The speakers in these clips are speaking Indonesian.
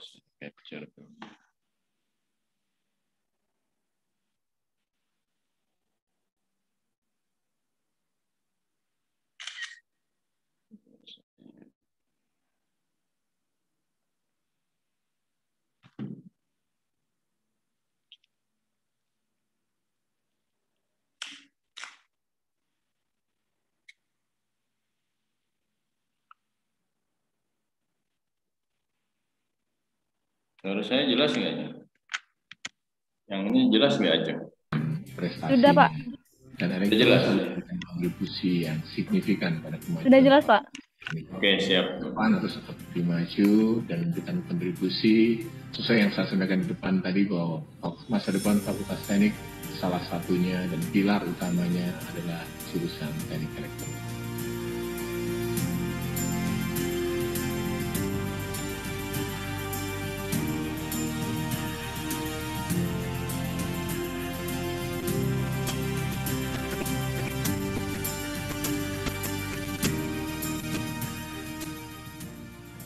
question. Okay, Menurut saya jelas nggak ya? Yang ini jelas nggak aja? Prestasi. Sudah Pak. Dan ada jelas. kontribusi yang signifikan pada kemajuan. Sudah jelas Pak. Oke okay, siap. Depan harus tetap maju dan memberikan kontribusi sesuai yang saya sampaikan di depan tadi bahwa masa depan Fakultas Teknik salah satunya dan pilar utamanya adalah jurusan Teknik Elektronik.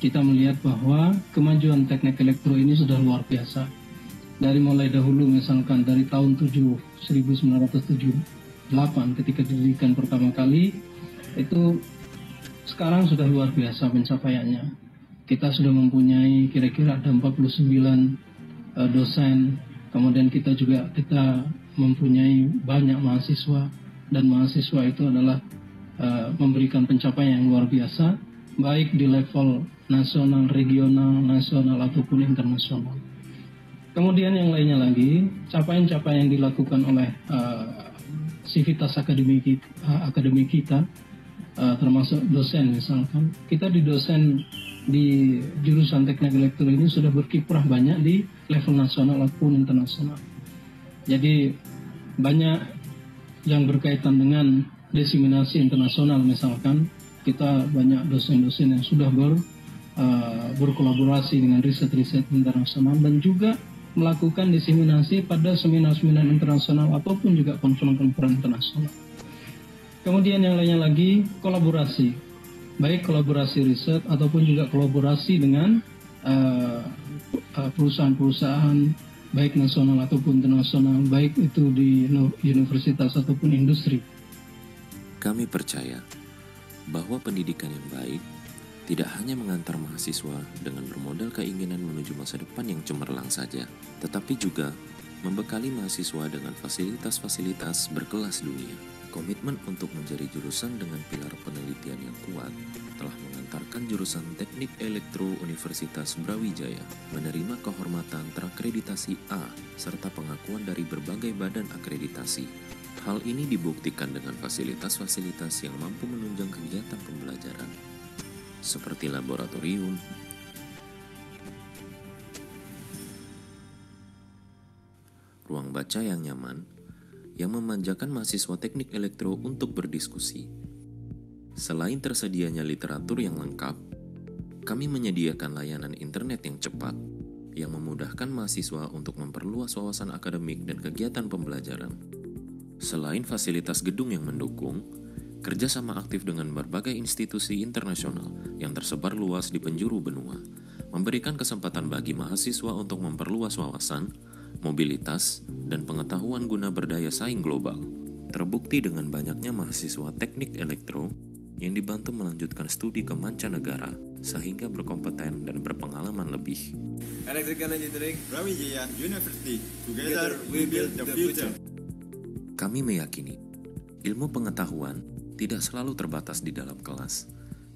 kita melihat bahwa kemajuan teknik elektro ini sudah luar biasa. Dari mulai dahulu misalkan dari tahun 7, 1978 ketika didirikan pertama kali, itu sekarang sudah luar biasa pencapaiannya. Kita sudah mempunyai kira-kira ada 49 uh, e, dosen, kemudian kita juga kita mempunyai banyak mahasiswa dan mahasiswa itu adalah uh, memberikan pencapaian yang luar biasa baik di level nasional, regional, nasional ataupun internasional. Kemudian yang lainnya lagi, capaian-capaian yang dilakukan oleh uh, sivitas akademik kita, uh, eh, akademi kita uh, termasuk dosen misalkan, kita di dosen di jurusan teknik elektro ini sudah berkiprah banyak di level nasional ataupun internasional. Jadi banyak yang berkaitan dengan diseminasi internasional misalkan kita banyak dosen-dosen yang sudah ber Eh, berkolaborasi dengan riset-riset internasional dan juga melakukan diseminasi pada seminar-seminar internasional ataupun juga konferensi-konferensi internasional. Kemudian yang lainnya lagi kolaborasi, baik kolaborasi riset ataupun juga kolaborasi dengan eh, eh, perusahaan-perusahaan baik nasional ataupun internasional, baik itu di universitas ataupun industri. Kami percaya bahwa pendidikan yang baik tidak hanya mengantar mahasiswa dengan bermodal keinginan menuju masa depan yang cemerlang saja, tetapi juga membekali mahasiswa dengan fasilitas-fasilitas berkelas dunia. Komitmen untuk menjadi jurusan dengan pilar penelitian yang kuat telah mengantarkan jurusan Teknik Elektro Universitas Brawijaya menerima kehormatan terakreditasi A serta pengakuan dari berbagai badan akreditasi. Hal ini dibuktikan dengan fasilitas-fasilitas yang mampu menunjang kegiatan pembelajaran seperti laboratorium, ruang baca yang nyaman yang memanjakan mahasiswa teknik elektro untuk berdiskusi. Selain tersedianya literatur yang lengkap, kami menyediakan layanan internet yang cepat yang memudahkan mahasiswa untuk memperluas wawasan akademik dan kegiatan pembelajaran. Selain fasilitas gedung yang mendukung, kerjasama aktif dengan berbagai institusi internasional yang tersebar luas di penjuru benua, memberikan kesempatan bagi mahasiswa untuk memperluas wawasan, mobilitas, dan pengetahuan guna berdaya saing global. Terbukti dengan banyaknya mahasiswa teknik elektro yang dibantu melanjutkan studi ke mancanegara sehingga berkompeten dan berpengalaman lebih. Kami meyakini ilmu pengetahuan tidak selalu terbatas di dalam kelas,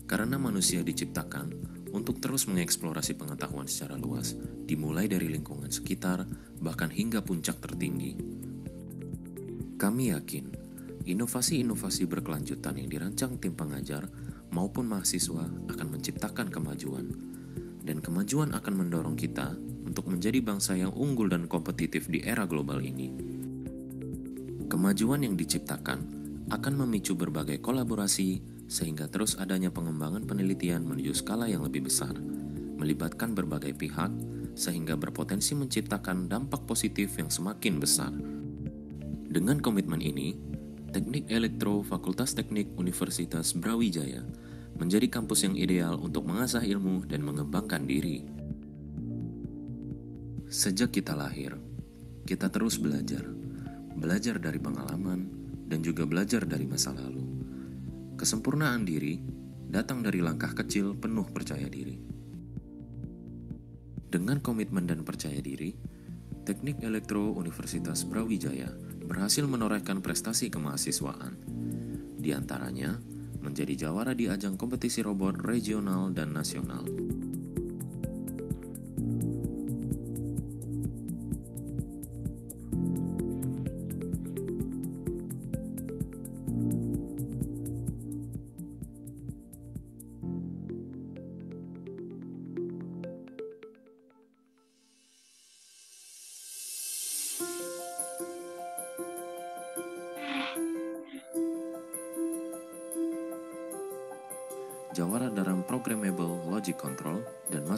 karena manusia diciptakan untuk terus mengeksplorasi pengetahuan secara luas, dimulai dari lingkungan sekitar, bahkan hingga puncak tertinggi. Kami yakin, inovasi-inovasi berkelanjutan yang dirancang tim pengajar maupun mahasiswa akan menciptakan kemajuan, dan kemajuan akan mendorong kita untuk menjadi bangsa yang unggul dan kompetitif di era global ini. Kemajuan yang diciptakan akan memicu berbagai kolaborasi sehingga terus adanya pengembangan penelitian menuju skala yang lebih besar, melibatkan berbagai pihak sehingga berpotensi menciptakan dampak positif yang semakin besar. Dengan komitmen ini, Teknik Elektro Fakultas Teknik Universitas Brawijaya menjadi kampus yang ideal untuk mengasah ilmu dan mengembangkan diri. Sejak kita lahir, kita terus belajar, belajar dari pengalaman, dan juga belajar dari masa lalu. Kesempurnaan diri datang dari langkah kecil penuh percaya diri. Dengan komitmen dan percaya diri, Teknik Elektro Universitas Brawijaya berhasil menorehkan prestasi kemahasiswaan. Di antaranya, menjadi jawara di ajang kompetisi robot regional dan nasional.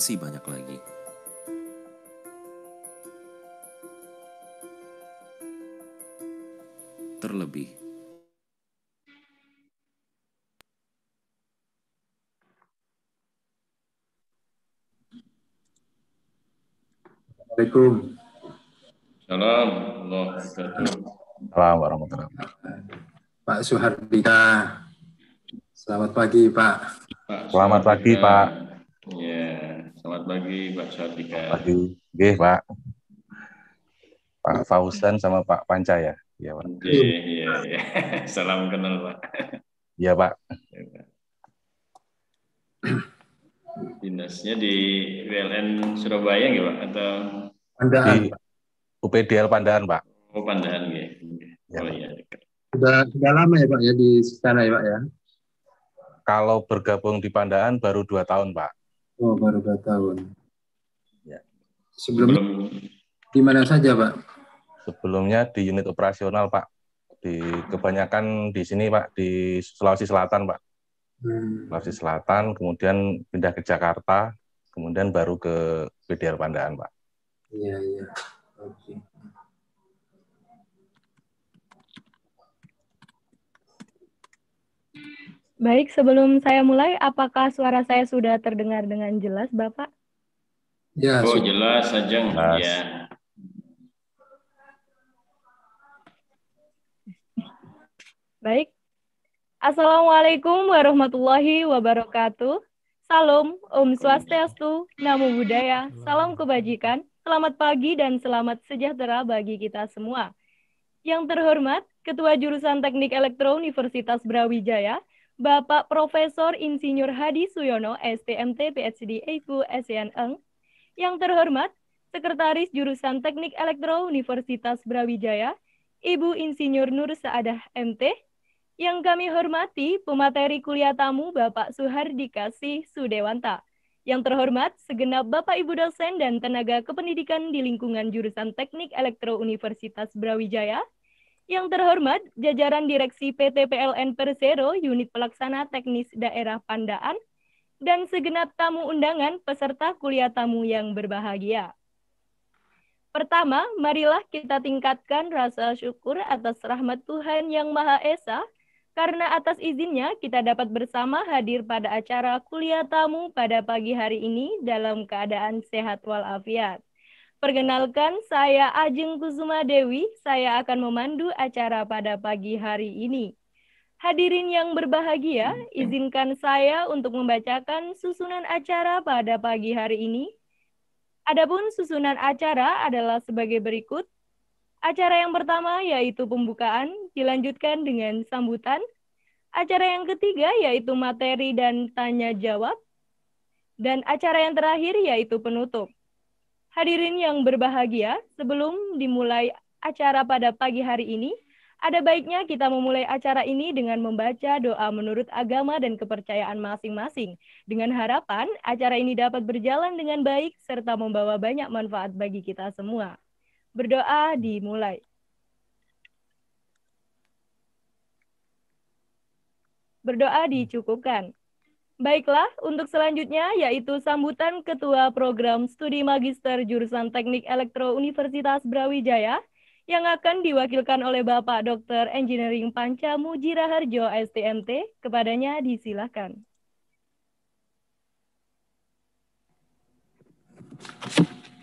masih banyak lagi. Terlebih, Assalamualaikum. Salam. Salam warahmatullahi wabarakatuh. Pak Suhardika. Selamat pagi, Pak. Pak Selamat pagi, Pak. Ya. Yeah. Selamat pagi Pak Sardika. Selamat pagi, Oke, Pak. Pak Faustan sama Pak Panca ya. Iya, Pak. Oke, iya, iya. Salam kenal, Pak. Iya, Pak. Dinasnya di WLN Surabaya nggih, Pak, atau Pandaan, di UPDL Pandaan, Pak. Oh, Pandaan nggih. Ya, oh, iya, iya. Sudah sudah lama ya, Pak ya di sana ya, Pak ya. Kalau bergabung di Pandaan baru dua tahun, Pak. Oh, baru dua tahun. Ya. Sebelum, Sebelum di mana saja, Pak? Sebelumnya di unit operasional, Pak. Di kebanyakan di sini, Pak, di Sulawesi Selatan, Pak. Hmm. Sulawesi Selatan, kemudian pindah ke Jakarta, kemudian baru ke PDR Pandaan, Pak. Iya, iya. Oke. Okay. Baik, sebelum saya mulai, apakah suara saya sudah terdengar dengan jelas, Bapak? Ya, oh, jelas saja. Ya. Baik. Assalamualaikum warahmatullahi wabarakatuh. Salam, Om Swastiastu, Namo Buddhaya, Salam Kebajikan, Selamat pagi dan selamat sejahtera bagi kita semua. Yang terhormat, Ketua Jurusan Teknik Elektro Universitas Brawijaya, Bapak Profesor Insinyur Hadi Suyono, STMT, PhD EIFU, SCN e Yang terhormat, Sekretaris Jurusan Teknik Elektro Universitas Brawijaya, Ibu Insinyur Nur Saadah MT. Yang kami hormati, pemateri kuliah tamu Bapak Suhardi Kasih Sudewanta. Yang terhormat, segenap Bapak Ibu dosen dan tenaga kependidikan di lingkungan jurusan Teknik Elektro Universitas Brawijaya, yang terhormat, jajaran Direksi PT PLN Persero, Unit Pelaksana Teknis Daerah Pandaan, dan segenap tamu undangan peserta kuliah tamu yang berbahagia. Pertama, marilah kita tingkatkan rasa syukur atas rahmat Tuhan Yang Maha Esa, karena atas izinnya kita dapat bersama hadir pada acara kuliah tamu pada pagi hari ini dalam keadaan sehat walafiat. Perkenalkan, saya Ajeng Kusuma Dewi. Saya akan memandu acara pada pagi hari ini. Hadirin yang berbahagia, hmm, izinkan saya untuk membacakan susunan acara pada pagi hari ini. Adapun susunan acara adalah sebagai berikut. Acara yang pertama yaitu pembukaan, dilanjutkan dengan sambutan. Acara yang ketiga yaitu materi dan tanya jawab. Dan acara yang terakhir yaitu penutup. Hadirin yang berbahagia, sebelum dimulai acara pada pagi hari ini, ada baiknya kita memulai acara ini dengan membaca doa menurut agama dan kepercayaan masing-masing. Dengan harapan, acara ini dapat berjalan dengan baik serta membawa banyak manfaat bagi kita semua. Berdoa dimulai. Berdoa dicukupkan. Baiklah, untuk selanjutnya yaitu sambutan Ketua Program Studi Magister Jurusan Teknik Elektro Universitas Brawijaya yang akan diwakilkan oleh Bapak Dr. Engineering Panca Mujiraharjo STMT. Kepadanya disilahkan.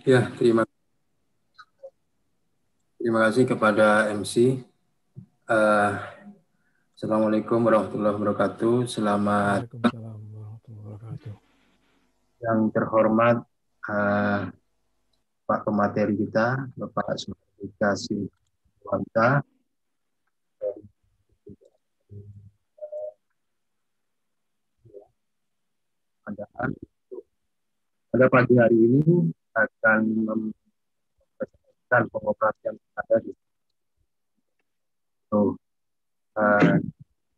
Ya, terima terima kasih kepada MC. Uh, eh, Assalamualaikum warahmatullahi wabarakatuh. Selamat yang terhormat uh, Pak pemateri kita, Bapak Sumatikasi Wanta, pada pagi hari ini akan mempresentasikan pengoperasian ada di eh, eh, Pak uh,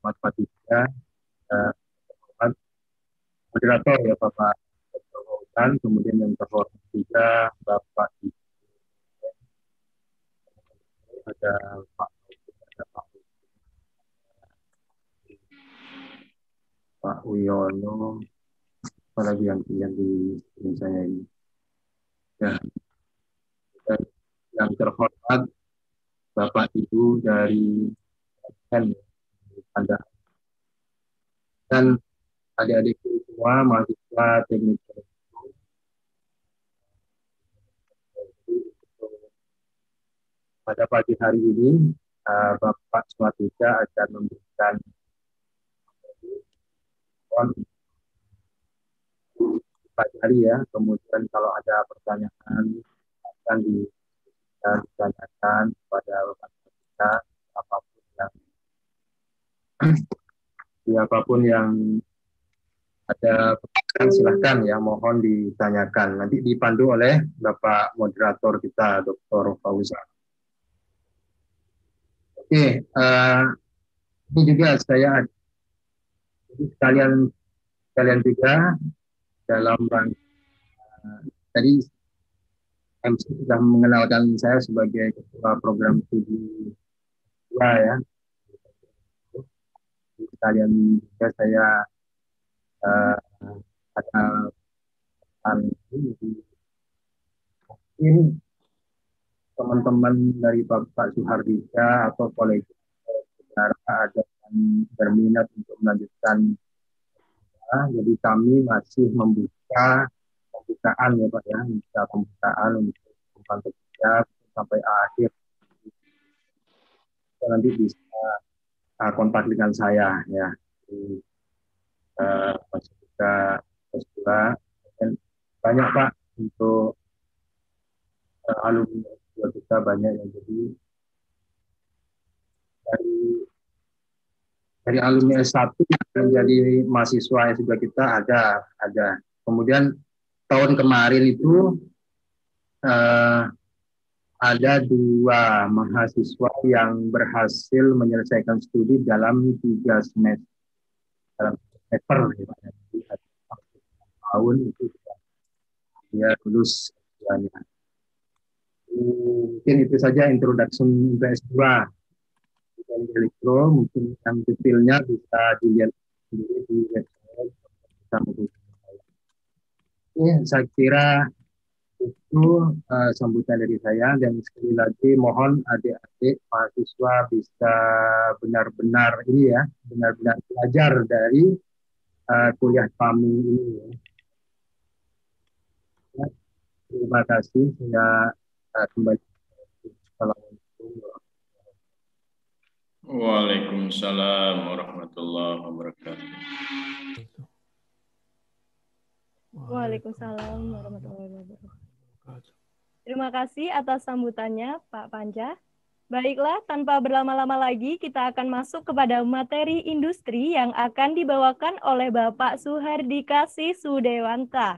matematika Pak moderator ya Bapak kesehatan, kemudian yang terhormat juga Bapak Ibu ada Pak ada Pak Pak Uyono, apalagi yang yang di yang saya ini. Ya, Dan yang terhormat Bapak Ibu dari N ada dan adik-adikku semua mahasiswa teknik Pada pagi hari ini, eh, Bapak Sumatika akan memberikan pagi hari ya. Kemudian kalau ada pertanyaan akan eh, ditanyakan kepada Bapak Sumatika apapun yang siapapun yang ada pertanyaan silahkan ya mohon ditanyakan nanti dipandu oleh Bapak moderator kita Dr. Fauzan. Oke, uh, ini juga saya jadi kalian, kalian juga dalam rang uh, tadi MC sudah mengenalkan saya sebagai ketua program studi dua ya. kalian juga saya uh, ada ini teman-teman dari Pak Suhardika atau kolega saudara ada yang berminat untuk melanjutkan jadi kami masih membuka pembukaan ya Pak ya bisa pembukaan untuk kumpulan sampai akhir dan nanti bisa uh, kontak dengan saya ya di uh, masih juga banyak Pak untuk uh, alumni mahasiswa kita banyak yang jadi dari dari alumni S1 menjadi mahasiswa yang sudah kita ada ada kemudian tahun kemarin itu uh, ada dua mahasiswa yang berhasil menyelesaikan studi dalam tiga semester dalam semester ya. tahun itu dia lulus ya, mungkin itu saja introduction untuk S2 dari elektro mungkin yang detailnya bisa dilihat sendiri di website ini ya, saya kira itu uh, sambutan dari saya dan sekali lagi mohon adik-adik mahasiswa bisa benar-benar ini ya benar-benar belajar dari uh, kuliah kami ini ya. Terima kasih sudah kita nah, kembali. Assalamualaikum Waalaikumsalam warahmatullahi wabarakatuh. Waalaikumsalam warahmatullahi wabarakatuh. Terima kasih atas sambutannya, Pak Panja. Baiklah, tanpa berlama-lama lagi, kita akan masuk kepada materi industri yang akan dibawakan oleh Bapak Suhardika Sisudewanta. Sudewanta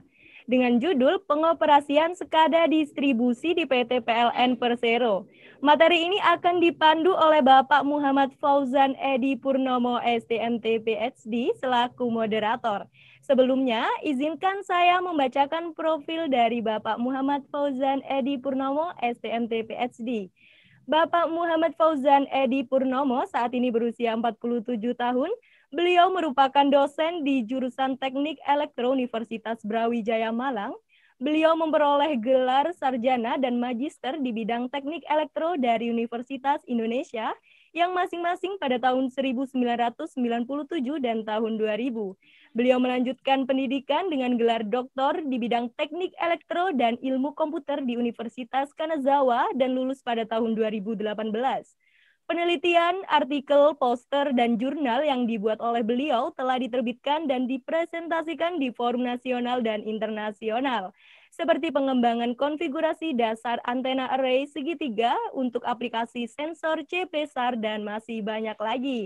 dengan judul Pengoperasian Sekada Distribusi di PT PLN Persero. Materi ini akan dipandu oleh Bapak Muhammad Fauzan Edi Purnomo STMT PhD selaku moderator. Sebelumnya, izinkan saya membacakan profil dari Bapak Muhammad Fauzan Edi Purnomo STMT PhD. Bapak Muhammad Fauzan Edi Purnomo saat ini berusia 47 tahun, Beliau merupakan dosen di jurusan Teknik Elektro Universitas Brawijaya Malang. Beliau memperoleh gelar sarjana dan magister di bidang Teknik Elektro dari Universitas Indonesia yang masing-masing pada tahun 1997 dan tahun 2000. Beliau melanjutkan pendidikan dengan gelar doktor di bidang teknik elektro dan ilmu komputer di Universitas Kanazawa dan lulus pada tahun 2018. Penelitian, artikel, poster, dan jurnal yang dibuat oleh beliau telah diterbitkan dan dipresentasikan di forum nasional dan internasional, seperti pengembangan konfigurasi dasar antena array segitiga untuk aplikasi sensor CPSAR dan masih banyak lagi.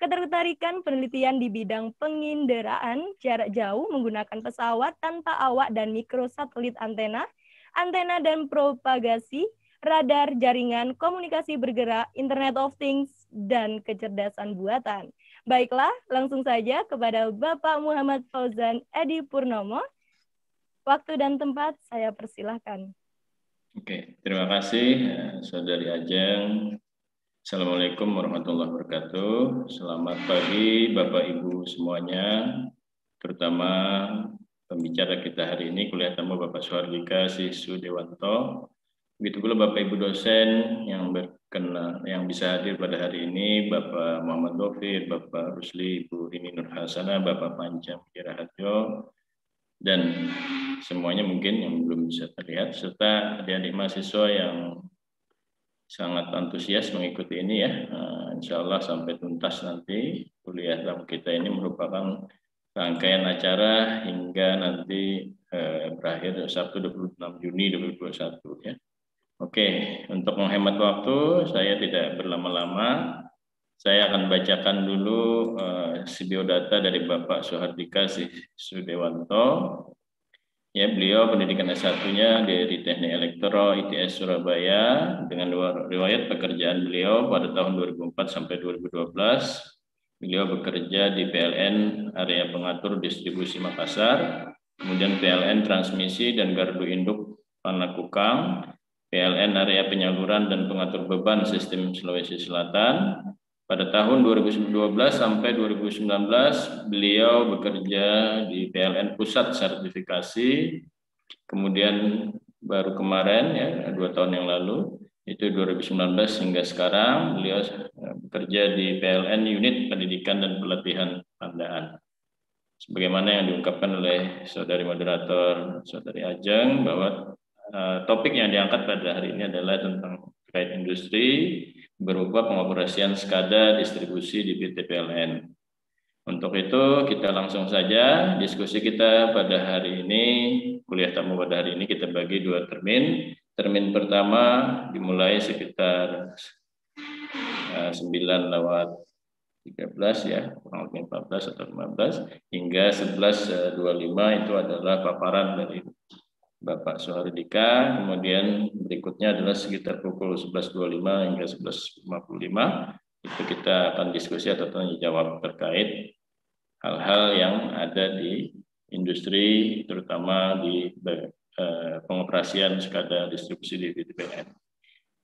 Ketertarikan penelitian di bidang penginderaan jarak jauh menggunakan pesawat tanpa awak dan mikrosatelit antena, antena dan propagasi, radar, jaringan, komunikasi bergerak, Internet of Things, dan kecerdasan buatan. Baiklah, langsung saja kepada Bapak Muhammad Fauzan Edi Purnomo. Waktu dan tempat saya persilahkan. Oke, terima kasih eh, Saudari Ajeng. Assalamualaikum warahmatullahi wabarakatuh. Selamat pagi Bapak Ibu semuanya, terutama pembicara kita hari ini kuliah tamu Bapak Suhardika Sisu Dewanto Begitu pula Bapak Ibu dosen yang berkenan, yang bisa hadir pada hari ini, Bapak Muhammad Dofir, Bapak Rusli, Ibu Rini Nurhasana, Bapak Panjang Kirahatjo, dan semuanya mungkin yang belum bisa terlihat, serta adik-adik mahasiswa yang sangat antusias mengikuti ini ya. Eh, insya Allah sampai tuntas nanti kuliah dalam kita ini merupakan rangkaian acara hingga nanti eh, berakhir Sabtu 26 Juni 2021 ya. Oke, untuk menghemat waktu, saya tidak berlama-lama. Saya akan bacakan dulu uh, eh, data dari Bapak Soehardika Sudewanto. Ya, beliau pendidikan S1-nya dari Teknik Elektro ITS Surabaya dengan riwayat pekerjaan beliau pada tahun 2004 sampai 2012. Beliau bekerja di PLN area pengatur distribusi Makassar, kemudian PLN transmisi dan gardu induk Panakukang, PLN area penyaluran dan pengatur beban sistem Sulawesi Selatan. Pada tahun 2012 sampai 2019 beliau bekerja di PLN Pusat Sertifikasi. Kemudian baru kemarin ya dua tahun yang lalu itu 2019 hingga sekarang beliau eh, bekerja di PLN unit pendidikan dan pelatihan pandaan. Sebagaimana yang diungkapkan oleh saudari moderator, saudari Ajeng bahwa Eh, topik yang diangkat pada hari ini adalah tentang terkait industri berupa pengoperasian SKADA distribusi di PT PLN. Untuk itu kita langsung saja diskusi kita pada hari ini, kuliah tamu pada hari ini kita bagi dua termin. Termin pertama dimulai sekitar 9 eh, lewat 13 ya, kurang lebih 14 atau 15, hingga 11.25 eh, itu adalah paparan dari Bapak Sohardika. Kemudian berikutnya adalah sekitar pukul 11.25 hingga 11.55 itu kita akan diskusi atau tanya jawab terkait hal-hal yang ada di industri terutama di eh, pengoperasian sekadar distribusi di BTPN.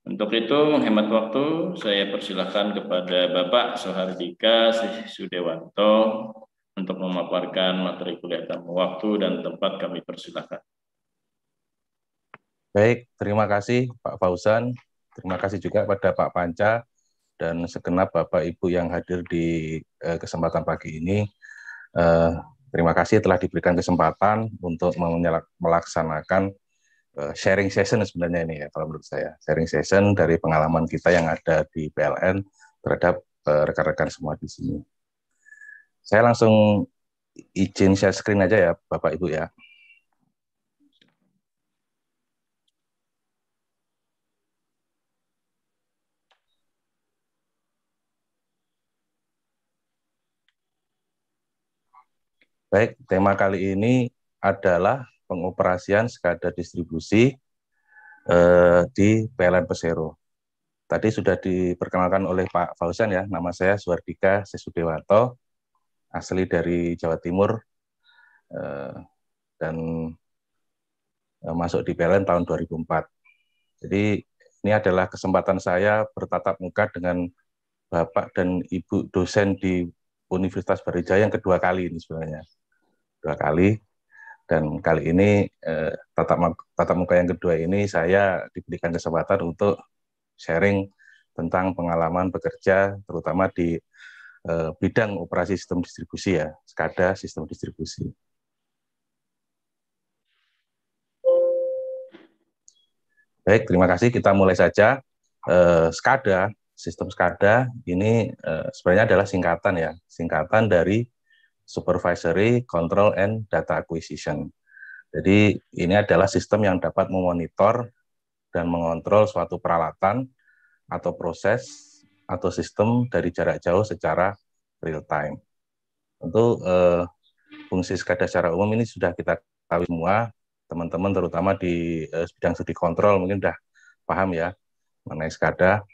Untuk itu menghemat waktu, saya persilahkan kepada Bapak Soehardika Sudewanto untuk memaparkan materi kuliah tamu waktu dan tempat kami persilahkan. Baik, terima kasih Pak Fauzan, terima kasih juga pada Pak Panca dan segenap Bapak Ibu yang hadir di eh, kesempatan pagi ini. Eh, terima kasih telah diberikan kesempatan untuk melaksanakan eh, sharing session sebenarnya ini ya kalau menurut saya. Sharing session dari pengalaman kita yang ada di PLN terhadap eh, rekan-rekan semua di sini. Saya langsung izin share screen aja ya Bapak Ibu ya. Baik, tema kali ini adalah pengoperasian skada distribusi eh, di PLN Pesero. Tadi sudah diperkenalkan oleh Pak Fauzan ya, nama saya Suwardika Sesudewato, asli dari Jawa Timur eh, dan eh, masuk di PLN tahun 2004. Jadi ini adalah kesempatan saya bertatap muka dengan Bapak dan Ibu dosen di Universitas Barijaya yang kedua kali ini sebenarnya dua kali dan kali ini eh, tatap tatap muka yang kedua ini saya diberikan kesempatan untuk sharing tentang pengalaman bekerja terutama di eh, bidang operasi sistem distribusi ya skada sistem distribusi. Baik, terima kasih. Kita mulai saja. Eh, skada, sistem skada ini eh, sebenarnya adalah singkatan ya, singkatan dari supervisory, control, and data acquisition. Jadi ini adalah sistem yang dapat memonitor dan mengontrol suatu peralatan atau proses atau sistem dari jarak jauh secara real time. Tentu eh, fungsi SCADA secara umum ini sudah kita tahu semua, teman-teman terutama di eh, bidang studi kontrol mungkin sudah paham ya mengenai SCADA,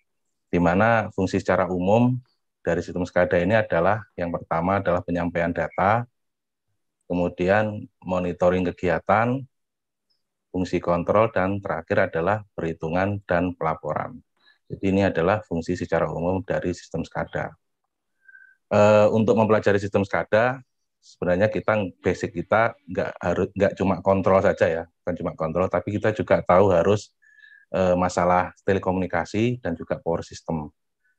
di mana fungsi secara umum dari situng SCADA ini adalah yang pertama adalah penyampaian data, kemudian monitoring kegiatan, fungsi kontrol, dan terakhir adalah perhitungan dan pelaporan. Jadi ini adalah fungsi secara umum dari sistem SCADA. E, untuk mempelajari sistem SCADA, sebenarnya kita basic kita nggak harus nggak cuma kontrol saja ya, bukan cuma kontrol, tapi kita juga tahu harus e, masalah telekomunikasi dan juga power system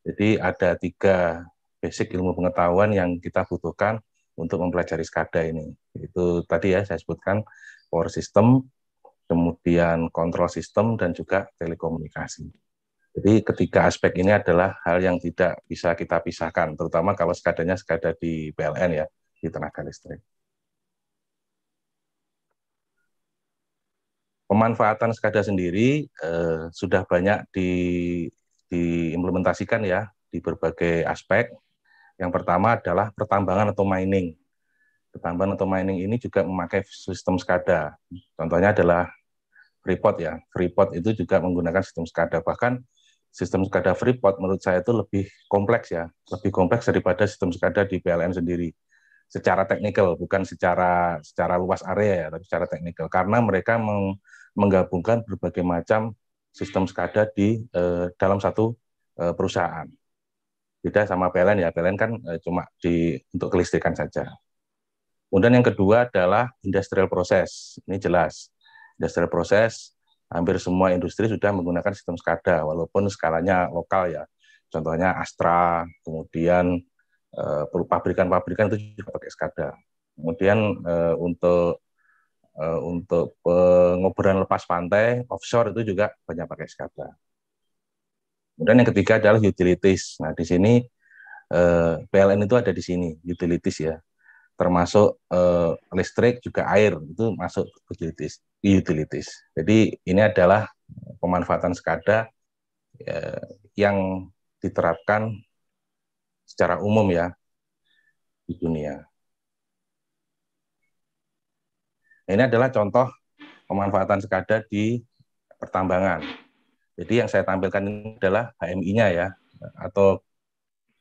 jadi ada tiga basic ilmu pengetahuan yang kita butuhkan untuk mempelajari SCADA ini. Itu tadi ya saya sebutkan power system, kemudian control system, dan juga telekomunikasi. Jadi ketiga aspek ini adalah hal yang tidak bisa kita pisahkan, terutama kalau skadanya skada di PLN ya, di tenaga listrik. Pemanfaatan skada sendiri eh, sudah banyak di diimplementasikan ya di berbagai aspek. Yang pertama adalah pertambangan atau mining. Pertambangan atau mining ini juga memakai sistem SCADA. Contohnya adalah Freeport ya. Freeport itu juga menggunakan sistem SCADA. Bahkan sistem SCADA Freeport menurut saya itu lebih kompleks ya, lebih kompleks daripada sistem SCADA di PLN sendiri. Secara teknikal, bukan secara secara luas area ya, tapi secara teknikal. Karena mereka menggabungkan berbagai macam sistem SCADA di eh, dalam satu eh, perusahaan. Beda sama PLN ya, PLN kan eh, cuma di untuk kelistrikan saja. Kemudian yang kedua adalah industrial process. Ini jelas. Industrial process hampir semua industri sudah menggunakan sistem SCADA walaupun skalanya lokal ya. Contohnya Astra, kemudian eh, pabrikan-pabrikan itu juga pakai SCADA. Kemudian eh, untuk Eh, untuk pengoboran lepas pantai offshore itu juga banyak pakai skaba. Kemudian yang ketiga adalah utilities. Nah, di sini eh, PLN itu ada di sini, utilities ya. Termasuk eh, listrik juga air itu masuk utilities, utilities. Jadi ini adalah pemanfaatan skada yang diterapkan secara umum ya di dunia. Nah, ini adalah contoh pemanfaatan sekada di pertambangan. Jadi yang saya tampilkan ini adalah HMI-nya ya, atau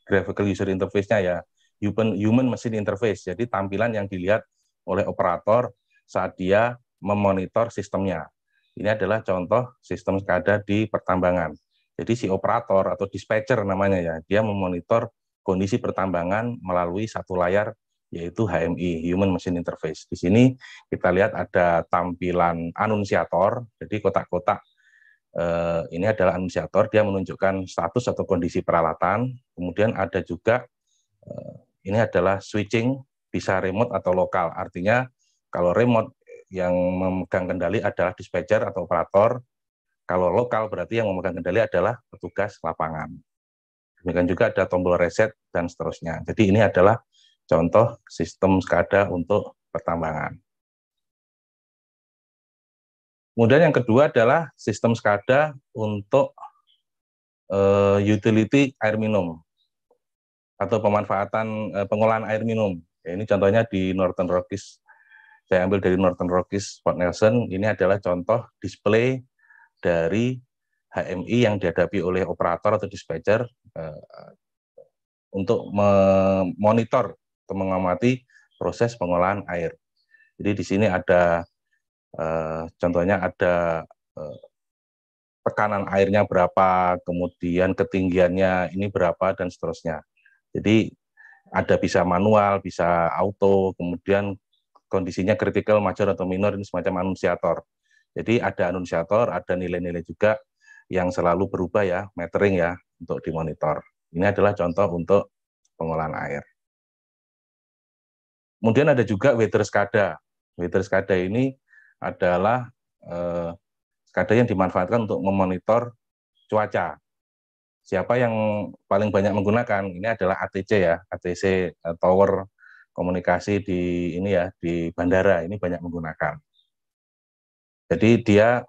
graphical user interface-nya ya, human, human machine interface. Jadi tampilan yang dilihat oleh operator saat dia memonitor sistemnya. Ini adalah contoh sistem sekada di pertambangan. Jadi si operator atau dispatcher namanya ya, dia memonitor kondisi pertambangan melalui satu layar yaitu HMI Human Machine Interface. Di sini kita lihat ada tampilan anunsiator. Jadi kotak-kotak eh, ini adalah anunsiator, dia menunjukkan status atau kondisi peralatan. Kemudian ada juga eh, ini adalah switching bisa remote atau lokal. Artinya kalau remote yang memegang kendali adalah dispatcher atau operator. Kalau lokal berarti yang memegang kendali adalah petugas lapangan. Demikian juga ada tombol reset dan seterusnya. Jadi ini adalah contoh sistem SCADA untuk pertambangan. Kemudian yang kedua adalah sistem SCADA untuk uh, utility air minum atau pemanfaatan uh, pengolahan air minum. Ya, ini contohnya di Northern Rockies. Saya ambil dari Northern Rockies Fort Nelson. Ini adalah contoh display dari HMI yang dihadapi oleh operator atau dispatcher uh, untuk memonitor mengamati proses pengolahan air. Jadi di sini ada eh, contohnya ada eh, tekanan airnya berapa, kemudian ketinggiannya ini berapa dan seterusnya. Jadi ada bisa manual, bisa auto, kemudian kondisinya kritikal, major atau minor ini semacam anunsiator. Jadi ada anunsiator, ada nilai-nilai juga yang selalu berubah ya, metering ya untuk dimonitor. Ini adalah contoh untuk pengolahan air. Kemudian ada juga weather skada. Weather skada ini adalah eh, skada yang dimanfaatkan untuk memonitor cuaca. Siapa yang paling banyak menggunakan? Ini adalah ATC ya, ATC eh, Tower Komunikasi di ini ya di bandara ini banyak menggunakan. Jadi dia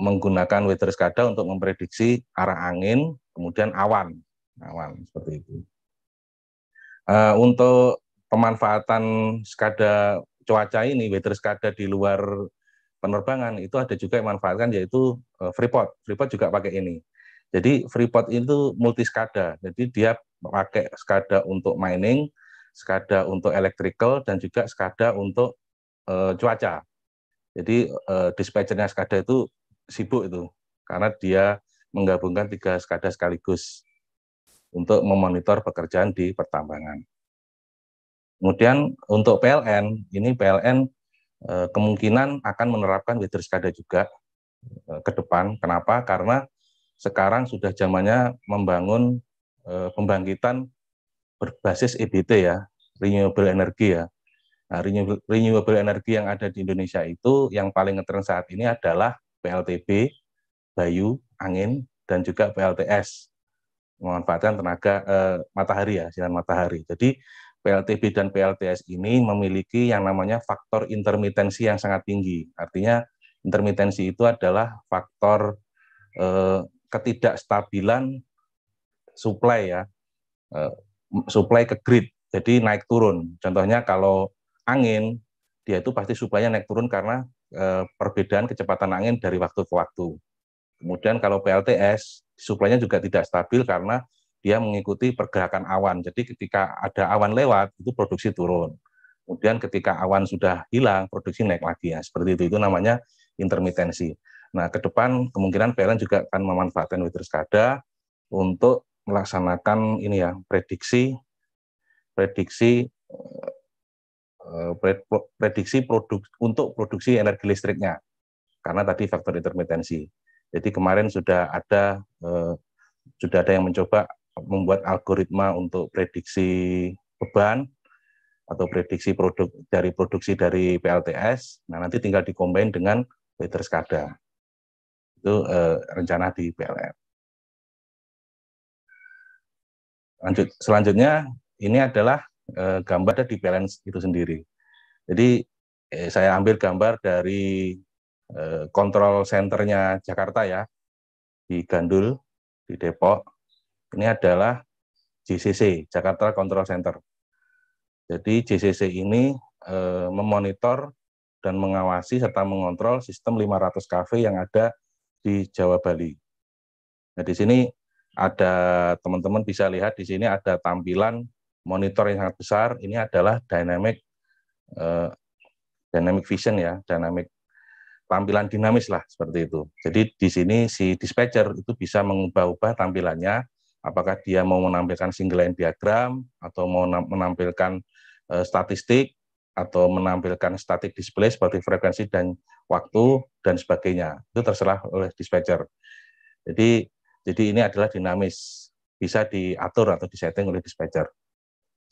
menggunakan weather skada untuk memprediksi arah angin, kemudian awan, awan seperti itu. Uh, untuk pemanfaatan skada cuaca ini, weather skada di luar penerbangan itu ada juga yang manfaatkan yaitu eh, Freeport. Freeport juga pakai ini. Jadi Freeport itu multi skada. Jadi dia pakai skada untuk mining, skada untuk electrical dan juga skada untuk uh, cuaca. Jadi uh, dispatchernya skada itu sibuk itu karena dia menggabungkan tiga skada sekaligus untuk memonitor pekerjaan di pertambangan. Kemudian untuk PLN, ini PLN eh, kemungkinan akan menerapkan weather SCADA juga eh, ke depan. Kenapa? Karena sekarang sudah zamannya membangun eh, pembangkitan berbasis EBT ya, renewable energy ya. Nah, renewable, renewable energy yang ada di Indonesia itu yang paling ngetren saat ini adalah PLTB, bayu, angin, dan juga PLTS, memanfaatkan tenaga eh, matahari ya, sinar matahari. Jadi PLTB dan PLTS ini memiliki yang namanya faktor intermitensi yang sangat tinggi. Artinya intermitensi itu adalah faktor eh, ketidakstabilan supply ya, eh, supply ke grid. Jadi naik turun. Contohnya kalau angin, dia itu pasti suplainya naik turun karena eh, perbedaan kecepatan angin dari waktu ke waktu. Kemudian kalau PLTS, suplainya juga tidak stabil karena dia mengikuti pergerakan awan. Jadi ketika ada awan lewat, itu produksi turun. Kemudian ketika awan sudah hilang, produksi naik lagi ya. Seperti itu, itu namanya intermitensi. Nah, ke depan kemungkinan PLN juga akan memanfaatkan weather SCADA untuk melaksanakan ini ya, prediksi prediksi eh, prediksi produk untuk produksi energi listriknya karena tadi faktor intermitensi. Jadi kemarin sudah ada eh, sudah ada yang mencoba membuat algoritma untuk prediksi beban atau prediksi produk dari produksi dari PLTS. Nah, nanti tinggal dikombin dengan weather SCADA. Itu eh, rencana di PLN. Lanjut, selanjutnya ini adalah eh, gambar di PLN itu sendiri. Jadi eh, saya ambil gambar dari kontrol eh, senternya Jakarta ya di Gandul di Depok ini adalah JCC, Jakarta Control Center. Jadi JCC ini e, memonitor dan mengawasi serta mengontrol sistem 500 KV yang ada di Jawa Bali. Nah, di sini ada teman-teman bisa lihat di sini ada tampilan monitor yang sangat besar. Ini adalah dynamic e, dynamic vision ya, dynamic tampilan dinamis lah seperti itu. Jadi di sini si dispatcher itu bisa mengubah-ubah tampilannya apakah dia mau menampilkan single line diagram atau mau menampilkan uh, statistik atau menampilkan static display seperti frekuensi dan waktu dan sebagainya itu terserah oleh dispatcher jadi jadi ini adalah dinamis bisa diatur atau disetting oleh dispatcher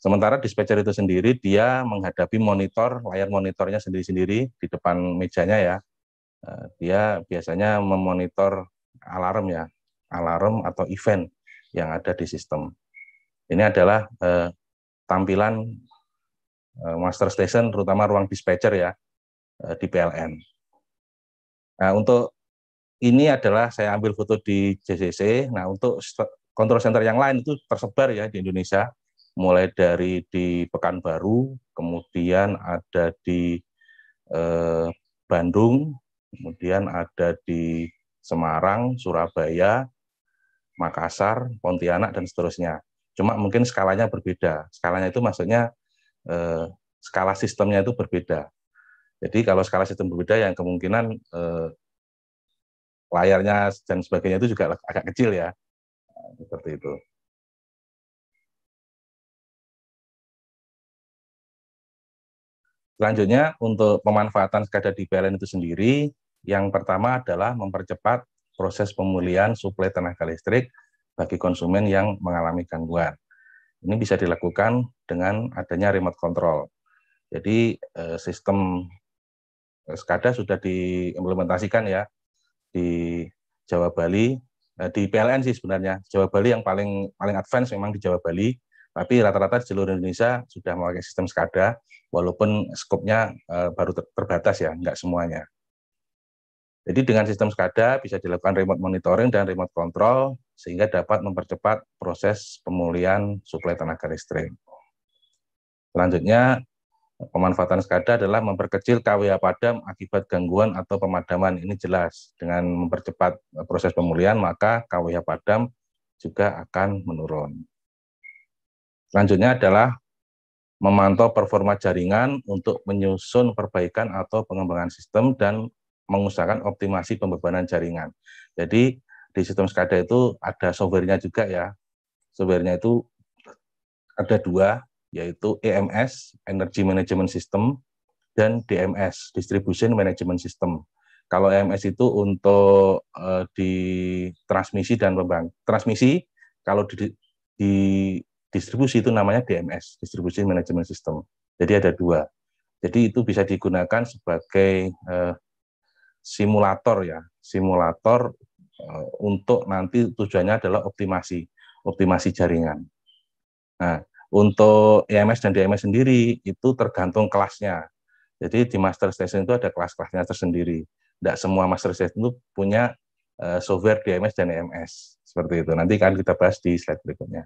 sementara dispatcher itu sendiri dia menghadapi monitor layar monitornya sendiri-sendiri di depan mejanya ya eh, dia biasanya memonitor alarm ya alarm atau event yang ada di sistem. Ini adalah eh, tampilan eh, master station, terutama ruang dispatcher ya eh, di PLN. Nah, untuk ini adalah saya ambil foto di JCC. Nah, untuk kontrol center yang lain itu tersebar ya di Indonesia, mulai dari di Pekanbaru, kemudian ada di eh, Bandung, kemudian ada di Semarang, Surabaya, Makassar, Pontianak, dan seterusnya. Cuma mungkin skalanya berbeda. Skalanya itu maksudnya eh, skala sistemnya itu berbeda. Jadi kalau skala sistem berbeda yang kemungkinan eh, layarnya dan sebagainya itu juga agak kecil ya. Seperti itu. Selanjutnya untuk pemanfaatan skada di PLN itu sendiri, yang pertama adalah mempercepat proses pemulihan suplai tenaga listrik bagi konsumen yang mengalami gangguan. Ini bisa dilakukan dengan adanya remote control. Jadi eh, sistem eh, SCADA sudah diimplementasikan ya di Jawa Bali eh, di PLN sih sebenarnya Jawa Bali yang paling paling advance memang di Jawa Bali tapi rata-rata di seluruh Indonesia sudah memakai sistem SCADA walaupun skopnya baru terbatas ya nggak semuanya. Jadi dengan sistem SCADA bisa dilakukan remote monitoring dan remote control sehingga dapat mempercepat proses pemulihan suplai tenaga listrik. Selanjutnya, pemanfaatan SCADA adalah memperkecil KWH padam akibat gangguan atau pemadaman. Ini jelas, dengan mempercepat eh, proses pemulihan, maka KWH padam juga akan menurun. Selanjutnya adalah memantau performa jaringan untuk menyusun perbaikan atau pengembangan sistem dan mengusahakan optimasi pembebanan jaringan. Jadi di sistem SCADA itu ada softwarenya juga ya. Softwarenya itu ada dua, yaitu EMS, Energy Management System, dan DMS, Distribution Management System. Kalau EMS itu untuk uh, di transmisi dan pembang transmisi, kalau di, di distribusi itu namanya DMS, Distribution Management System. Jadi ada dua. Jadi itu bisa digunakan sebagai uh, simulator ya, simulator eh, untuk nanti tujuannya adalah optimasi, optimasi jaringan. Nah, untuk EMS dan DMS sendiri itu tergantung kelasnya. Jadi di master station itu ada kelas-kelasnya tersendiri. Tidak semua master station itu punya eh, software DMS dan EMS seperti itu. Nanti akan kita bahas di slide berikutnya.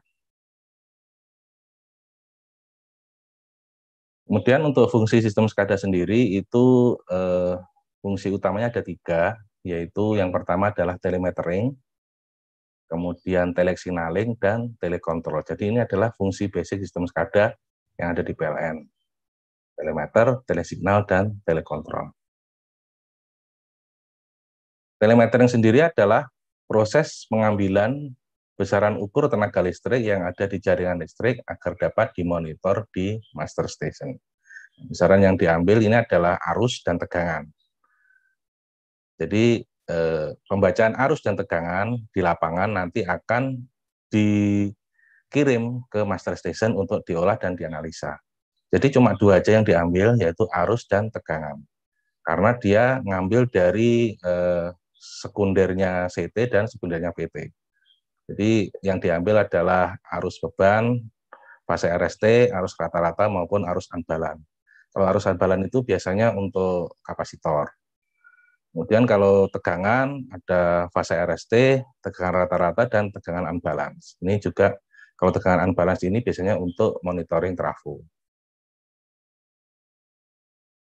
Kemudian untuk fungsi sistem SCADA sendiri itu eh, fungsi utamanya ada tiga, yaitu yang pertama adalah telemetering, kemudian telexinaling, dan telekontrol. Jadi ini adalah fungsi basic sistem SCADA yang ada di PLN. Telemeter, telesignal, dan telekontrol. Telemetering sendiri adalah proses pengambilan besaran ukur tenaga listrik yang ada di jaringan listrik agar dapat dimonitor di master station. Besaran yang diambil ini adalah arus dan tegangan. Jadi eh, pembacaan arus dan tegangan di lapangan nanti akan dikirim ke master station untuk diolah dan dianalisa. Jadi cuma dua aja yang diambil yaitu arus dan tegangan. Karena dia ngambil dari eh, sekundernya CT dan sekundernya PT. Jadi yang diambil adalah arus beban, fase RST, arus rata-rata maupun arus anbalan. Kalau arus anbalan itu biasanya untuk kapasitor. Kemudian kalau tegangan ada fase RST, tegangan rata-rata dan tegangan unbalance. Ini juga kalau tegangan unbalance ini biasanya untuk monitoring trafo.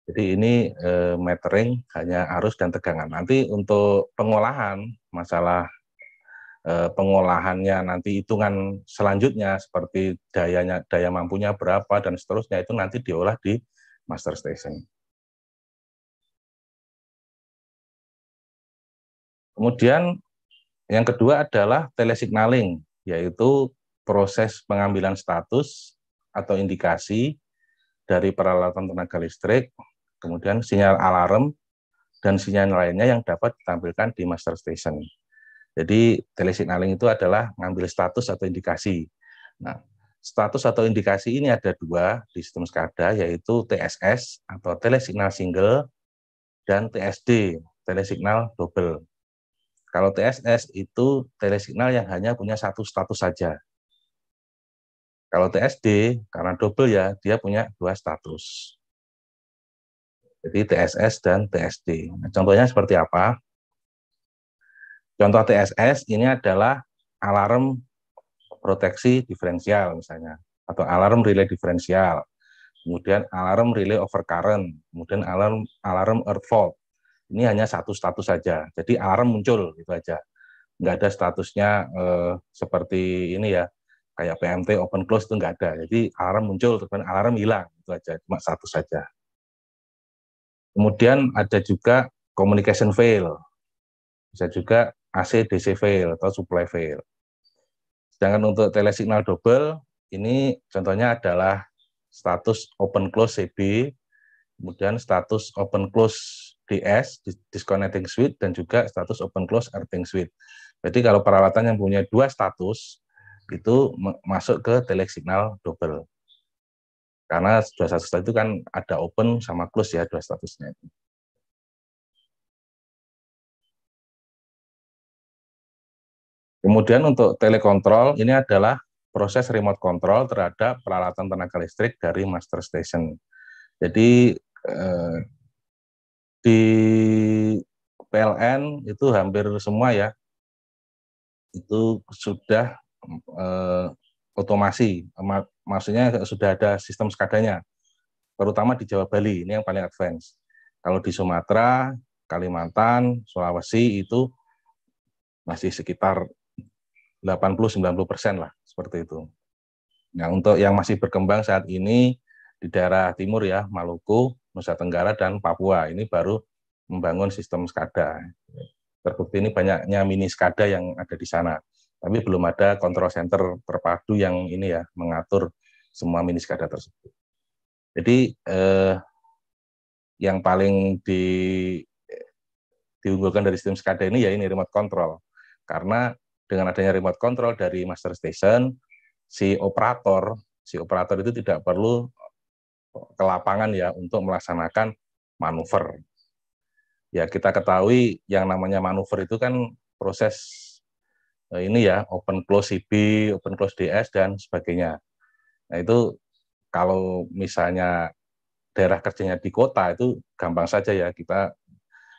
Jadi ini eh, metering hanya arus dan tegangan. Nanti untuk pengolahan masalah eh, pengolahannya nanti hitungan selanjutnya seperti dayanya daya mampunya berapa dan seterusnya itu nanti diolah di master station. Kemudian yang kedua adalah telesignaling, yaitu proses pengambilan status atau indikasi dari peralatan tenaga listrik, kemudian sinyal alarm, dan sinyal lainnya yang dapat ditampilkan di master station. Jadi telesignaling itu adalah mengambil status atau indikasi. Nah, status atau indikasi ini ada dua di sistem SCADA, yaitu TSS atau telesignal single dan TSD, telesignal double. Kalau TSS itu telesignal yang hanya punya satu status saja. Kalau TSD, karena double ya, dia punya dua status. Jadi TSS dan TSD. Nah, contohnya seperti apa? Contoh TSS ini adalah alarm proteksi diferensial misalnya, atau alarm relay diferensial, kemudian alarm relay overcurrent, kemudian alarm alarm earth fault, ini hanya satu status saja. Jadi alarm muncul gitu aja. Enggak ada statusnya eh, seperti ini ya, kayak PMT open close itu enggak ada. Jadi alarm muncul, kemudian alarm hilang itu aja, cuma satu saja. Kemudian ada juga communication fail, bisa juga AC DC fail atau supply fail. Sedangkan untuk telesignal double ini contohnya adalah status open close CB, kemudian status open close DS, disconnecting switch, dan juga status open close earthing switch. Jadi kalau peralatan yang punya dua status, itu masuk ke telek signal double. Karena dua status itu kan ada open sama close ya dua statusnya Kemudian untuk telekontrol, ini adalah proses remote control terhadap peralatan tenaga listrik dari master station. Jadi eh, di PLN itu hampir semua ya itu sudah eh, otomasi maksudnya sudah ada sistem skadanya terutama di Jawa Bali ini yang paling advance kalau di Sumatera Kalimantan Sulawesi itu masih sekitar 80-90 persen lah seperti itu. Nah untuk yang masih berkembang saat ini di daerah timur ya Maluku Nusa Tenggara dan Papua. Ini baru membangun sistem SCADA. Terbukti ini banyaknya mini SCADA yang ada di sana. Tapi belum ada kontrol center terpadu yang ini ya mengatur semua mini SCADA tersebut. Jadi eh, yang paling di diunggulkan dari sistem SCADA ini ya ini remote control. Karena dengan adanya remote control dari master station, si operator, si operator itu tidak perlu ke lapangan ya untuk melaksanakan manuver. Ya kita ketahui yang namanya manuver itu kan proses eh, ini ya open close CB, open close DS dan sebagainya. Nah itu kalau misalnya daerah kerjanya di kota itu gampang saja ya kita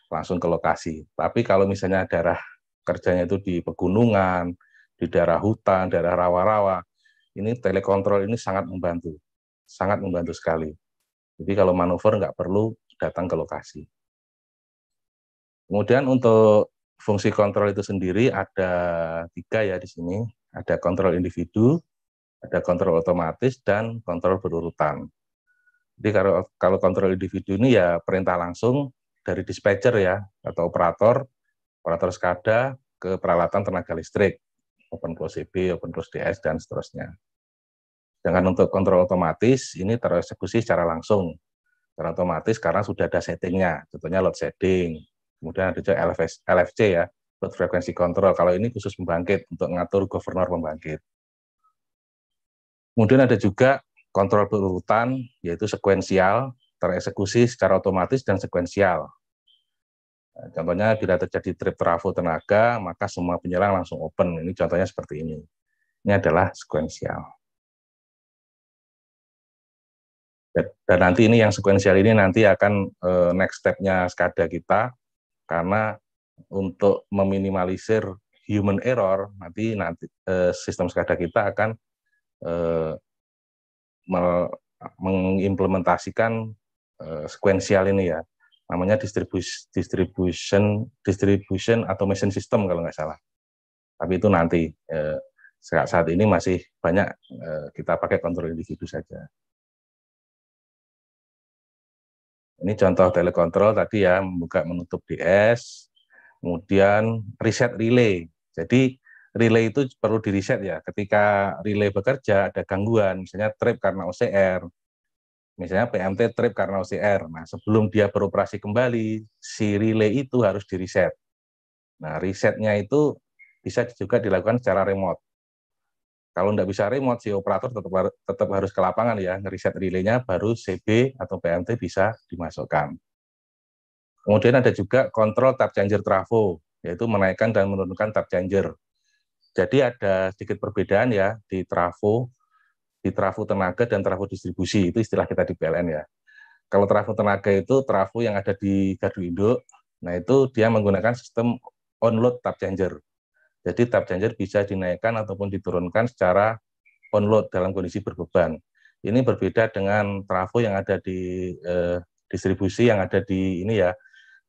langsung ke lokasi. Tapi kalau misalnya daerah kerjanya itu di pegunungan, di daerah hutan, daerah rawa-rawa, ini telekontrol ini sangat membantu sangat membantu sekali. Jadi kalau manuver nggak perlu datang ke lokasi. Kemudian untuk fungsi kontrol itu sendiri ada tiga ya di sini. Ada kontrol individu, ada kontrol otomatis, dan kontrol berurutan. Jadi kalau, kalau kontrol individu ini ya perintah langsung dari dispatcher ya, atau operator, operator SCADA ke peralatan tenaga listrik, open close CB, open close DS, dan seterusnya. Sedangkan untuk kontrol otomatis ini tereksekusi secara langsung, secara otomatis karena sudah ada settingnya, contohnya load setting, kemudian ada juga LFS, LFC ya, load frequency control. Kalau ini khusus pembangkit untuk mengatur governor pembangkit. Kemudian ada juga kontrol berurutan, yaitu sekuensial, tereksekusi secara otomatis dan sekuensial. Nah, contohnya bila terjadi trip trafo tenaga, maka semua penyerang langsung open. Ini contohnya seperti ini. Ini adalah sekuensial. Dan nanti ini yang sekuensial ini nanti akan eh, next step-nya SCADA kita karena untuk meminimalisir human error nanti nanti eh, sistem SCADA kita akan eh, mengimplementasikan sekuensial ini ya. Namanya distribution distribution distribution automation system kalau nggak salah. Tapi itu nanti saat ini masih banyak kita pakai kontrol individu saja. Ini contoh telekontrol tadi ya, membuka menutup DS, kemudian reset relay. Jadi relay itu perlu di reset ya. Ketika relay bekerja ada gangguan, misalnya trip karena OCR, misalnya PMT trip karena OCR. Nah, sebelum dia beroperasi kembali, si relay itu harus di reset. Nah, resetnya itu bisa juga dilakukan secara remote. Kalau nggak bisa remote, si operator tetap, tetap harus ke lapangan ya, ngeriset relaynya, baru CB atau PMT bisa dimasukkan. Kemudian ada juga kontrol tap changer trafo, yaitu menaikkan dan menurunkan tap changer. Jadi ada sedikit perbedaan ya di trafo, di trafo tenaga dan trafo distribusi, itu istilah kita di PLN ya. Kalau trafo tenaga itu trafo yang ada di gardu induk, nah itu dia menggunakan sistem on-load tap changer. Jadi tap changer bisa dinaikkan ataupun diturunkan secara on load dalam kondisi berbeban. Ini berbeda dengan trafo yang ada di eh, distribusi yang ada di ini ya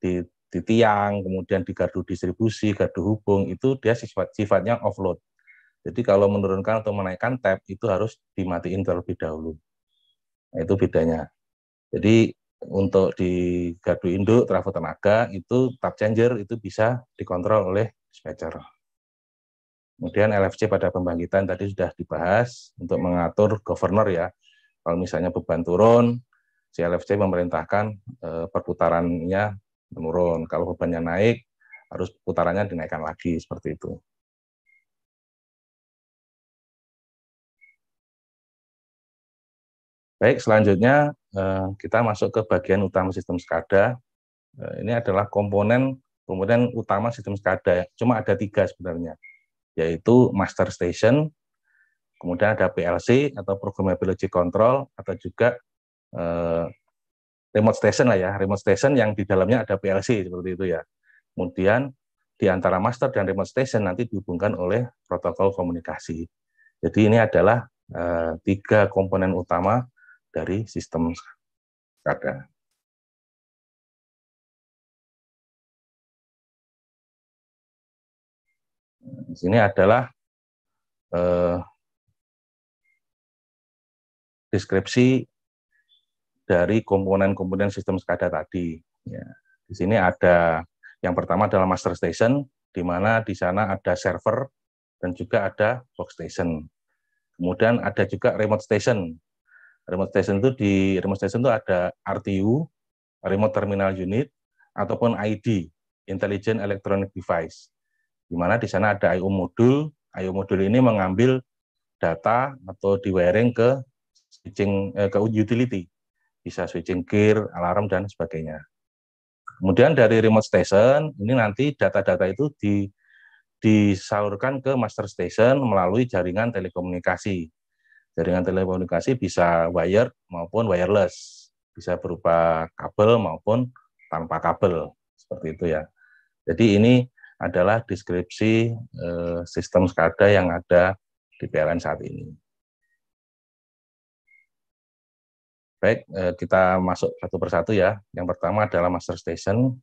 di, di tiang, kemudian di gardu distribusi, gardu hubung itu dia sifat, sifatnya offload. Jadi kalau menurunkan atau menaikkan tap itu harus dimatiin terlebih dahulu. Nah, itu bedanya. Jadi untuk di gardu induk trafo tenaga itu tap changer itu bisa dikontrol oleh dispatcher. Kemudian LFC pada pembangkitan tadi sudah dibahas untuk mengatur governor ya. Kalau misalnya beban turun, si LFC memerintahkan eh, perputarannya menurun. Kalau bebannya naik, harus putarannya dinaikkan lagi seperti itu. Baik, selanjutnya eh, kita masuk ke bagian utama sistem SCADA. Eh, ini adalah komponen komponen utama sistem SCADA. Cuma ada tiga sebenarnya yaitu master station, kemudian ada PLC atau programmability control atau juga eh, remote station lah ya, remote station yang di dalamnya ada PLC seperti itu ya. Kemudian di antara master dan remote station nanti dihubungkan oleh protokol komunikasi. Jadi ini adalah eh, tiga komponen utama dari sistem SCADA. Di sini adalah eh, deskripsi dari komponen-komponen sistem SCADA tadi. Ya. Di sini ada yang pertama adalah master station, di mana di sana ada server dan juga ada workstation. Kemudian ada juga remote station. Remote station itu di remote station itu ada RTU, remote terminal unit, ataupun ID, intelligent electronic device di mana di sana ada IO modul. IO modul ini mengambil data atau diwiring ke switching eh, ke utility, bisa switching gear, alarm dan sebagainya. Kemudian dari remote station ini nanti data-data itu di, disalurkan ke master station melalui jaringan telekomunikasi. Jaringan telekomunikasi bisa wired maupun wireless, bisa berupa kabel maupun tanpa kabel seperti itu ya. Jadi ini adalah deskripsi eh, sistem SCADA yang ada di PLN saat ini. Baik, eh, kita masuk satu persatu ya. Yang pertama adalah master station.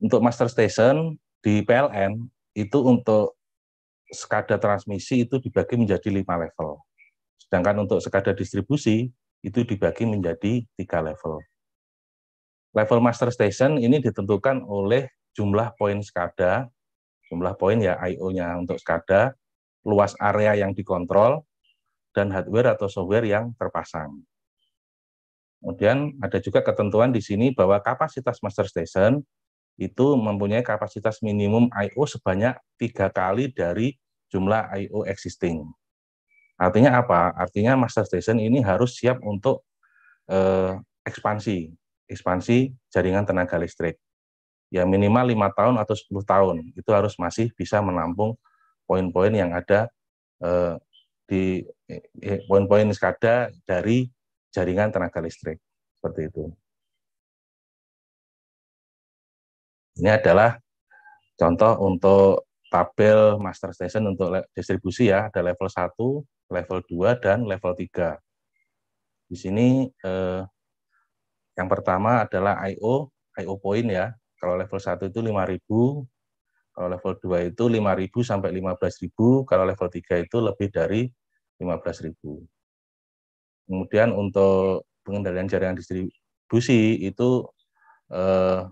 Untuk master station di PLN itu untuk SCADA transmisi itu dibagi menjadi lima level. Sedangkan untuk SCADA distribusi itu dibagi menjadi tiga level. Level master station ini ditentukan oleh jumlah poin SCADA, jumlah poin ya IO-nya untuk SCADA, luas area yang dikontrol, dan hardware atau software yang terpasang. Kemudian ada juga ketentuan di sini bahwa kapasitas master station itu mempunyai kapasitas minimum I.O. sebanyak tiga kali dari jumlah I.O. existing. Artinya apa? Artinya master station ini harus siap untuk eh, ekspansi, ekspansi jaringan tenaga listrik ya minimal lima tahun atau 10 tahun itu harus masih bisa menampung poin-poin yang ada eh, di eh, eh, poin-poin skada dari jaringan tenaga listrik seperti itu. Ini adalah contoh untuk tabel master station untuk distribusi ya, ada level 1, level 2, dan level 3. Di sini eh, yang pertama adalah I.O., I.O point ya, kalau level 1 itu 5000, kalau level 2 itu 5000 sampai 15000, kalau level 3 itu lebih dari 15000. Kemudian untuk pengendalian jaringan distribusi itu eh,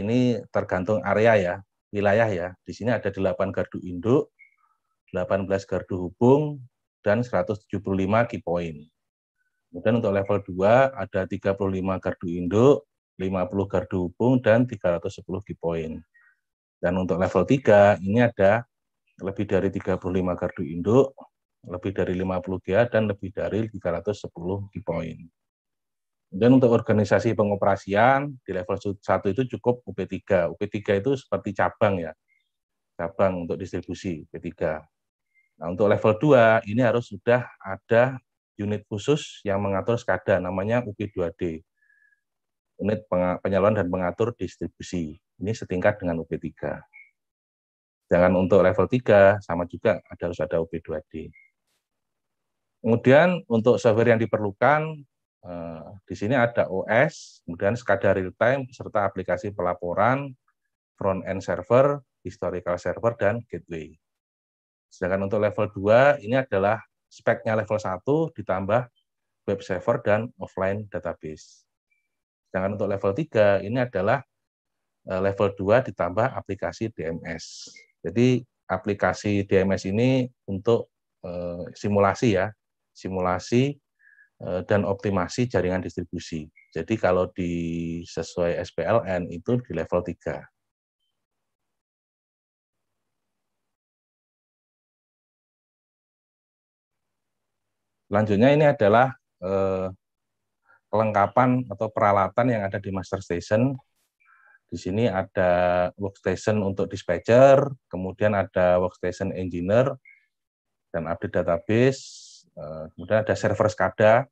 ini tergantung area ya, wilayah ya. Di sini ada 8 gardu induk, 18 gardu hubung, dan 175 key point. Kemudian untuk level 2 ada 35 gardu induk, 50 gardu hubung, dan 310 key point. Dan untuk level 3, ini ada lebih dari 35 gardu induk, lebih dari 50 GA, dan lebih dari 310 key point. Dan untuk organisasi pengoperasian, di level 1 itu cukup UP3. UP3 itu seperti cabang ya, cabang untuk distribusi P3. Nah, untuk level 2 ini harus sudah ada unit khusus yang mengatur SCADA namanya UP2D unit penyaluran dan pengatur distribusi. Ini setingkat dengan UP3. Jangan untuk level 3, sama juga ada, harus ada UP2D. Kemudian untuk software yang diperlukan, eh, di sini ada OS, kemudian SCADA real-time, serta aplikasi pelaporan, front-end server, historical server, dan gateway. Sedangkan untuk level 2, ini adalah speknya level 1 ditambah web server dan offline database. Sedangkan untuk level 3 ini adalah eh, level 2 ditambah aplikasi DMS. Jadi aplikasi DMS ini untuk eh, simulasi ya, simulasi eh, dan optimasi jaringan distribusi. Jadi kalau di sesuai SPLN itu di level 3. Selanjutnya ini adalah eh, kelengkapan atau peralatan yang ada di master station. Di sini ada workstation untuk dispatcher, kemudian ada workstation engineer, dan update database. Eh, kemudian ada server SCADA.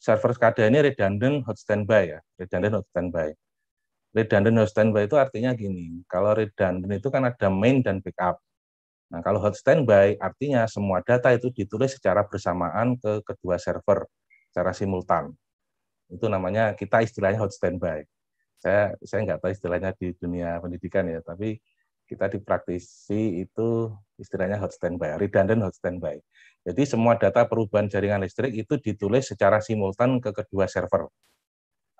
Server SCADA ini redundant hot standby ya, redundant hot standby. Redundant hot standby itu artinya gini, kalau redundant itu kan ada main dan backup. Nah, kalau hot standby artinya semua data itu ditulis secara bersamaan ke kedua server secara simultan. Itu namanya kita istilahnya hot standby. Saya saya nggak tahu istilahnya di dunia pendidikan ya, tapi kita di praktisi itu istilahnya hot standby, redundant hot standby. Jadi semua data perubahan jaringan listrik itu ditulis secara simultan ke kedua server.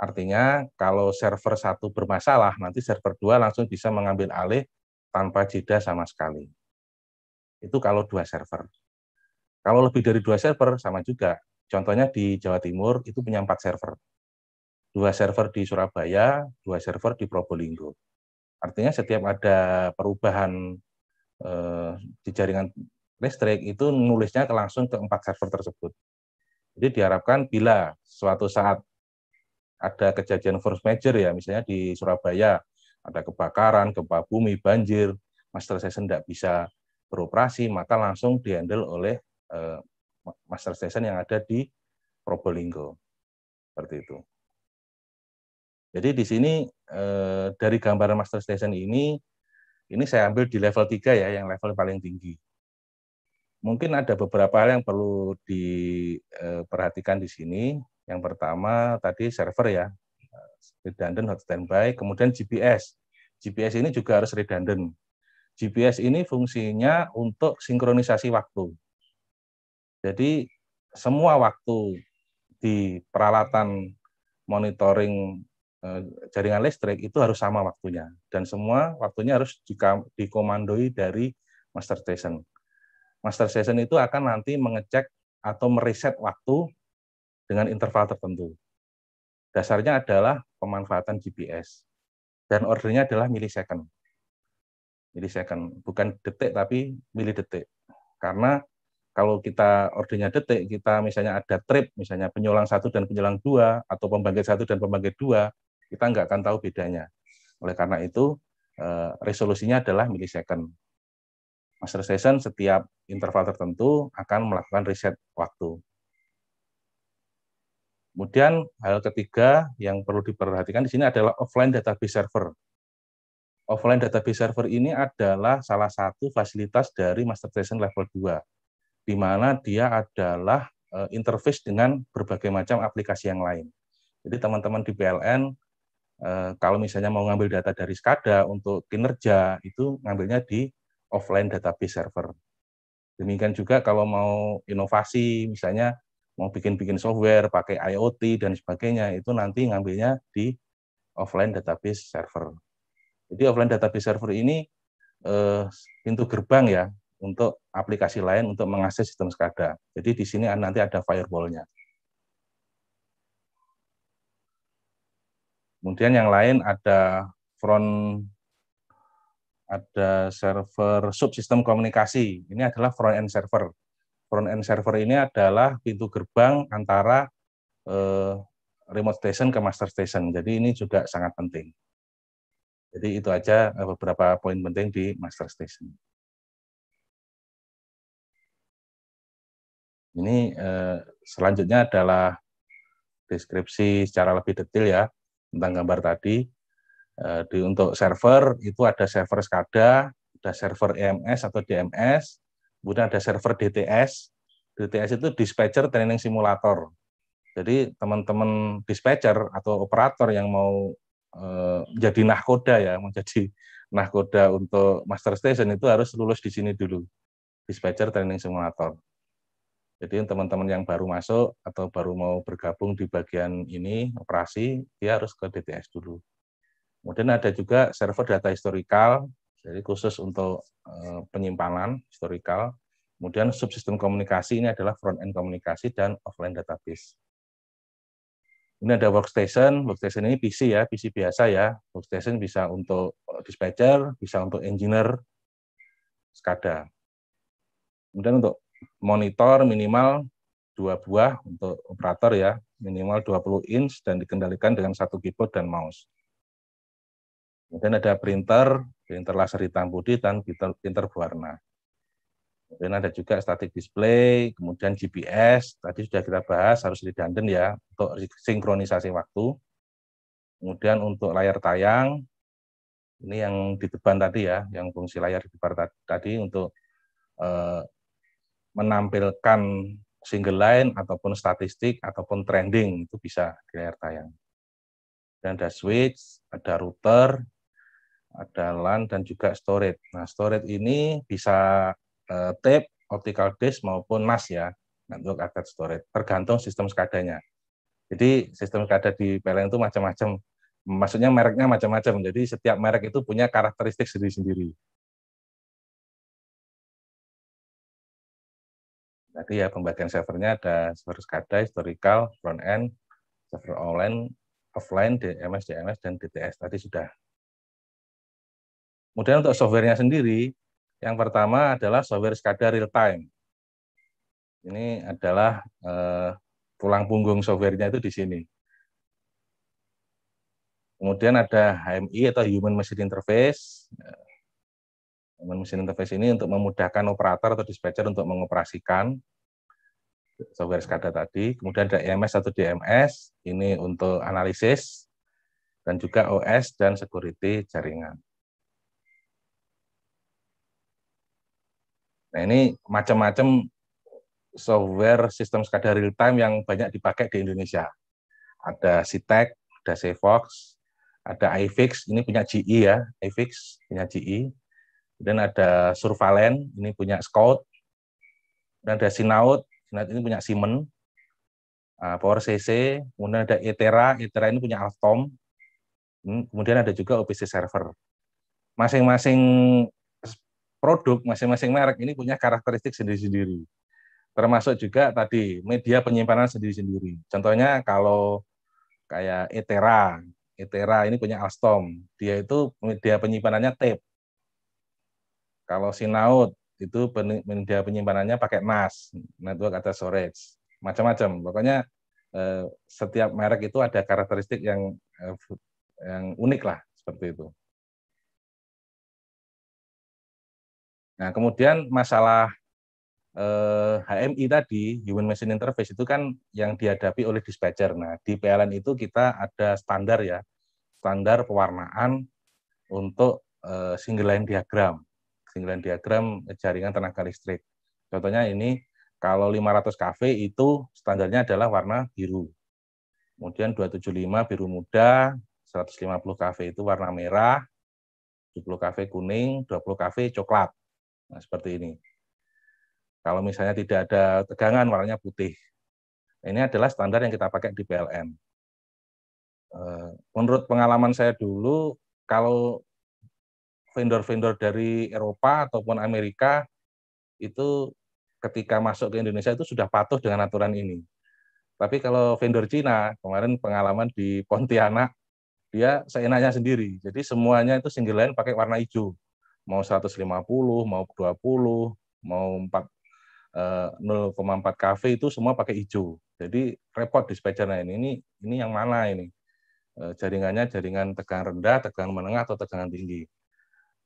Artinya kalau server satu bermasalah, nanti server dua langsung bisa mengambil alih tanpa jeda sama sekali. Itu kalau dua server. Kalau lebih dari dua server sama juga, Contohnya di Jawa Timur itu punya empat server. Dua server di Surabaya, dua server di Probolinggo. Artinya setiap ada perubahan eh, di jaringan listrik itu nulisnya ke langsung ke empat server tersebut. Jadi diharapkan bila suatu saat ada kejadian force major ya, misalnya di Surabaya ada kebakaran, gempa bumi, banjir, master session tidak bisa beroperasi, maka langsung dihandle oleh eh, master station yang ada di Probolinggo. Seperti itu. Jadi di sini eh, dari gambaran master station ini, ini saya ambil di level 3 ya, yang level paling tinggi. Mungkin ada beberapa hal yang perlu diperhatikan eh, di sini. Yang pertama tadi server ya, eh, redundant hot standby, kemudian GPS. GPS ini juga harus redundant. GPS ini fungsinya untuk sinkronisasi waktu. Jadi semua waktu di peralatan monitoring eh, jaringan listrik itu harus sama waktunya dan semua waktunya harus jika dikomandoi dari master station. Master station itu akan nanti mengecek atau mereset waktu dengan interval tertentu. Dasarnya adalah pemanfaatan GPS dan ordernya adalah milisecond. Milisecond bukan detik tapi milidetik. Karena kalau kita ordernya detik, kita misalnya ada trip, misalnya penyulang satu dan penyulang dua, atau pembangkit satu dan pembangkit dua, kita nggak akan tahu bedanya. Oleh karena itu, eh, resolusinya adalah milisecond. Master session setiap interval tertentu akan melakukan riset waktu. Kemudian hal ketiga yang perlu diperhatikan di sini adalah offline database server. Offline database server ini adalah salah satu fasilitas dari Master session level 2 di mana dia adalah eh, interface dengan berbagai macam aplikasi yang lain. Jadi teman-teman di PLN eh, kalau misalnya mau ngambil data dari SCADA untuk kinerja itu ngambilnya di offline database server. Demikian juga kalau mau inovasi misalnya mau bikin-bikin software pakai IoT dan sebagainya itu nanti ngambilnya di offline database server. Jadi offline database server ini eh, pintu gerbang ya untuk aplikasi lain untuk mengakses sistem SCADA. Jadi di sini nanti ada firewall-nya. Kemudian yang lain ada front ada server subsistem komunikasi. Ini adalah front end server. Front end server ini adalah pintu gerbang antara eh, remote station ke master station. Jadi ini juga sangat penting. Jadi itu aja eh, beberapa poin penting di master station. Ini eh, selanjutnya adalah deskripsi secara lebih detail ya tentang gambar tadi. Eh, di, untuk server itu ada server SCADA, ada server EMS atau DMS, kemudian ada server DTS. DTS itu dispatcher training simulator. Jadi teman-teman dispatcher atau operator yang mau eh, jadi nahkoda ya, menjadi nahkoda untuk master station itu harus lulus di sini dulu, dispatcher training simulator. Jadi teman-teman yang baru masuk atau baru mau bergabung di bagian ini operasi, dia harus ke DTS dulu. Kemudian ada juga server data historical, jadi khusus untuk eh, penyimpanan historical. Kemudian subsistem komunikasi ini adalah front end komunikasi dan offline database. Ini ada workstation, workstation ini PC ya, PC biasa ya. Workstation bisa untuk dispatcher, bisa untuk engineer, SCADA. Kemudian untuk monitor minimal dua buah untuk operator ya, minimal 20 inch dan dikendalikan dengan satu keyboard dan mouse. Kemudian ada printer, printer laser hitam putih dan printer berwarna. Kemudian ada juga static display, kemudian GPS, tadi sudah kita bahas harus redundant ya untuk sinkronisasi waktu. Kemudian untuk layar tayang, ini yang di depan tadi ya, yang fungsi layar di depan tadi untuk eh, menampilkan single line ataupun statistik ataupun trending itu bisa di layar tayang. Dan ada switch, ada router, ada LAN dan juga storage. Nah, storage ini bisa uh, tape, optical disk maupun NAS ya untuk akad storage, tergantung sistem skadanya. Jadi sistem skada di PLN itu macam-macam. Maksudnya mereknya macam-macam. Jadi setiap merek itu punya karakteristik sendiri-sendiri. Tadi ya pembagian servernya ada server SCADA, historical, front end, server online, offline, DMS, DMS, dan DTS. Tadi sudah. Kemudian untuk softwarenya sendiri, yang pertama adalah software SCADA real time. Ini adalah eh, tulang punggung softwarenya itu di sini. Kemudian ada HMI atau Human Machine Interface, Command Machine Interface ini untuk memudahkan operator atau dispatcher untuk mengoperasikan software SCADA tadi. Kemudian ada EMS atau DMS, ini untuk analisis, dan juga OS dan security jaringan. Nah ini macam-macam software sistem SCADA real-time yang banyak dipakai di Indonesia. Ada CTEC, e ada Cevox, ada iFix, ini punya GE ya, iFix punya GE. Kemudian ada Survalen, ini punya Scout. dan ada Sinaut, Sinaut ini punya Uh, Power CC, kemudian ada Etera, Etera ini punya Alstom. Hmm, kemudian ada juga OPC server. Masing-masing produk, masing-masing merek ini punya karakteristik sendiri-sendiri. Termasuk juga tadi media penyimpanan sendiri-sendiri. Contohnya kalau kayak Etera, Etera ini punya Alstom, dia itu media penyimpanannya tape. Kalau sinaut itu media penyimpanannya pakai NAS, network atau storage, macam-macam. Pokoknya eh, setiap merek itu ada karakteristik yang eh, yang unik lah seperti itu. Nah, kemudian masalah HMI eh, tadi, Human Machine Interface itu kan yang dihadapi oleh dispatcher. Nah, di PLN itu kita ada standar ya, standar pewarnaan untuk single line diagram ketinggalan diagram jaringan tenaga listrik. Contohnya ini kalau 500 KV itu standarnya adalah warna biru. Kemudian 275 biru muda, 150 KV itu warna merah, 70 KV kuning, 20 KV coklat. Nah, seperti ini. Kalau misalnya tidak ada tegangan warnanya putih. Ini adalah standar yang kita pakai di PLN. Eh, menurut pengalaman saya dulu, kalau vendor-vendor dari Eropa ataupun Amerika itu ketika masuk ke Indonesia itu sudah patuh dengan aturan ini. Tapi kalau vendor Cina, kemarin pengalaman di Pontianak, dia seenaknya sendiri. Jadi semuanya itu single line pakai warna hijau. Mau 150, mau 20, mau 0,4 eh, kV itu semua pakai hijau. Jadi repot dispatchernya ini. Ini ini yang mana ini? Eh, jaringannya jaringan tegangan rendah, tegangan menengah atau tegangan tinggi.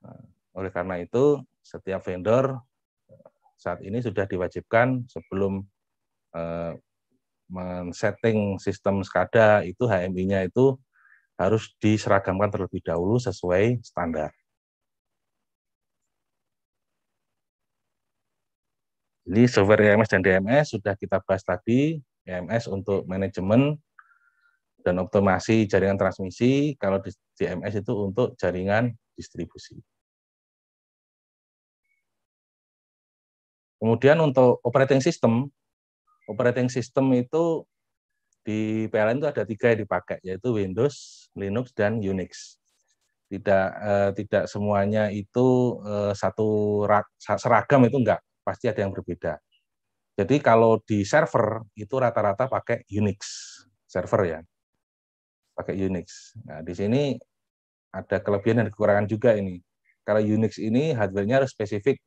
Nah, oleh karena itu, setiap vendor eh, saat ini sudah diwajibkan sebelum eh, men-setting sistem SCADA itu HMI-nya itu harus diseragamkan terlebih dahulu sesuai standar. Jadi software EMS dan DMS sudah kita bahas tadi, EMS untuk manajemen dan optimasi jaringan transmisi, kalau di DMS e itu untuk jaringan distribusi. Kemudian untuk operating system, operating system itu di PLN itu ada tiga yang dipakai, yaitu Windows, Linux, dan Unix. Tidak eh, tidak semuanya itu eh, satu seragam itu enggak, pasti ada yang berbeda. Jadi kalau di server itu rata-rata pakai Unix server ya, pakai Unix. Nah di sini ada kelebihan dan kekurangan juga ini. Kalau Unix ini hardware-nya harus spesifik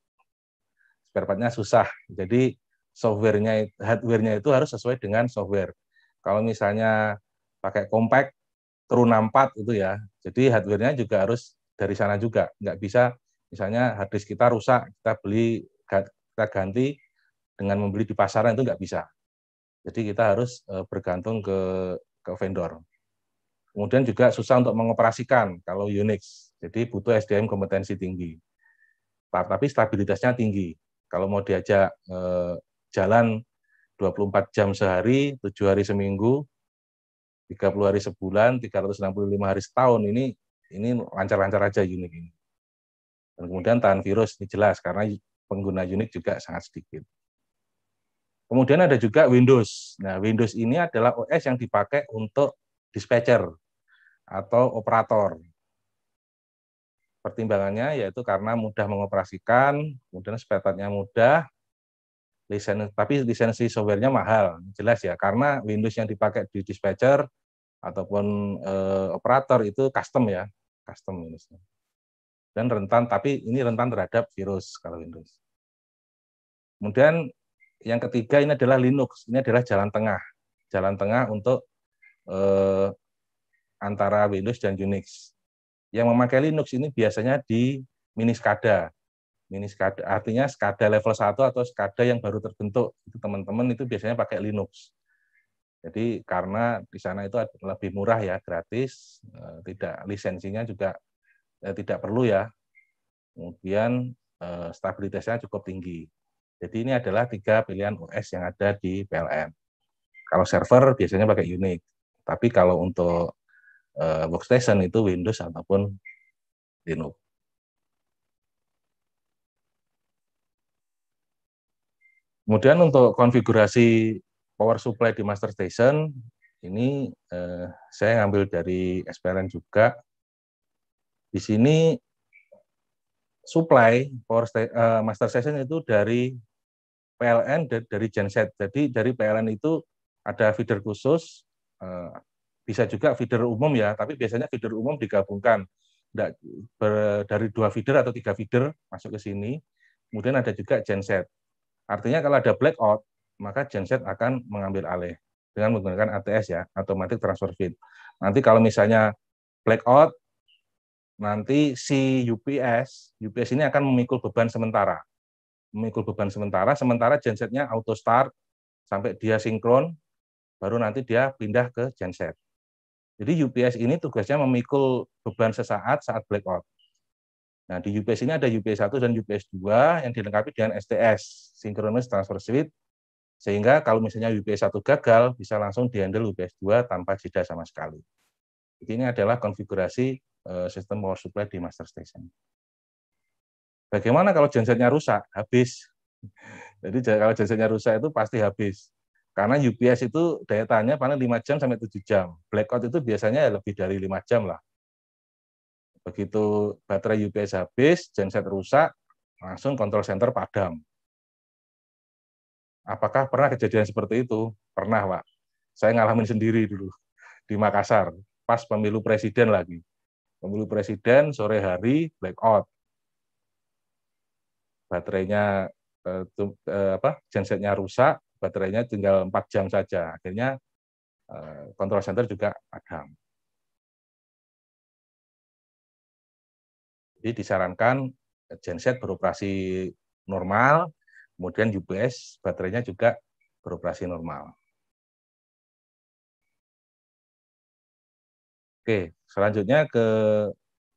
spare partnya susah. Jadi softwarenya, hardwarenya itu harus sesuai dengan software. Kalau misalnya pakai compact, true 64 itu ya, jadi hardwarenya juga harus dari sana juga. Nggak bisa misalnya harddisk kita rusak, kita beli, kita ganti dengan membeli di pasaran itu nggak bisa. Jadi kita harus eh, bergantung ke, ke vendor. Kemudian juga susah untuk mengoperasikan kalau Unix. Jadi butuh SDM kompetensi tinggi. Tapi stabilitasnya tinggi. Kalau mau diajak eh, jalan 24 jam sehari, 7 hari seminggu, 30 hari sebulan, 365 hari setahun ini ini lancar-lancar aja unik ini. Dan kemudian tahan virus ini jelas karena pengguna unik juga sangat sedikit. Kemudian ada juga Windows. Nah, Windows ini adalah OS yang dipakai untuk dispatcher atau operator. Pertimbangannya yaitu karena mudah mengoperasikan, kemudian spare mudah, lisensi, tapi lisensi softwarenya mahal, jelas ya, karena Windows yang dipakai di dispatcher ataupun e, operator itu custom ya, custom Windows. Dan rentan, tapi ini rentan terhadap virus kalau Windows. Kemudian yang ketiga ini adalah Linux, ini adalah jalan tengah, jalan tengah untuk e, antara Windows dan Unix yang memakai Linux ini biasanya di mini SCADA. Mini SCADA artinya SCADA level 1 atau SCADA yang baru terbentuk. Itu teman-teman itu biasanya pakai Linux. Jadi karena di sana itu lebih murah ya, gratis, eh, tidak lisensinya juga eh, tidak perlu ya. Kemudian eh, stabilitasnya cukup tinggi. Jadi ini adalah tiga pilihan OS yang ada di PLN. Kalau server biasanya pakai Unix, tapi kalau untuk uh, workstation itu Windows ataupun Linux. Kemudian untuk konfigurasi power supply di master station ini eh, saya ngambil dari SPLN juga. Di sini supply power sta eh, master station itu dari PLN dari genset. Jadi dari PLN itu ada feeder khusus eh, bisa juga feeder umum ya, tapi biasanya feeder umum digabungkan dari dua feeder atau tiga feeder masuk ke sini. Kemudian ada juga genset. Artinya kalau ada blackout, maka genset akan mengambil alih dengan menggunakan ATS ya, automatic transfer feed. Nanti kalau misalnya blackout, nanti si UPS, UPS ini akan memikul beban sementara. Memikul beban sementara, sementara gensetnya auto start sampai dia sinkron, baru nanti dia pindah ke genset. Jadi UPS ini tugasnya memikul beban sesaat saat blackout. Nah, di UPS ini ada UPS 1 dan UPS 2 yang dilengkapi dengan STS, Synchronous Transfer Switch, sehingga kalau misalnya UPS 1 gagal, bisa langsung dihandle UPS 2 tanpa jeda sama sekali. Jadi ini adalah konfigurasi eh, sistem power supply di master station. Bagaimana kalau gensetnya rusak? Habis. Jadi kalau gensetnya rusak itu pasti habis. Karena UPS itu daya tahannya paling 5 jam sampai 7 jam. Blackout itu biasanya ya lebih dari 5 jam lah. Begitu baterai UPS habis, genset rusak, langsung kontrol center padam. Apakah pernah kejadian seperti itu? Pernah, Pak. Saya ngalamin sendiri dulu di Makassar, pas pemilu presiden lagi. Pemilu presiden sore hari blackout. Baterainya eh, eh apa gensetnya rusak, baterainya tinggal 4 jam saja. Akhirnya kontrol eh, center juga padam. Jadi disarankan genset beroperasi normal, kemudian UPS baterainya juga beroperasi normal. Oke, selanjutnya ke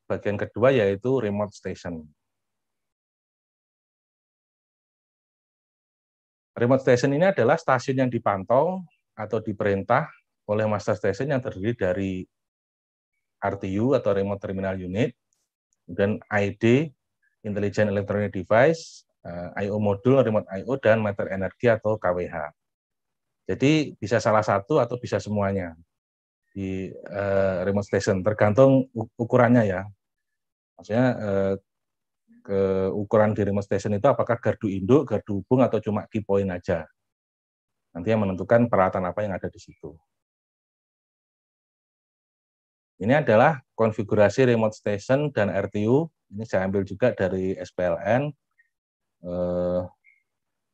bagian kedua yaitu remote station. Remote station ini adalah stasiun yang dipantau atau diperintah oleh master station yang terdiri dari RTU atau Remote Terminal Unit, dan ID, Intelligent Electronic Device, eh, I.O. modul, Remote I.O., dan Meter Energi atau KWH. Jadi bisa salah satu atau bisa semuanya di eh, remote station, tergantung ukurannya ya. Maksudnya eh, ke ukuran di remote station itu apakah gardu induk, gardu hubung, atau cuma key point aja. Nanti yang menentukan peralatan apa yang ada di situ. Ini adalah konfigurasi remote station dan RTU. Ini saya ambil juga dari SPLN. Eh,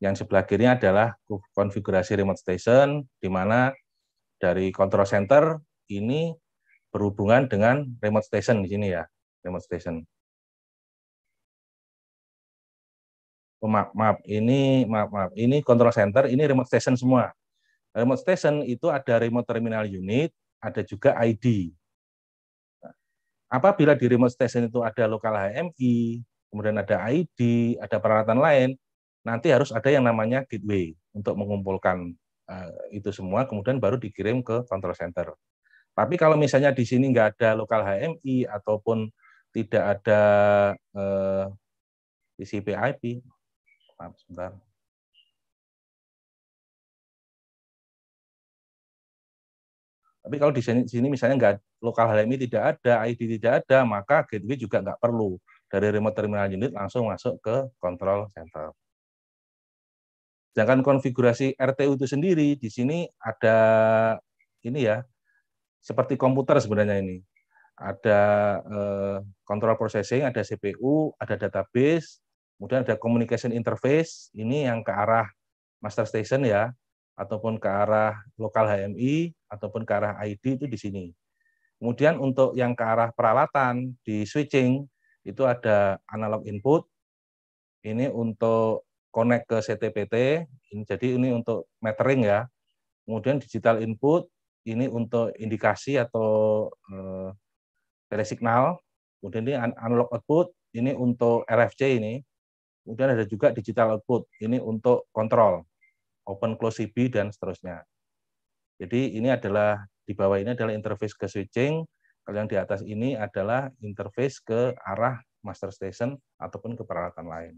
yang sebelah kiri adalah konfigurasi remote station, di mana dari control center ini berhubungan dengan remote station di sini ya, remote station. oh, maaf, maaf ini maaf maaf ini control center ini remote station semua remote station itu ada remote terminal unit ada juga ID nah, apabila di remote station itu ada lokal HMI kemudian ada ID ada peralatan lain nanti harus ada yang namanya gateway untuk mengumpulkan uh, itu semua kemudian baru dikirim ke control center tapi kalau misalnya di sini nggak ada lokal HMI ataupun tidak ada eh, TCP IP, Maaf, sebentar. Tapi kalau di sini, sini misalnya nggak lokal ini tidak ada, ID tidak ada, maka gateway juga nggak perlu. Dari remote terminal unit langsung masuk ke control center. Sedangkan konfigurasi RTU itu sendiri di sini ada ini ya, seperti komputer sebenarnya ini. Ada eh, control processing, ada CPU, ada database, Kemudian ada communication interface, ini yang ke arah master station ya, ataupun ke arah lokal HMI, ataupun ke arah ID itu di sini. Kemudian untuk yang ke arah peralatan di switching, itu ada analog input, ini untuk connect ke CTPT, ini, jadi ini untuk metering ya. Kemudian digital input, ini untuk indikasi atau eh, telesignal. Kemudian ini analog output, ini untuk RFC ini, Kemudian ada juga digital output, ini untuk kontrol, open close CB dan seterusnya. Jadi ini adalah di bawah ini adalah interface ke switching, kalau yang di atas ini adalah interface ke arah master station ataupun ke peralatan lain.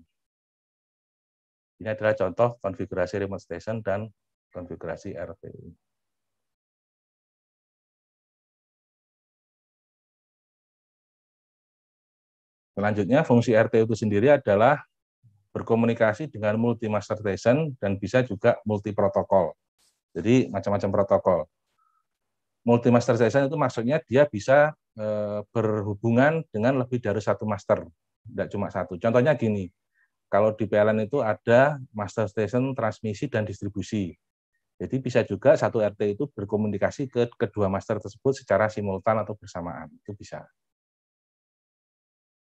Ini adalah contoh konfigurasi remote station dan konfigurasi RPU. Selanjutnya, fungsi RTU itu sendiri adalah berkomunikasi dengan multi master station dan bisa juga multi protokol. Jadi macam-macam protokol. Multi master station itu maksudnya dia bisa eh, berhubungan dengan lebih dari satu master, tidak cuma satu. Contohnya gini, kalau di PLN itu ada master station transmisi dan distribusi. Jadi bisa juga satu RT itu berkomunikasi ke kedua master tersebut secara simultan atau bersamaan. Itu bisa.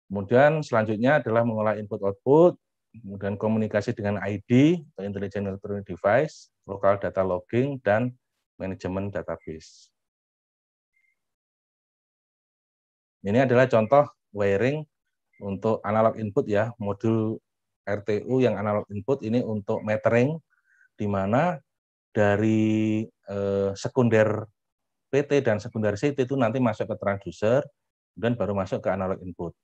Kemudian selanjutnya adalah mengolah input output kemudian komunikasi dengan ID atau Intelligent Electronic Device, Local Data Logging, dan manajemen database. Ini adalah contoh wiring untuk analog input ya, modul RTU yang analog input ini untuk metering, di mana dari eh, sekunder PT dan sekunder CT itu nanti masuk ke transducer, dan baru masuk ke analog input.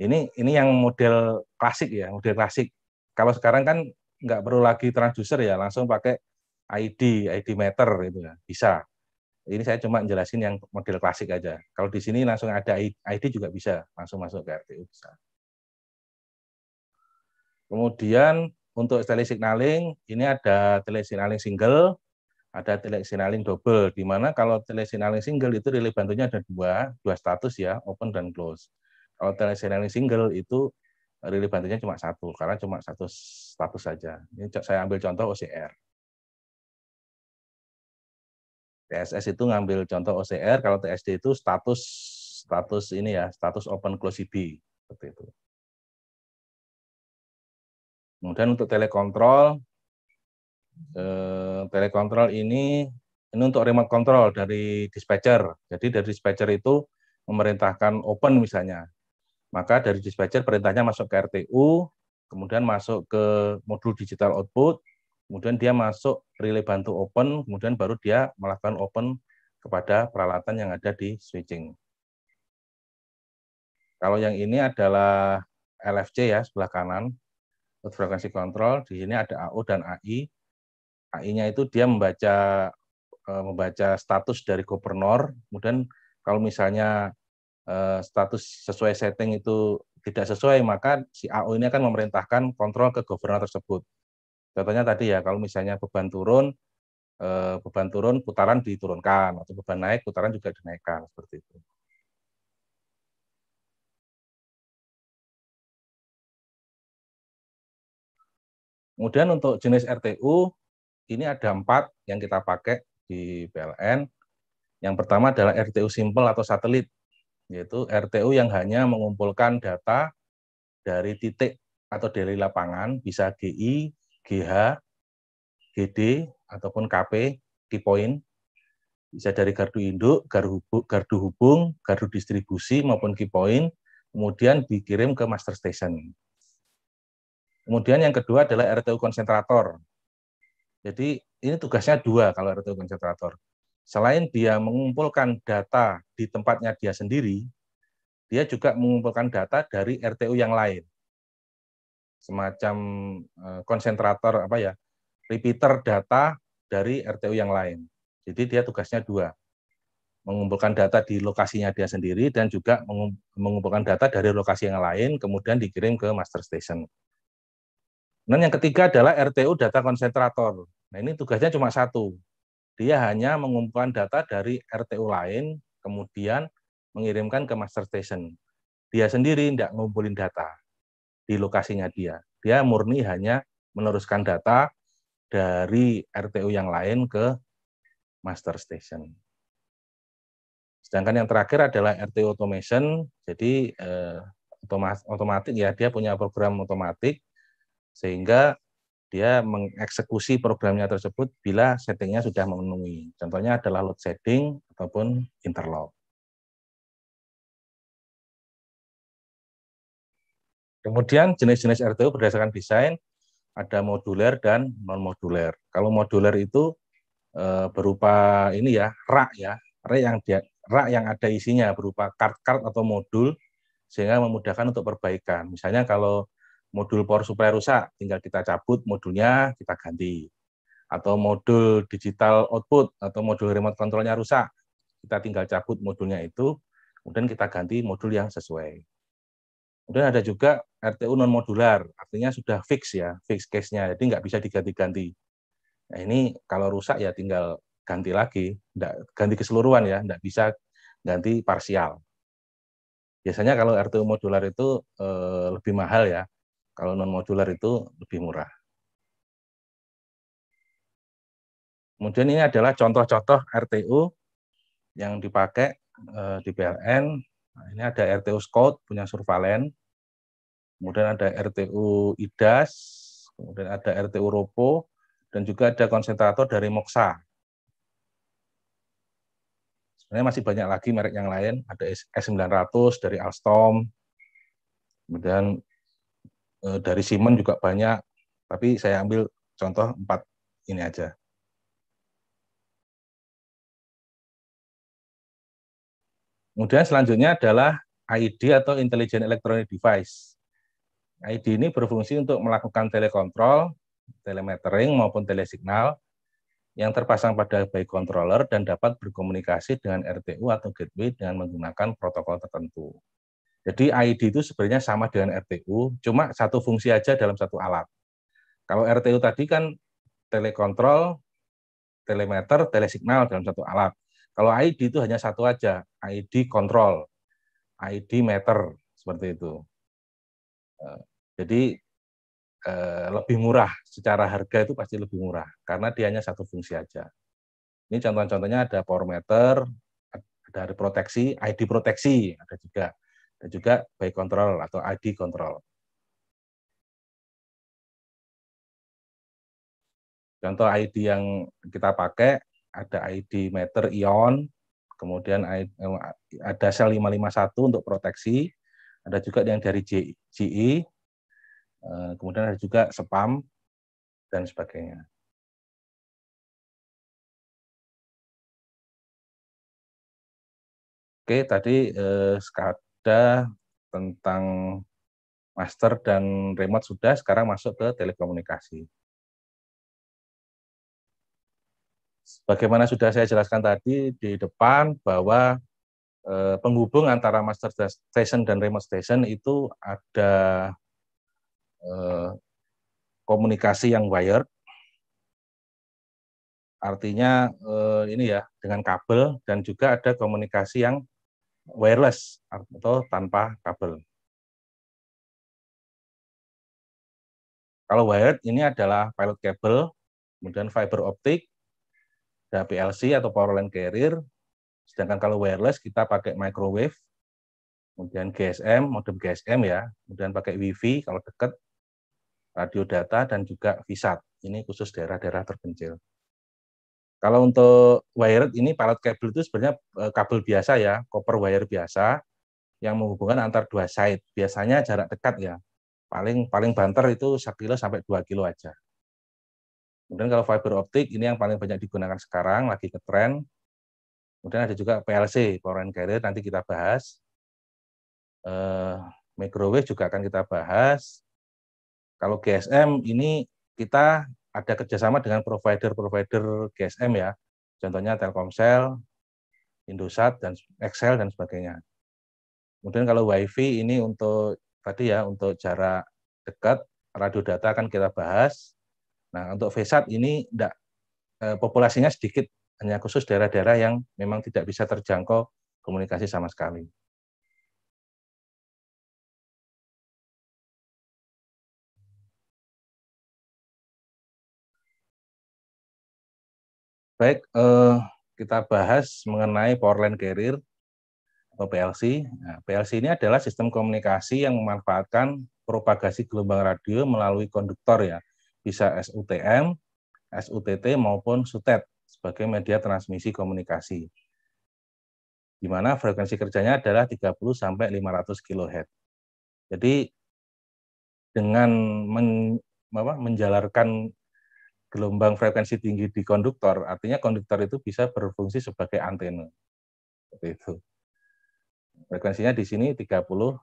Ini ini yang model klasik ya, model klasik. Kalau sekarang kan nggak perlu lagi transducer ya, langsung pakai ID, ID meter itu ya, bisa. Ini saya cuma jelasin yang model klasik aja. Kalau di sini langsung ada ID juga bisa, langsung masuk ke RTU bisa. Kemudian untuk signaling ini ada signaling single, ada signaling double, di mana kalau signaling single itu relay bantunya ada dua, dua status ya, open dan close. Kalau telesenering single itu relevansinya cuma satu, karena cuma satu status saja. Ini saya ambil contoh OCR. TSS itu ngambil contoh OCR, kalau TSD itu status status ini ya, status open close IP seperti itu. Kemudian untuk telekontrol, eh, telekontrol ini ini untuk remote control dari dispatcher. Jadi dari dispatcher itu memerintahkan open misalnya. Maka dari dispatcher perintahnya masuk ke RTU, kemudian masuk ke modul digital output, kemudian dia masuk relay bantu open, kemudian baru dia melakukan open kepada peralatan yang ada di switching. Kalau yang ini adalah LFC ya sebelah kanan, output frequency kontrol. Di sini ada AO dan AI. AI-nya itu dia membaca eh, membaca status dari governor. Kemudian kalau misalnya Eh, status sesuai setting itu tidak sesuai, maka si AO ini akan memerintahkan kontrol ke governor tersebut. Contohnya tadi ya, kalau misalnya beban turun, eh, beban turun, putaran diturunkan, atau beban naik, putaran juga dinaikkan, seperti itu. Kemudian untuk jenis RTU, ini ada empat yang kita pakai di PLN. Yang pertama adalah RTU simple atau satelit yaitu RTU yang hanya mengumpulkan data dari titik atau dari lapangan, bisa GI, GH, GD, ataupun KP, key point, bisa dari gardu induk, gardu hubung, gardu, distribusi, maupun key point, kemudian dikirim ke master station. Kemudian yang kedua adalah RTU konsentrator. Jadi ini tugasnya dua kalau RTU konsentrator. Selain dia mengumpulkan data di tempatnya dia sendiri, dia juga mengumpulkan data dari RTU yang lain. Semacam eh, konsentrator apa ya, repeater data dari RTU yang lain. Jadi dia tugasnya dua, mengumpulkan data di lokasinya dia sendiri dan juga mengumpulkan data dari lokasi yang lain kemudian dikirim ke master station. Dan yang ketiga adalah RTU data konsentrator. Nah ini tugasnya cuma satu, dia hanya mengumpulkan data dari RTU lain, kemudian mengirimkan ke master station. Dia sendiri tidak ngumpulin data di lokasinya dia. Dia murni hanya meneruskan data dari RTU yang lain ke master station. Sedangkan yang terakhir adalah RTU automation, jadi eh, otomatis ya dia punya program otomatis sehingga dia mengeksekusi programnya tersebut bila settingnya sudah memenuhi. Contohnya adalah load setting ataupun interlock. Kemudian jenis-jenis RTU berdasarkan desain ada moduler dan non moduler. Kalau moduler itu e, berupa ini ya rak ya rak yang dia, rak yang ada isinya berupa kart-kart atau modul sehingga memudahkan untuk perbaikan. Misalnya kalau modul power supply rusak, tinggal kita cabut modulnya, kita ganti. Atau modul digital output atau modul remote controlnya rusak, kita tinggal cabut modulnya itu, kemudian kita ganti modul yang sesuai. Kemudian ada juga RTU non modular, artinya sudah fix ya, fix case-nya, jadi nggak bisa diganti-ganti. Nah ini kalau rusak ya tinggal ganti lagi, nggak ganti keseluruhan ya, nggak bisa ganti parsial biasanya kalau RTU modular itu eh, lebih mahal ya kalau non modular itu lebih murah. Kemudian ini adalah contoh-contoh RTU yang dipakai eh, di Nah, Ini ada RTU Scout punya Survalen, kemudian ada RTU IDAS, kemudian ada RTU Ropo, dan juga ada konsentrator dari Moksa. Sebenarnya masih banyak lagi merek yang lain, ada S900 dari Alstom, kemudian Eh, dari Simon juga banyak, tapi saya ambil contoh empat ini aja. Kemudian selanjutnya adalah ID atau Intelligent Electronic Device. ID ini berfungsi untuk melakukan telekontrol, telemetering maupun telesignal yang terpasang pada baik controller dan dapat berkomunikasi dengan RTU atau gateway dengan menggunakan protokol tertentu. Jadi ID itu sebenarnya sama dengan RTU, cuma satu fungsi aja dalam satu alat. Kalau RTU tadi kan telekontrol, telemeter, telesignal dalam satu alat. Kalau ID itu hanya satu aja, ID kontrol, ID meter, seperti itu. Eh, jadi eh, lebih murah secara harga itu pasti lebih murah karena dia hanya satu fungsi aja. Ini contoh-contohnya ada power meter, ada proteksi, ID proteksi ada juga dan juga by control atau ID control. Contoh ID yang kita pakai ada ID meter ion, kemudian eh, ada sel 551 untuk proteksi, ada juga yang dari GE, eh, kemudian ada juga spam dan sebagainya. Oke, tadi eh, sudah, tentang master dan remote sudah, sekarang masuk ke telekomunikasi. Bagaimana sudah saya jelaskan tadi di depan bahwa eh, penghubung antara master station dan remote station itu ada eh, komunikasi yang wired, artinya eh, ini ya dengan kabel dan juga ada komunikasi yang wireless atau tanpa kabel. Kalau wired ini adalah pilot kabel, kemudian fiber optik, ada PLC atau power line carrier. Sedangkan kalau wireless kita pakai microwave, kemudian GSM, modem GSM ya, kemudian pakai WiFi kalau dekat, radio data dan juga VSAT. Ini khusus daerah-daerah terpencil. Kalau untuk wired ini pilot kabel itu sebenarnya e, kabel biasa ya, copper wire biasa yang menghubungkan antar dua side. Biasanya jarak dekat ya. Paling paling banter itu 1 kilo sampai 2 kilo aja. Kemudian kalau fiber optik ini yang paling banyak digunakan sekarang lagi tren. Kemudian ada juga PLC, power and carrier nanti kita bahas. Eh, microwave juga akan kita bahas. Kalau GSM ini kita ada kerjasama dengan provider-provider GSM ya, contohnya Telkomsel, Indosat dan Excel dan sebagainya. Kemudian kalau WiFi ini untuk tadi ya untuk jarak dekat radio data akan kita bahas. Nah untuk VSAT ini tidak eh, populasinya sedikit hanya khusus daerah-daerah yang memang tidak bisa terjangkau komunikasi sama sekali. Baik, eh, kita bahas mengenai Powerline Carrier atau PLC. Nah, PLC ini adalah sistem komunikasi yang memanfaatkan propagasi gelombang radio melalui konduktor ya, bisa SUTM, SUTT maupun SUTET e sebagai media transmisi komunikasi. Di mana frekuensi kerjanya adalah 30 sampai 500 kHz. Jadi dengan men, apa, menjalarkan gelombang frekuensi tinggi di konduktor, artinya konduktor itu bisa berfungsi sebagai antena. Seperti itu. Frekuensinya di sini 30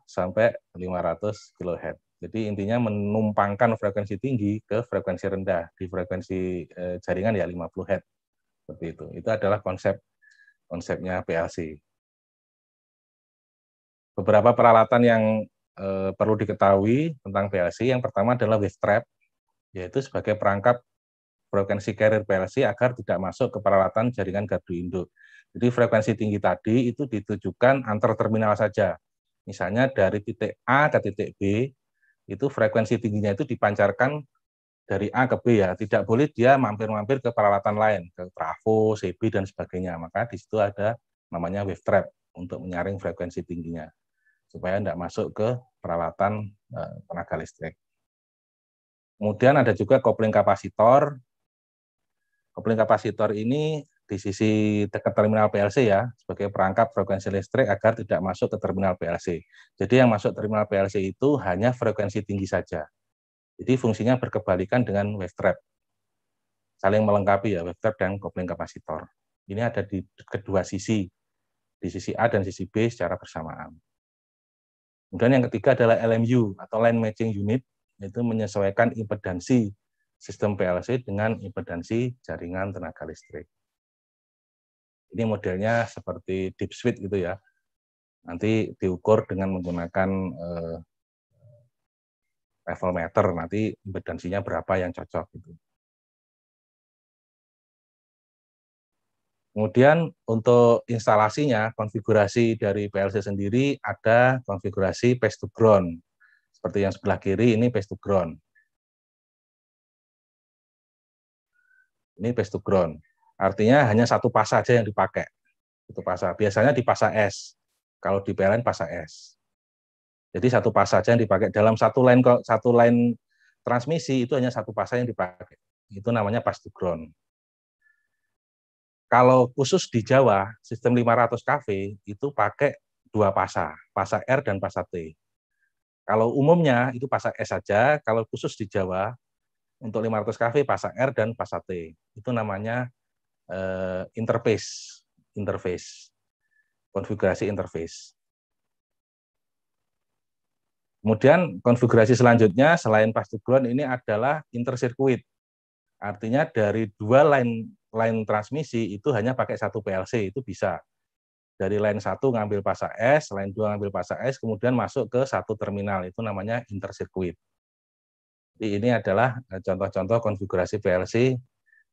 sampai 500 kHz. Jadi intinya menumpangkan frekuensi tinggi ke frekuensi rendah di frekuensi eh, jaringan ya 50 Hz. Seperti itu. Itu adalah konsep konsepnya PLC. Beberapa peralatan yang eh, perlu diketahui tentang PLC yang pertama adalah wave trap yaitu sebagai perangkap frekuensi carrier PLC agar tidak masuk ke peralatan jaringan gardu induk. Jadi frekuensi tinggi tadi itu ditujukan antar terminal saja. Misalnya dari titik A ke titik B, itu frekuensi tingginya itu dipancarkan dari A ke B ya, tidak boleh dia mampir-mampir ke peralatan lain, ke trafo, CB, dan sebagainya. Maka di situ ada namanya wave trap untuk menyaring frekuensi tingginya, supaya tidak masuk ke peralatan eh, tenaga listrik. Kemudian ada juga kopling kapasitor, Kopling kapasitor ini di sisi dekat terminal PLC ya, sebagai perangkap frekuensi listrik agar tidak masuk ke terminal PLC. Jadi yang masuk terminal PLC itu hanya frekuensi tinggi saja. Jadi fungsinya berkebalikan dengan wave trap. Saling melengkapi ya wave trap dan kopling kapasitor. Ini ada di kedua sisi, di sisi A dan sisi B secara bersamaan. Kemudian yang ketiga adalah LMU atau line matching unit, itu menyesuaikan impedansi sistem PLC dengan impedansi jaringan tenaga listrik. Ini modelnya seperti deep switch gitu ya. Nanti diukur dengan menggunakan eh, level meter, nanti impedansinya berapa yang cocok gitu. Kemudian untuk instalasinya, konfigurasi dari PLC sendiri ada konfigurasi paste to ground. Seperti yang sebelah kiri ini paste to ground Ini base to ground. Artinya hanya satu pas saja yang dipakai. Itu pasar Biasanya di pasar S. Kalau di PLN pasar S. Jadi satu pas saja yang dipakai dalam satu line satu line transmisi itu hanya satu pas yang dipakai. Itu namanya pas to ground. Kalau khusus di Jawa, sistem 500 KV itu pakai dua pasa, pasa R dan pasa T. Kalau umumnya itu pasa S saja, kalau khusus di Jawa untuk 500 kV pasang R dan pasang T. Itu namanya eh, interface, interface, konfigurasi interface. Kemudian konfigurasi selanjutnya selain ground ini adalah intersirkuit. Artinya dari dua line line transmisi itu hanya pakai satu PLC itu bisa. Dari line satu ngambil pasak S, line dua ngambil pasak S, kemudian masuk ke satu terminal itu namanya intersirkuit ini adalah eh, contoh-contoh konfigurasi PLC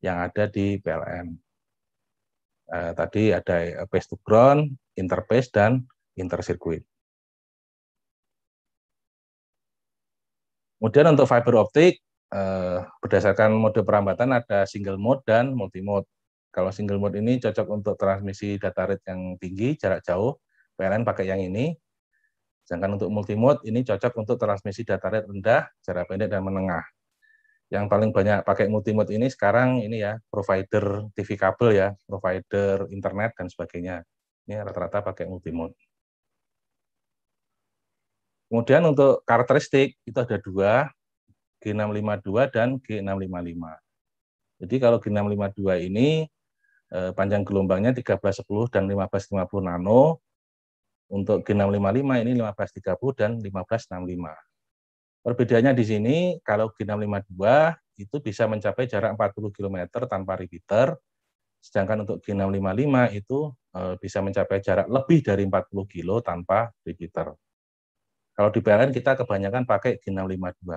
yang ada di PLN. Eh, tadi ada eh, base to ground, interface, dan intersirkuit. Kemudian untuk fiber optik, berdasarkan mode perambatan ada single mode dan multimode. Kalau single mode ini cocok untuk transmisi data rate yang tinggi, jarak jauh. PLN pakai yang ini. Sedangkan untuk multimode ini cocok untuk transmisi data rate rendah, jarak pendek dan menengah. Yang paling banyak pakai multimode ini sekarang ini ya provider TV kabel ya, provider internet dan sebagainya. Ini rata-rata pakai multimode. Kemudian untuk karakteristik itu ada dua, G652 dan G655. Jadi kalau G652 ini eh, panjang gelombangnya 1310 dan 1550 nano, untuk G655 ini 1530 dan 1565. Perbedaannya di sini kalau G652 itu bisa mencapai jarak 40 km tanpa repeater, sedangkan untuk G655 itu eh, bisa mencapai jarak lebih dari 40 kilo tanpa repeater. Kalau di PLN kita kebanyakan pakai G652.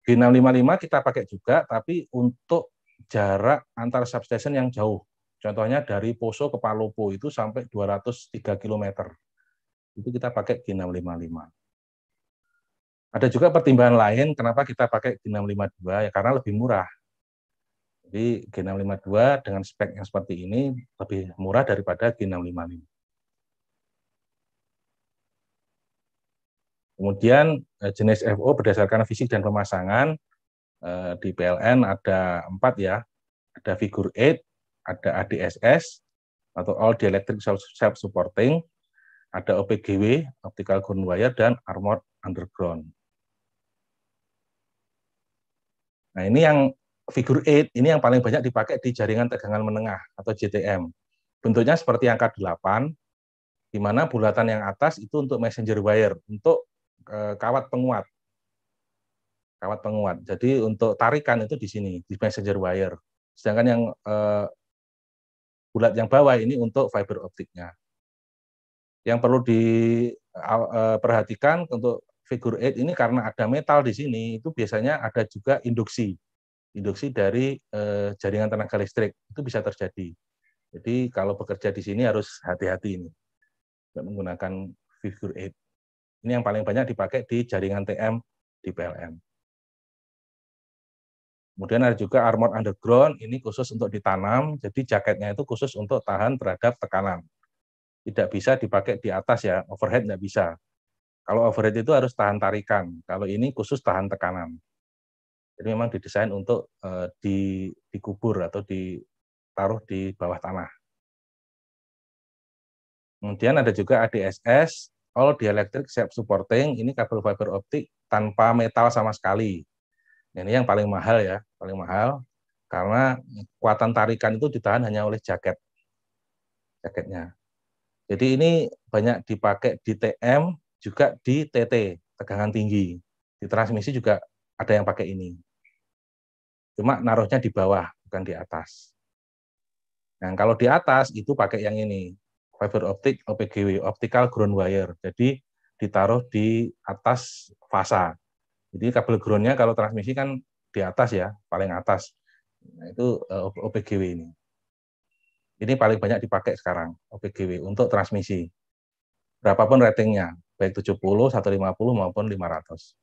G655 kita pakai juga, tapi untuk jarak antar substation yang jauh. Contohnya dari Poso ke Palopo itu sampai 203 km. Itu kita pakai G655. Ada juga pertimbangan lain kenapa kita pakai G652 ya karena lebih murah. Jadi G652 dengan spek yang seperti ini lebih murah daripada G655. Kemudian eh, jenis FO berdasarkan fisik dan pemasangan eh, di PLN ada empat ya, ada Figure 8, ada ADSS atau All Dielectric Self-Supporting, ada OPGW, Optical Ground Wire, dan Armored Underground. Nah ini yang figure 8, ini yang paling banyak dipakai di jaringan tegangan menengah atau JTM. Bentuknya seperti angka 8, di mana bulatan yang atas itu untuk messenger wire, untuk eh, kawat penguat. Kawat penguat. Jadi untuk tarikan itu di sini, di messenger wire. Sedangkan yang eh, bulat yang bawah ini untuk fiber optiknya. Yang perlu diperhatikan uh, uh, untuk figure 8 ini karena ada metal di sini, itu biasanya ada juga induksi. Induksi dari uh, jaringan tenaga listrik, itu bisa terjadi. Jadi kalau bekerja di sini harus hati-hati ini. Menggunakan figure 8. Ini yang paling banyak dipakai di jaringan TM di PLN. Kemudian ada juga armor underground, ini khusus untuk ditanam, jadi jaketnya itu khusus untuk tahan terhadap tekanan. Tidak bisa dipakai di atas ya, overhead nggak bisa. Kalau overhead itu harus tahan tarikan, kalau ini khusus tahan tekanan. Jadi memang didesain untuk uh, di, dikubur atau ditaruh di bawah tanah. Kemudian ada juga ADSS, all dielectric self supporting, ini kabel fiber optik tanpa metal sama sekali Nah, ini yang paling mahal ya, paling mahal karena kekuatan tarikan itu ditahan hanya oleh jaket jaketnya. Jadi ini banyak dipakai di TM juga di TT tegangan tinggi. Di transmisi juga ada yang pakai ini. Cuma naruhnya di bawah bukan di atas. Nah, kalau di atas itu pakai yang ini, fiber optik OPGW, optical ground wire. Jadi ditaruh di atas fasa. Jadi kabel groundnya kalau transmisi kan di atas ya, paling atas. Nah, itu eh, OPGW ini. Ini paling banyak dipakai sekarang, OPGW, untuk transmisi. Berapapun ratingnya, baik 70, 150, maupun 500.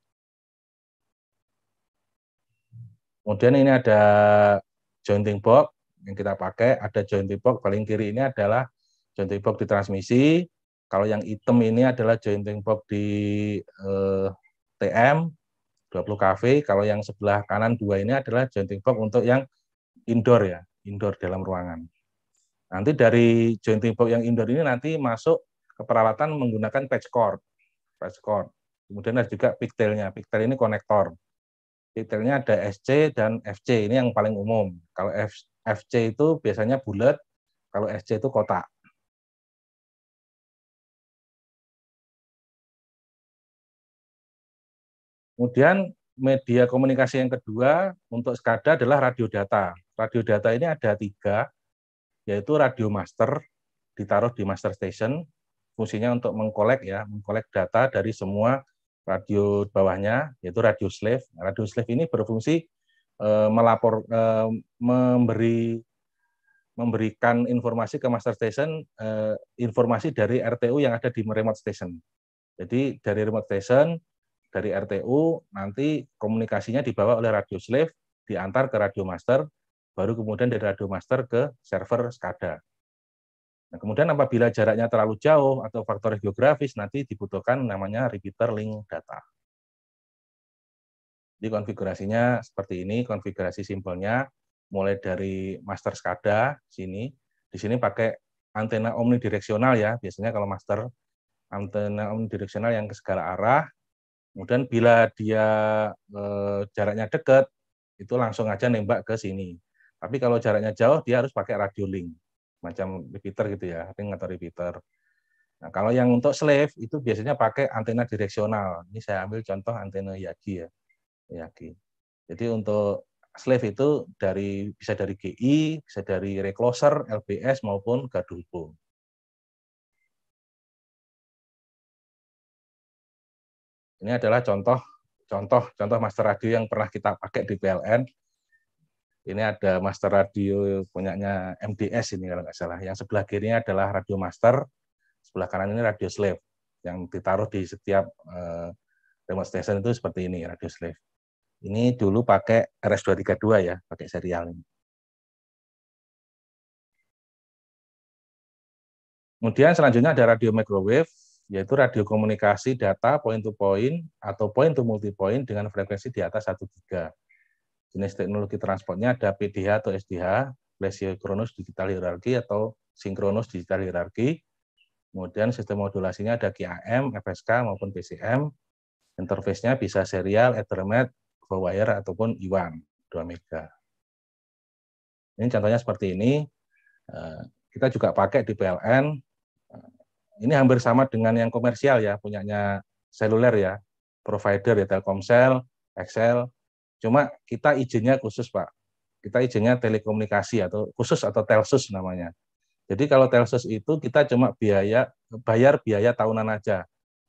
Kemudian ini ada jointing box yang kita pakai, ada jointing box, paling kiri ini adalah jointing box di transmisi, kalau yang hitam ini adalah jointing box di eh, TM, 20 kafe. Kalau yang sebelah kanan dua ini adalah jointing box untuk yang indoor ya, indoor dalam ruangan. Nanti dari jointing box yang indoor ini nanti masuk ke peralatan menggunakan patch cord. Patch cord. Kemudian ada juga pigtailnya. Pigtail ini konektor. Pigtailnya ada SC dan FC. Ini yang paling umum. Kalau FC itu biasanya bulat, kalau SC itu kotak. Kemudian media komunikasi yang kedua untuk SCADA adalah radio data. Radio data ini ada tiga, yaitu radio master ditaruh di master station, fungsinya untuk mengkolek ya, mengkolek data dari semua radio bawahnya, yaitu radio slave. Radio slave ini berfungsi e, melapor, e, memberi memberikan informasi ke master station e, informasi dari RTU yang ada di remote station. Jadi dari remote station dari RTU nanti komunikasinya dibawa oleh radio slave diantar ke radio master baru kemudian dari radio master ke server SCADA. Nah, kemudian apabila jaraknya terlalu jauh atau faktor geografis nanti dibutuhkan namanya repeater link data. Jadi konfigurasinya seperti ini, konfigurasi simpelnya mulai dari master SCADA sini. Di sini pakai antena omnidireksional ya, biasanya kalau master antena omnidireksional yang ke segala arah Kemudian bila dia eh, jaraknya dekat, itu langsung aja nembak ke sini. Tapi kalau jaraknya jauh, dia harus pakai radio link. Macam repeater gitu ya, ring atau repeater. Nah, kalau yang untuk slave, itu biasanya pakai antena direksional. Ini saya ambil contoh antena Yagi ya. Yagi. Jadi untuk slave itu dari bisa dari GI, bisa dari recloser, lps maupun gaduh hubung. Ini adalah contoh contoh contoh master radio yang pernah kita pakai di PLN. Ini ada master radio punyanya MDS ini kalau nggak salah. Yang sebelah kirinya adalah radio master, sebelah kanan ini radio slave yang ditaruh di setiap eh, remote station itu seperti ini radio slave. Ini dulu pakai RS232 ya, pakai serial ini. Kemudian selanjutnya ada radio microwave yaitu radio komunikasi data point to point atau point to multipoint dengan frekuensi di atas 1 giga. Jenis teknologi transportnya ada PDH atau SDH, plesiocronus digital hierarki atau sinkronus digital hierarki. Kemudian sistem modulasinya ada QAM, FSK maupun PCM. Interface-nya bisa serial, Ethernet, wire ataupun IWAN 2 mega. Ini contohnya seperti ini. Eh, kita juga pakai di PLN ini hampir sama dengan yang komersial ya, punyanya seluler ya, provider ya Telkomsel, Excel. Cuma kita izinnya khusus Pak. Kita izinnya telekomunikasi atau khusus atau Telsus namanya. Jadi kalau Telsus itu kita cuma biaya bayar biaya tahunan aja.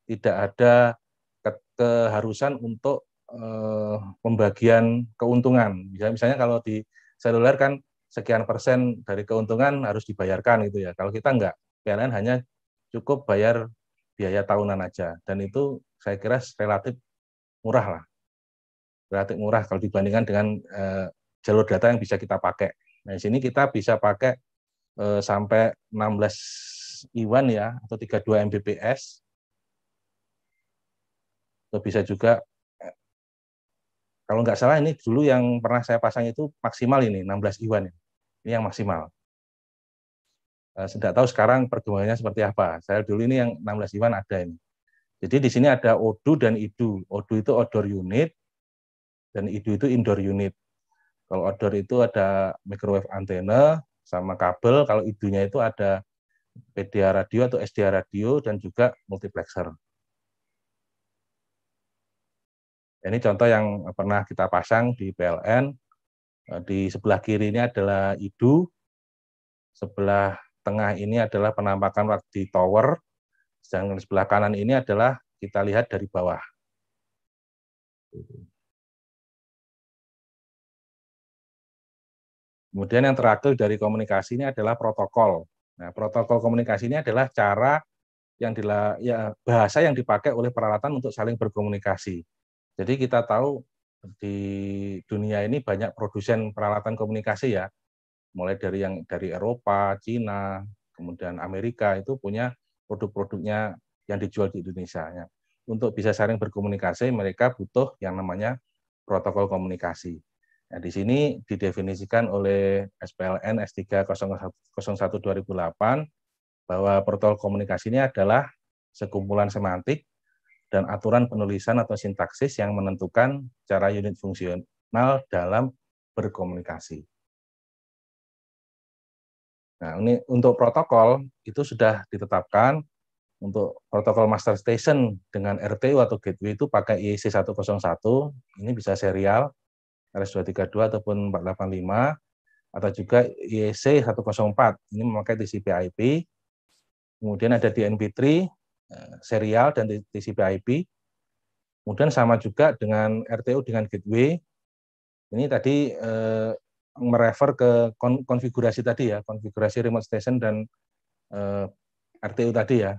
Tidak ada ke keharusan untuk eh, pembagian keuntungan. Misalnya, misalnya kalau di seluler kan sekian persen dari keuntungan harus dibayarkan gitu ya. Kalau kita enggak, PLN hanya cukup bayar biaya tahunan aja. Dan itu saya kira relatif murah lah. Relatif murah kalau dibandingkan dengan eh, jalur data yang bisa kita pakai. Nah, di sini kita bisa pakai eh, sampai 16 Iwan ya, atau 32 Mbps. Atau bisa juga, eh, kalau nggak salah ini dulu yang pernah saya pasang itu maksimal ini, 16 Iwan. Ya. Ini yang maksimal sudah eh, tahu sekarang perkembangannya seperti apa. Saya dulu ini yang 16 Iwan ada ini. Jadi di sini ada odu dan idu. Odu itu outdoor unit dan idu itu indoor unit. Kalau outdoor itu ada microwave antena sama kabel, kalau idunya itu ada PDA radio atau SDA radio dan juga multiplexer. Ini contoh yang pernah kita pasang di PLN. Eh, di sebelah kiri ini adalah idu, sebelah tengah ini adalah penampakan waktu tower, sedangkan di sebelah kanan ini adalah kita lihat dari bawah. Kemudian yang terakhir dari komunikasi ini adalah protokol. Nah, protokol komunikasi ini adalah cara yang dila, ya, bahasa yang dipakai oleh peralatan untuk saling berkomunikasi. Jadi kita tahu di dunia ini banyak produsen peralatan komunikasi ya mulai dari yang dari Eropa, Cina, kemudian Amerika itu punya produk-produknya yang dijual di Indonesia. Ya. Untuk bisa saling berkomunikasi, mereka butuh yang namanya protokol komunikasi. Nah, di sini didefinisikan oleh SPLN S3 01 2008 bahwa protokol komunikasi ini adalah sekumpulan semantik dan aturan penulisan atau sintaksis yang menentukan cara unit fungsional dalam berkomunikasi. Nah, ini untuk protokol itu sudah ditetapkan untuk protokol master station dengan RTU atau gateway itu pakai IEC 101, ini bisa serial RS232 ataupun 485 atau juga IEC 104 ini memakai TCP IP. Kemudian ada DNP3 eh, serial dan TCP IP. Kemudian sama juga dengan RTU dengan gateway. Ini tadi eh, merefer ke konfigurasi tadi ya, konfigurasi remote station dan uh, eh, RTU tadi ya.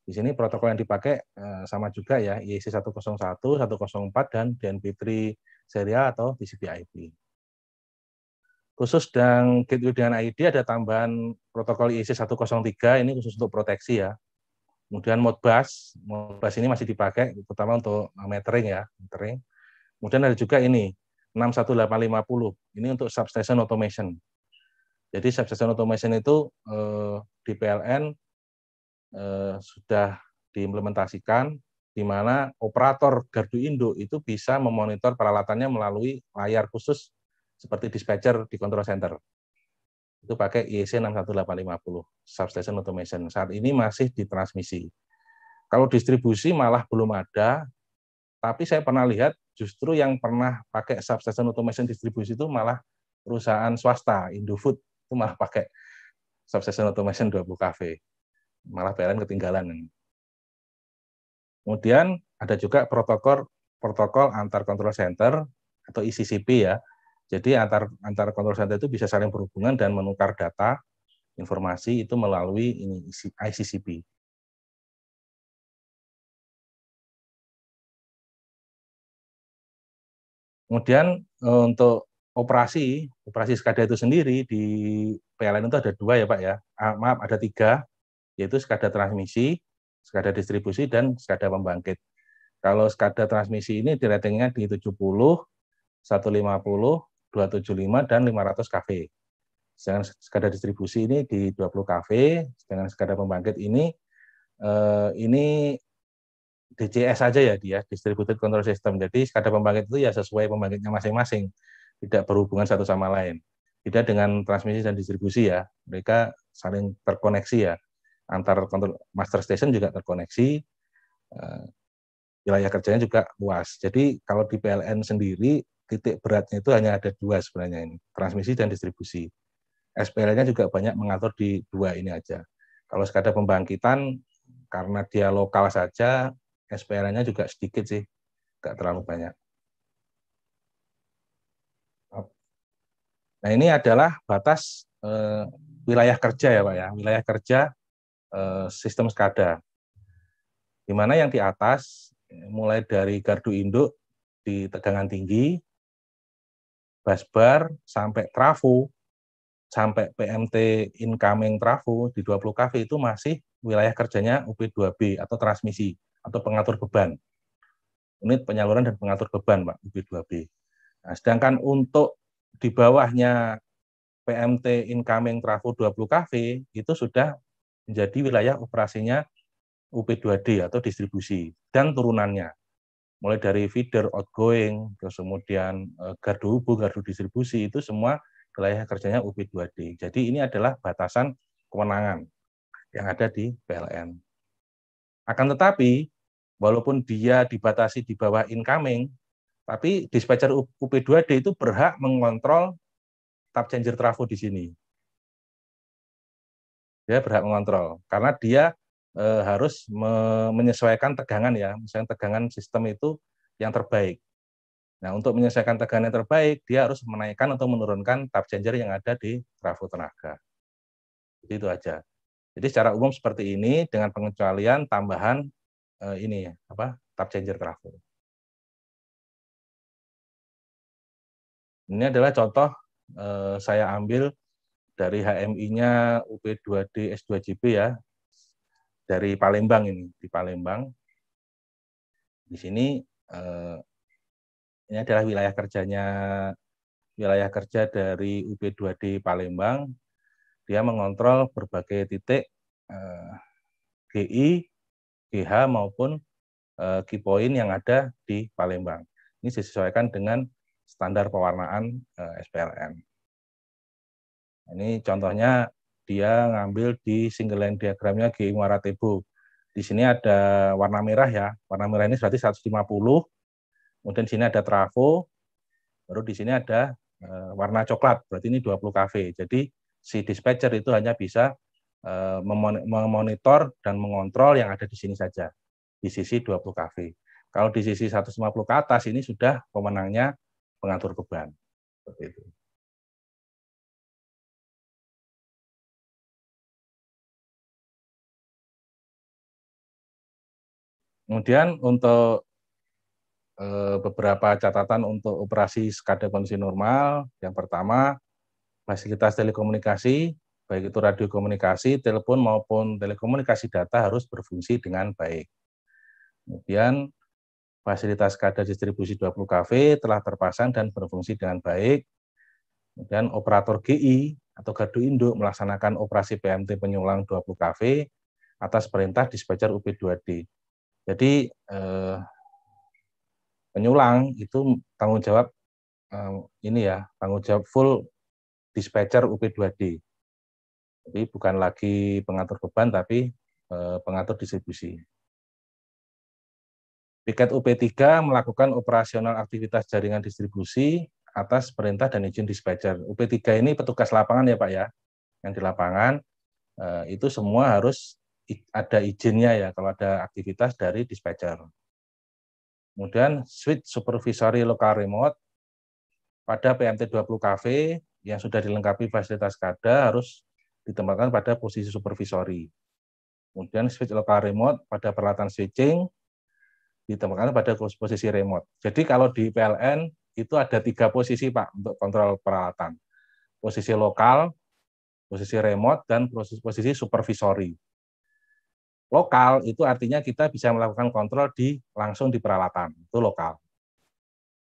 Di sini protokol yang dipakai uh, sama juga ya, IEC 101, 104, dan DNP3 serial atau TCP/IP. Khusus dan gateway dengan ID ada tambahan protokol IEC 103, ini khusus untuk proteksi ya. Kemudian Modbus, Modbus ini masih dipakai terutama untuk metering ya, metering. Kemudian ada juga ini 61850. Ini untuk substation automation. Jadi substation automation itu eh, di PLN eh, sudah diimplementasikan di mana operator gardu induk itu bisa memonitor peralatannya melalui layar khusus seperti dispatcher di control center. Itu pakai IEC 61850 substation automation. Saat ini masih di transmisi. Kalau distribusi malah belum ada, tapi saya pernah lihat justru yang pernah pakai substation automation distribusi itu malah perusahaan swasta, Indofood itu malah pakai substation automation 20 cafe. Malah PLN ketinggalan. Kemudian ada juga protokol protokol antar control center atau ICCP e ya. Jadi antar antar control center itu bisa saling berhubungan dan menukar data informasi itu melalui ini ICCP Kemudian eh, untuk operasi, operasi skada itu sendiri di PLN itu ada dua ya Pak ya, maaf ada tiga, yaitu skada transmisi, skada distribusi, dan skada pembangkit. Kalau skada transmisi ini di ratingnya di 70, 150, 275, dan 500 kV. Sedangkan skada distribusi ini di 20 kV, dengan skada pembangkit ini eh, ini DCS saja ya dia distributed control system. Jadi sekadar pembangkit itu ya sesuai pembangkitnya masing-masing, tidak berhubungan satu sama lain. Tidak dengan transmisi dan distribusi ya, mereka saling terkoneksi ya antar kontrol master station juga terkoneksi, eh, wilayah kerjanya juga luas. Jadi kalau di PLN sendiri titik beratnya itu hanya ada dua sebenarnya ini, transmisi dan distribusi. SPL-nya juga banyak mengatur di dua ini aja. Kalau sekadar pembangkitan, karena dia lokal saja, SPR-nya juga sedikit sih, nggak terlalu banyak. Nah ini adalah batas eh, wilayah kerja ya Pak ya, wilayah kerja eh, sistem SCADA. Di mana yang di atas, mulai dari gardu induk di tegangan tinggi, busbar, sampai trafo, sampai PMT incoming trafo di 20 kV itu masih wilayah kerjanya UP2B atau transmisi atau pengatur beban. Unit penyaluran dan pengatur beban, Pak, UB2B. Nah, sedangkan untuk di bawahnya PMT incoming trafo 20 KV itu sudah menjadi wilayah operasinya UP2D atau distribusi dan turunannya. Mulai dari feeder outgoing, terus kemudian eh, gardu hubung, gardu distribusi itu semua wilayah kerjanya UP2D. Jadi ini adalah batasan kewenangan yang ada di PLN. Akan tetapi, walaupun dia dibatasi di bawah incoming, tapi dispatcher UP2D itu berhak mengontrol tab changer trafo di sini. Dia berhak mengontrol karena dia e, harus me, menyesuaikan tegangan ya, misalnya tegangan sistem itu yang terbaik. Nah, untuk menyesuaikan tegangan yang terbaik, dia harus menaikkan atau menurunkan tab changer yang ada di trafo tenaga. Jadi itu aja. Jadi secara umum seperti ini dengan pengecualian tambahan eh, ini apa tab changer travel. Ini adalah contoh eh, saya ambil dari HMI-nya UP2D 2 gp ya dari Palembang ini di Palembang. Di sini eh, ini adalah wilayah kerjanya wilayah kerja dari UP2D Palembang dia mengontrol berbagai titik eh, GI, GH maupun eh, key point yang ada di Palembang. Ini disesuaikan dengan standar pewarnaan eh, SPLN. Ini contohnya dia ngambil di single line diagramnya GI Muara Tebu. Di sini ada warna merah ya. Warna merah ini berarti 150. Kemudian di sini ada trafo. Baru di sini ada eh, warna coklat. Berarti ini 20 kafe. Jadi si dispatcher itu hanya bisa eh, memonitor dan mengontrol yang ada di sini saja di sisi 20 kV. Kalau di sisi 150 ke atas ini sudah pemenangnya pengatur beban. Seperti itu. Kemudian untuk eh, beberapa catatan untuk operasi skade kondisi normal. Yang pertama, fasilitas telekomunikasi, baik itu radio komunikasi, telepon maupun telekomunikasi data harus berfungsi dengan baik. Kemudian fasilitas kadar distribusi 20 kV telah terpasang dan berfungsi dengan baik. Kemudian operator GI atau gardu induk melaksanakan operasi PMT penyulang 20 kV atas perintah dispatcher UP2D. Jadi eh, penyulang itu tanggung jawab eh, ini ya, tanggung jawab full dispatcher UP2D. Jadi bukan lagi pengatur beban, tapi eh, pengatur distribusi. Piket UP3 melakukan operasional aktivitas jaringan distribusi atas perintah dan izin dispatcher. UP3 ini petugas lapangan ya Pak ya, yang di lapangan eh, itu semua harus ada izinnya ya kalau ada aktivitas dari dispatcher. Kemudian switch supervisory local remote pada PMT 20 KV yang sudah dilengkapi fasilitas kada harus ditempatkan pada posisi supervisori. Kemudian switch lokal remote pada peralatan switching ditempatkan pada posisi remote. Jadi kalau di PLN itu ada tiga posisi Pak untuk kontrol peralatan. Posisi lokal, posisi remote, dan posisi, posisi supervisory. Lokal itu artinya kita bisa melakukan kontrol di langsung di peralatan, itu lokal.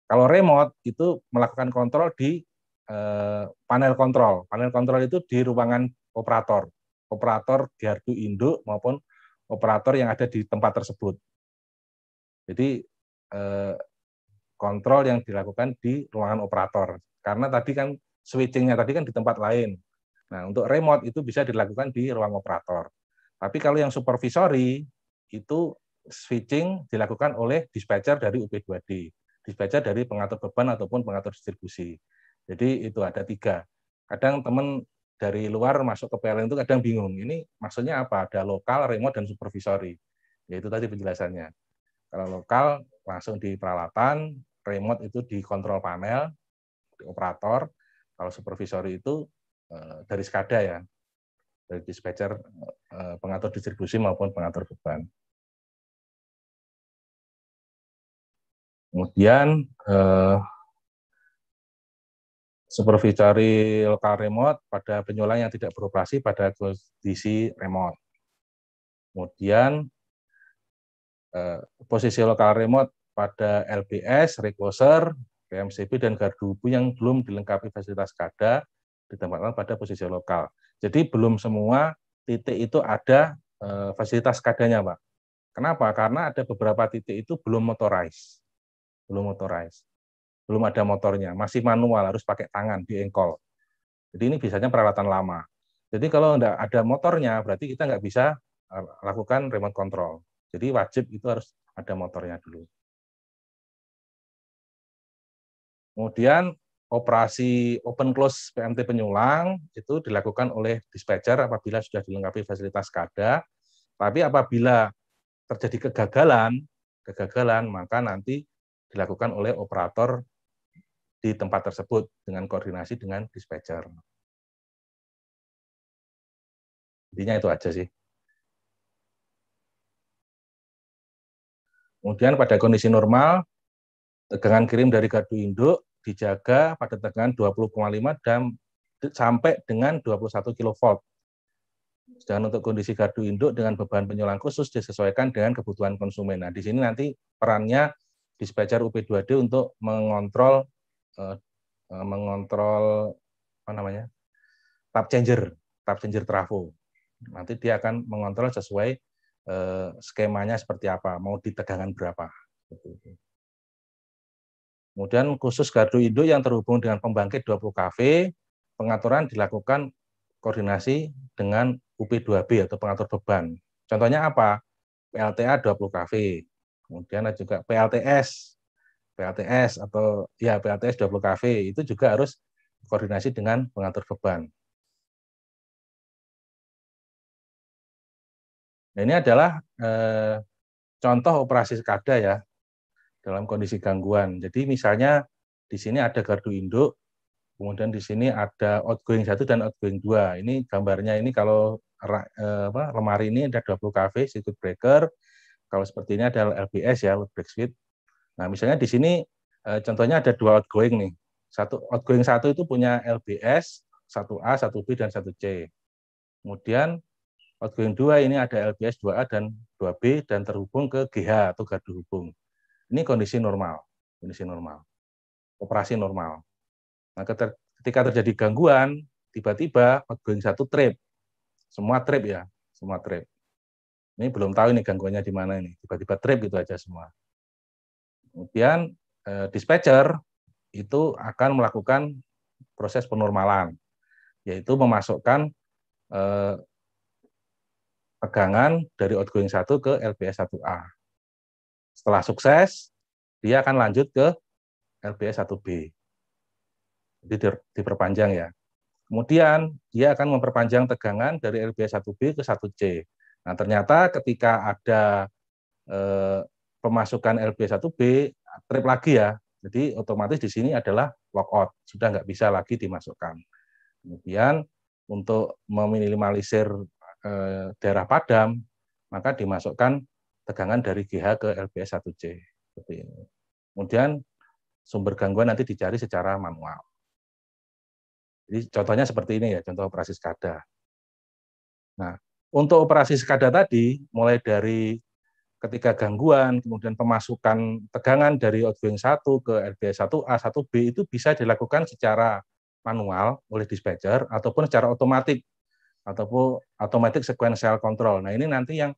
Kalau remote itu melakukan kontrol di Eh, panel kontrol. Panel kontrol itu di ruangan operator, operator gardu induk maupun operator yang ada di tempat tersebut. Jadi eh, kontrol yang dilakukan di ruangan operator. Karena tadi kan switchingnya tadi kan di tempat lain. Nah, untuk remote itu bisa dilakukan di ruang operator. Tapi kalau yang supervisory itu switching dilakukan oleh dispatcher dari UP2D, dispatcher dari pengatur beban ataupun pengatur distribusi. Jadi itu ada tiga. Kadang teman dari luar masuk ke PLN itu kadang bingung. Ini maksudnya apa? Ada lokal, remote, dan supervisory. Yaitu tadi penjelasannya. Kalau lokal langsung di peralatan, remote itu di kontrol panel, di operator. Kalau supervisory itu eh, dari skada ya, dari dispatcher eh, pengatur distribusi maupun pengatur beban. Kemudian eh, supervisory lokal remote pada penyulang yang tidak beroperasi pada kondisi remote. Kemudian eh, posisi lokal remote pada LPS, recloser, PMCB, dan gardu pun yang belum dilengkapi fasilitas KADA ditempatkan pada posisi lokal. Jadi belum semua titik itu ada eh, fasilitas kadanya, Pak. Kenapa? Karena ada beberapa titik itu belum motorized. Belum motorized belum ada motornya, masih manual, harus pakai tangan di engkol. Jadi ini biasanya peralatan lama. Jadi kalau tidak ada motornya, berarti kita nggak bisa eh, lakukan remote control. Jadi wajib itu harus ada motornya dulu. Kemudian operasi open close PMT penyulang itu dilakukan oleh dispatcher apabila sudah dilengkapi fasilitas kada. Tapi apabila terjadi kegagalan, kegagalan maka nanti dilakukan oleh operator di tempat tersebut dengan koordinasi dengan dispatcher. Intinya itu aja sih. Kemudian pada kondisi normal, tegangan kirim dari gardu induk dijaga pada tegangan 20,5 dan sampai dengan 21 kV. Sedangkan untuk kondisi gardu induk dengan beban penyulang khusus disesuaikan dengan kebutuhan konsumen. Nah, di sini nanti perannya dispatcher UP2D untuk mengontrol uh, mengontrol apa namanya tap changer, tap changer trafo. Nanti dia akan mengontrol sesuai uh, skemanya seperti apa, mau di tegangan berapa. Gitu. Kemudian khusus gardu induk yang terhubung dengan pembangkit 20 kV, pengaturan dilakukan koordinasi dengan UP2B atau pengatur beban. Contohnya apa? PLTA 20 kV, kemudian ada juga PLTS PLTS atau ya PLTS 20 KV itu juga harus koordinasi dengan pengatur beban. Nah, ini adalah eh, contoh operasi skada ya dalam kondisi gangguan. Jadi misalnya di sini ada gardu induk, kemudian di sini ada outgoing satu dan outgoing dua. Ini gambarnya ini kalau eh, apa, lemari ini ada 20 kV circuit breaker, kalau seperti ini adalah LBS ya, load break switch. Nah, misalnya di sini eh, contohnya ada dua outgoing nih. Satu outgoing satu itu punya LBS 1A, 1B dan 1C. Kemudian outgoing 2 ini ada LBS 2A dan 2B dan terhubung ke GH atau gardu hubung. Ini kondisi normal, kondisi normal. Operasi normal. Nah, ketika terjadi gangguan, tiba-tiba outgoing satu trip. Semua trip ya, semua trip. Ini belum tahu ini gangguannya di mana ini. Tiba-tiba trip gitu aja semua. Kemudian eh, dispatcher itu akan melakukan proses penormalan, yaitu memasukkan eh, pegangan dari outgoing 1 ke LBS 1A. Setelah sukses, dia akan lanjut ke LBS 1B. Jadi diperpanjang ya. Kemudian dia akan memperpanjang tegangan dari LBS 1B ke 1C. Nah, ternyata ketika ada eh, pemasukan LB1B trip lagi ya. Jadi otomatis di sini adalah lockout, sudah nggak bisa lagi dimasukkan. Kemudian untuk meminimalisir eh, daerah padam, maka dimasukkan tegangan dari GH ke LBS1C. Seperti ini. Kemudian sumber gangguan nanti dicari secara manual. Jadi contohnya seperti ini ya, contoh operasi SCADA. Nah, untuk operasi SCADA tadi, mulai dari ketika gangguan, kemudian pemasukan tegangan dari outgoing 1 ke RBS 1A, 1B itu bisa dilakukan secara manual oleh dispatcher ataupun secara otomatis ataupun automatic sequential control. Nah, ini nanti yang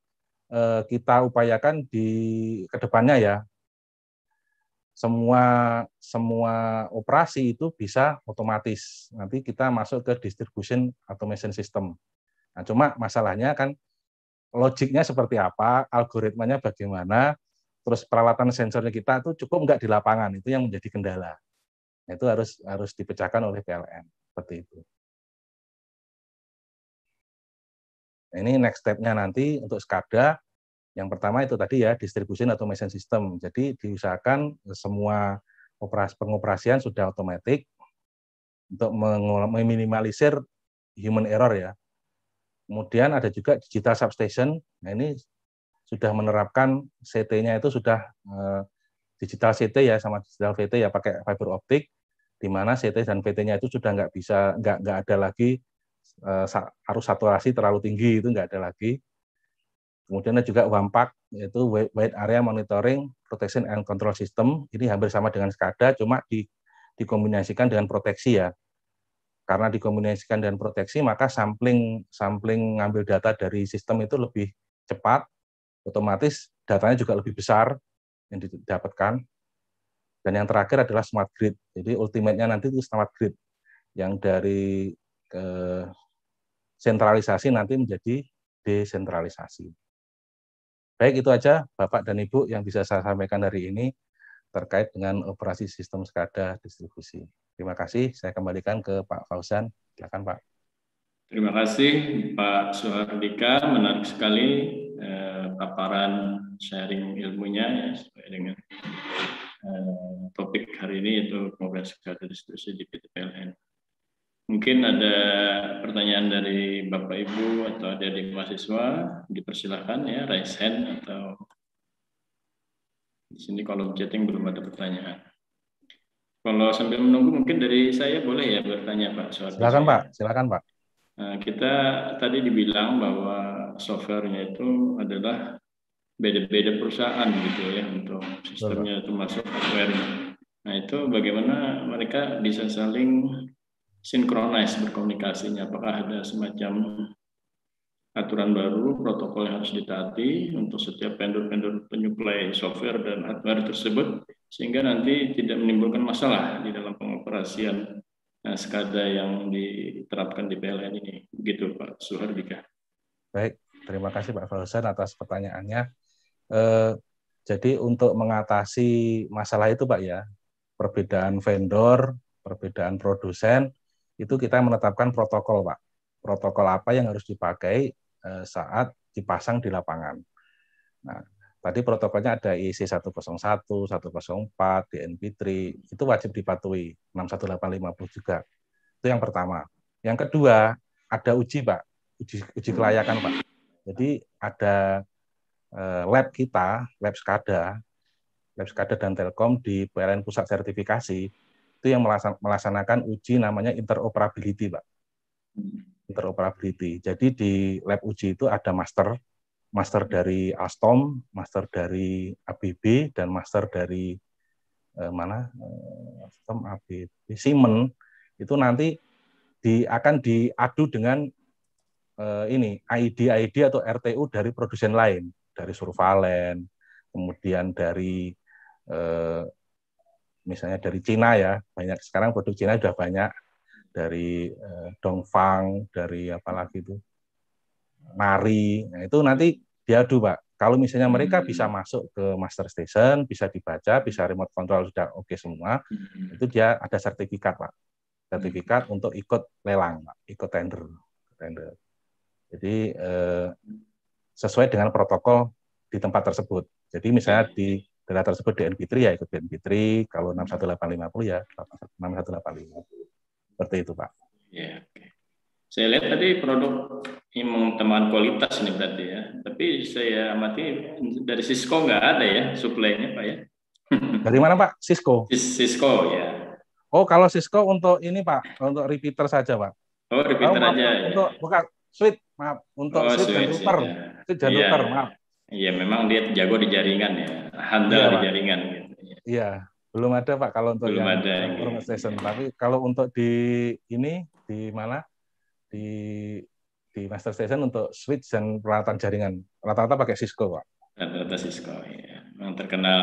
eh, kita upayakan di kedepannya ya. Semua semua operasi itu bisa otomatis. Nanti kita masuk ke distribution automation system. Nah, cuma masalahnya kan logiknya seperti apa, algoritmanya bagaimana, terus peralatan sensornya kita itu cukup nggak di lapangan itu yang menjadi kendala. Nah, itu harus harus dipecahkan oleh PLN seperti itu. Nah, ini next step-nya nanti untuk SCADA, yang pertama itu tadi ya, distribution automation system. Jadi diusahakan semua operasi pengoperasian sudah otomatis untuk meminimalisir human error ya. Kemudian ada juga digital substation. Nah, ini sudah menerapkan CT-nya itu sudah eh, digital CT ya sama digital VT ya pakai fiber optik di mana CT dan VT-nya itu sudah nggak bisa nggak nggak ada lagi harus eh, arus saturasi terlalu tinggi itu nggak ada lagi. Kemudian ada juga WAMPAC yaitu Wide Area Monitoring Protection and Control System. Ini hampir sama dengan SCADA cuma di dikombinasikan dengan proteksi ya karena dikombinasikan dan proteksi maka sampling sampling ngambil data dari sistem itu lebih cepat otomatis datanya juga lebih besar yang didapatkan dan yang terakhir adalah smart grid jadi ultimate-nya nanti itu smart grid yang dari ke sentralisasi nanti menjadi desentralisasi baik itu aja bapak dan ibu yang bisa saya sampaikan hari ini terkait dengan operasi sistem skada distribusi Terima kasih. Saya kembalikan ke Pak Fauzan. Silakan Pak. Terima kasih Pak Soehardika. Menarik sekali eh, paparan sharing ilmunya ya, sesuai dengan eh, topik hari ini yaitu kongres diskusi di PT PLN. Mungkin ada pertanyaan dari Bapak Ibu atau ada di mahasiswa, dipersilahkan ya raise hand atau di sini kolom chatting belum ada pertanyaan. Kalau sambil menunggu mungkin dari saya boleh ya bertanya Pak soal Silakan Pak, silakan Pak. Eh, kita tadi dibilang bahwa softwarenya itu adalah beda-beda perusahaan gitu ya untuk sistemnya termasuk software. Nah itu bagaimana mereka bisa saling sinkronis berkomunikasinya? Apakah ada semacam aturan baru, protokol yang harus ditaati untuk setiap vendor-vendor penyuplai software dan hardware tersebut, sehingga nanti tidak menimbulkan masalah di dalam pengoperasian nah, yang diterapkan di PLN ini. Begitu Pak Suhardika. Baik, terima kasih Pak Fauzan atas pertanyaannya. Eh, jadi untuk mengatasi masalah itu Pak ya, perbedaan vendor, perbedaan produsen, itu kita menetapkan protokol Pak. Protokol apa yang harus dipakai Eh, saat dipasang di lapangan. Nah, tadi protokolnya ada satu 101, 104, DNP3, itu wajib dipatuhi, 61850 juga. Itu yang pertama. Yang kedua, ada uji, Pak. Uji, uji kelayakan, Pak. Jadi ada eh, lab kita, lab SCADA, lab SCADA dan Telkom di PLN Pusat Sertifikasi, itu yang melaksanakan uji namanya interoperability, Pak interoperability. Jadi di lab uji itu ada master, master dari Astom, master dari ABB, dan master dari eh, mana? Eh, Astom, ABB, Simen itu nanti di, akan diadu dengan eh, ini ID ID atau RTU dari produsen lain, dari Survalen, kemudian dari eh, misalnya dari Cina ya banyak sekarang produk Cina sudah banyak dari eh, dongfang, dari apalagi itu nari. Nah, itu nanti diadu, Pak. Kalau misalnya mereka hmm. bisa masuk ke master station, bisa dibaca, bisa remote control sudah oke okay semua, hmm. itu dia ada sertifikat, Pak. Sertifikat hmm. untuk ikut lelang, Pak. ikut tender, tender. Jadi eh, sesuai dengan protokol di tempat tersebut. Jadi misalnya di daerah tersebut di DNP3 ya ikut DNP3, kalau 61850 ya 61850. Seperti itu, Pak. Ya, oke. Saya lihat tadi produk imun teman kualitas ini berarti ya. Tapi saya amati dari Cisco nggak ada ya suplainya Pak ya. Dari mana Pak? Cisco. Cisco ya. Oh kalau Cisco untuk ini Pak, untuk repeater saja Pak. Oh repeater oh, maaf, aja. Ya. Untuk ya. bukan switch maaf untuk oh, switch, switch dan router, ya. switch dan ya. maaf. Iya memang dia jago di jaringan ya, handal ya, di iya, jaringan gitu. Ya. Iya. Belum ada Pak kalau untuk Belum yang ada, iya. station. Tapi kalau untuk di ini di mana di di master station untuk switch dan peralatan jaringan rata-rata pakai Cisco Pak. Rata-rata Cisco ya. Memang terkenal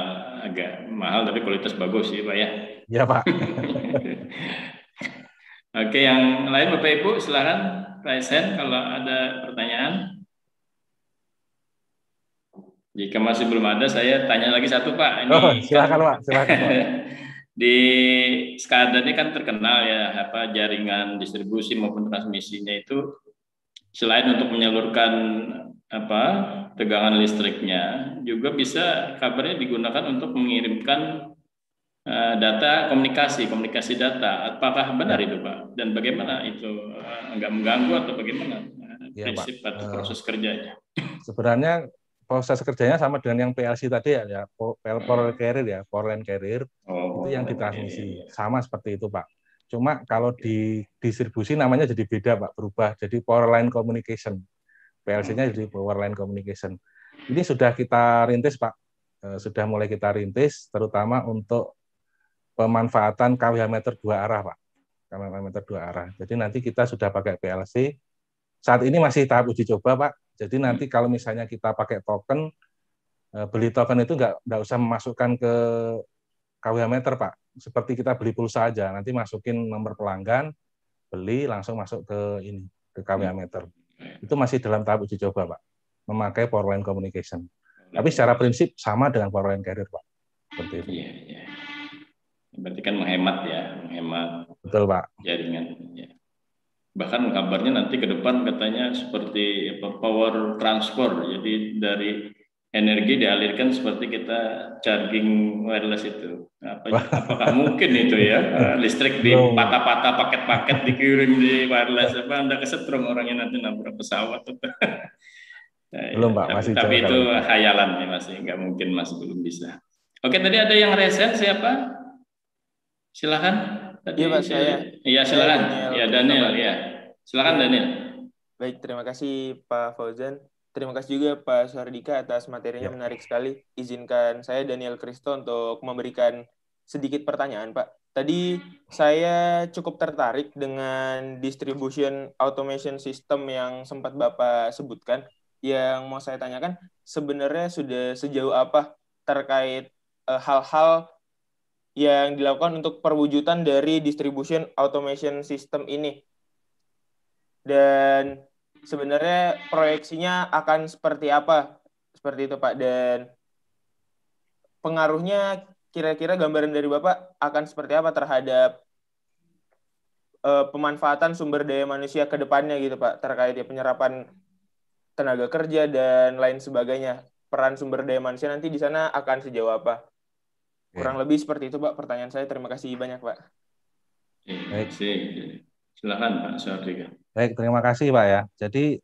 agak mahal tapi kualitas bagus sih Pak ya. Iya Pak. Oke, yang lain Bapak Ibu silakan Pak kalau ada pertanyaan. Jika masih belum ada, saya tanya lagi satu Pak. Ini oh, silakan Pak, silakan. di Skada ini kan terkenal ya apa jaringan distribusi maupun transmisinya itu selain untuk menyalurkan apa tegangan listriknya juga bisa kabarnya digunakan untuk mengirimkan uh, data komunikasi komunikasi data apakah benar ya. itu pak dan bagaimana itu uh, eh, nggak mengganggu atau bagaimana uh, prinsip pak. atau proses kerjanya sebenarnya proses kerjanya sama dengan yang PLC tadi ya, ya hmm. Power Carrier ya, Power Line Carrier oh, itu yang ditransmisi. Sama seperti itu, Pak. Cuma kalau di distribusi namanya jadi beda, Pak, berubah. Jadi Power Line Communication. PLC-nya hmm. jadi Power Line Communication. Ini sudah kita rintis, Pak. Eh, sudah mulai kita rintis terutama untuk pemanfaatan KWH meter dua arah, Pak. KWH meter dua arah. Jadi nanti kita sudah pakai PLC. Saat ini masih tahap uji coba, Pak jadi nanti hmm. kalau misalnya kita pakai token, eh, beli token itu nggak nggak usah memasukkan ke KWH meter Pak. Seperti kita beli pulsa aja, nanti masukin nomor pelanggan, beli langsung masuk ke ini ke KWH hmm. meter. Itu masih dalam tahap uji coba Pak, memakai powerline communication. Tapi secara hmm. prinsip sama dengan powerline carrier Pak. Seperti itu. Iya, iya. Berarti kan menghemat ya, menghemat. Betul Pak. Jaringan. Ya bahkan kabarnya nanti ke depan katanya seperti power transfer jadi dari energi dialirkan seperti kita charging wireless itu apa, apakah mungkin itu ya listrik di patah-patah paket-paket dikirim di wireless apa anda kesetrum orangnya nanti nabrak pesawat nah, belum pak iya. masih tapi, tapi itu khayalan hayalan nih masih nggak mungkin masih belum bisa oke tadi ada yang resen siapa silahkan Iya, Tadi iya Pak saya. Iya silakan. Iya Daniel, iya. Silakan Daniel. Baik, terima kasih Pak Fauzan. Terima kasih juga Pak Suhardika atas materinya ya. menarik sekali. Izinkan saya Daniel Kristo untuk memberikan sedikit pertanyaan Pak. Tadi saya cukup tertarik dengan distribution automation system yang sempat Bapak sebutkan. Yang mau saya tanyakan, sebenarnya sudah sejauh apa terkait eh, hal-hal yang dilakukan untuk perwujudan dari distribution automation system ini. Dan sebenarnya proyeksinya akan seperti apa? Seperti itu Pak. Dan pengaruhnya kira-kira gambaran dari Bapak akan seperti apa terhadap uh, pemanfaatan sumber daya manusia ke depannya gitu Pak terkait ya penyerapan tenaga kerja dan lain sebagainya. Peran sumber daya manusia nanti di sana akan sejauh apa? Kurang iya. lebih seperti itu, Pak. Pertanyaan saya. Terima kasih banyak, Pak. Iya, Baik. Silakan, Pak Saya Baik, terima kasih, Pak ya. Jadi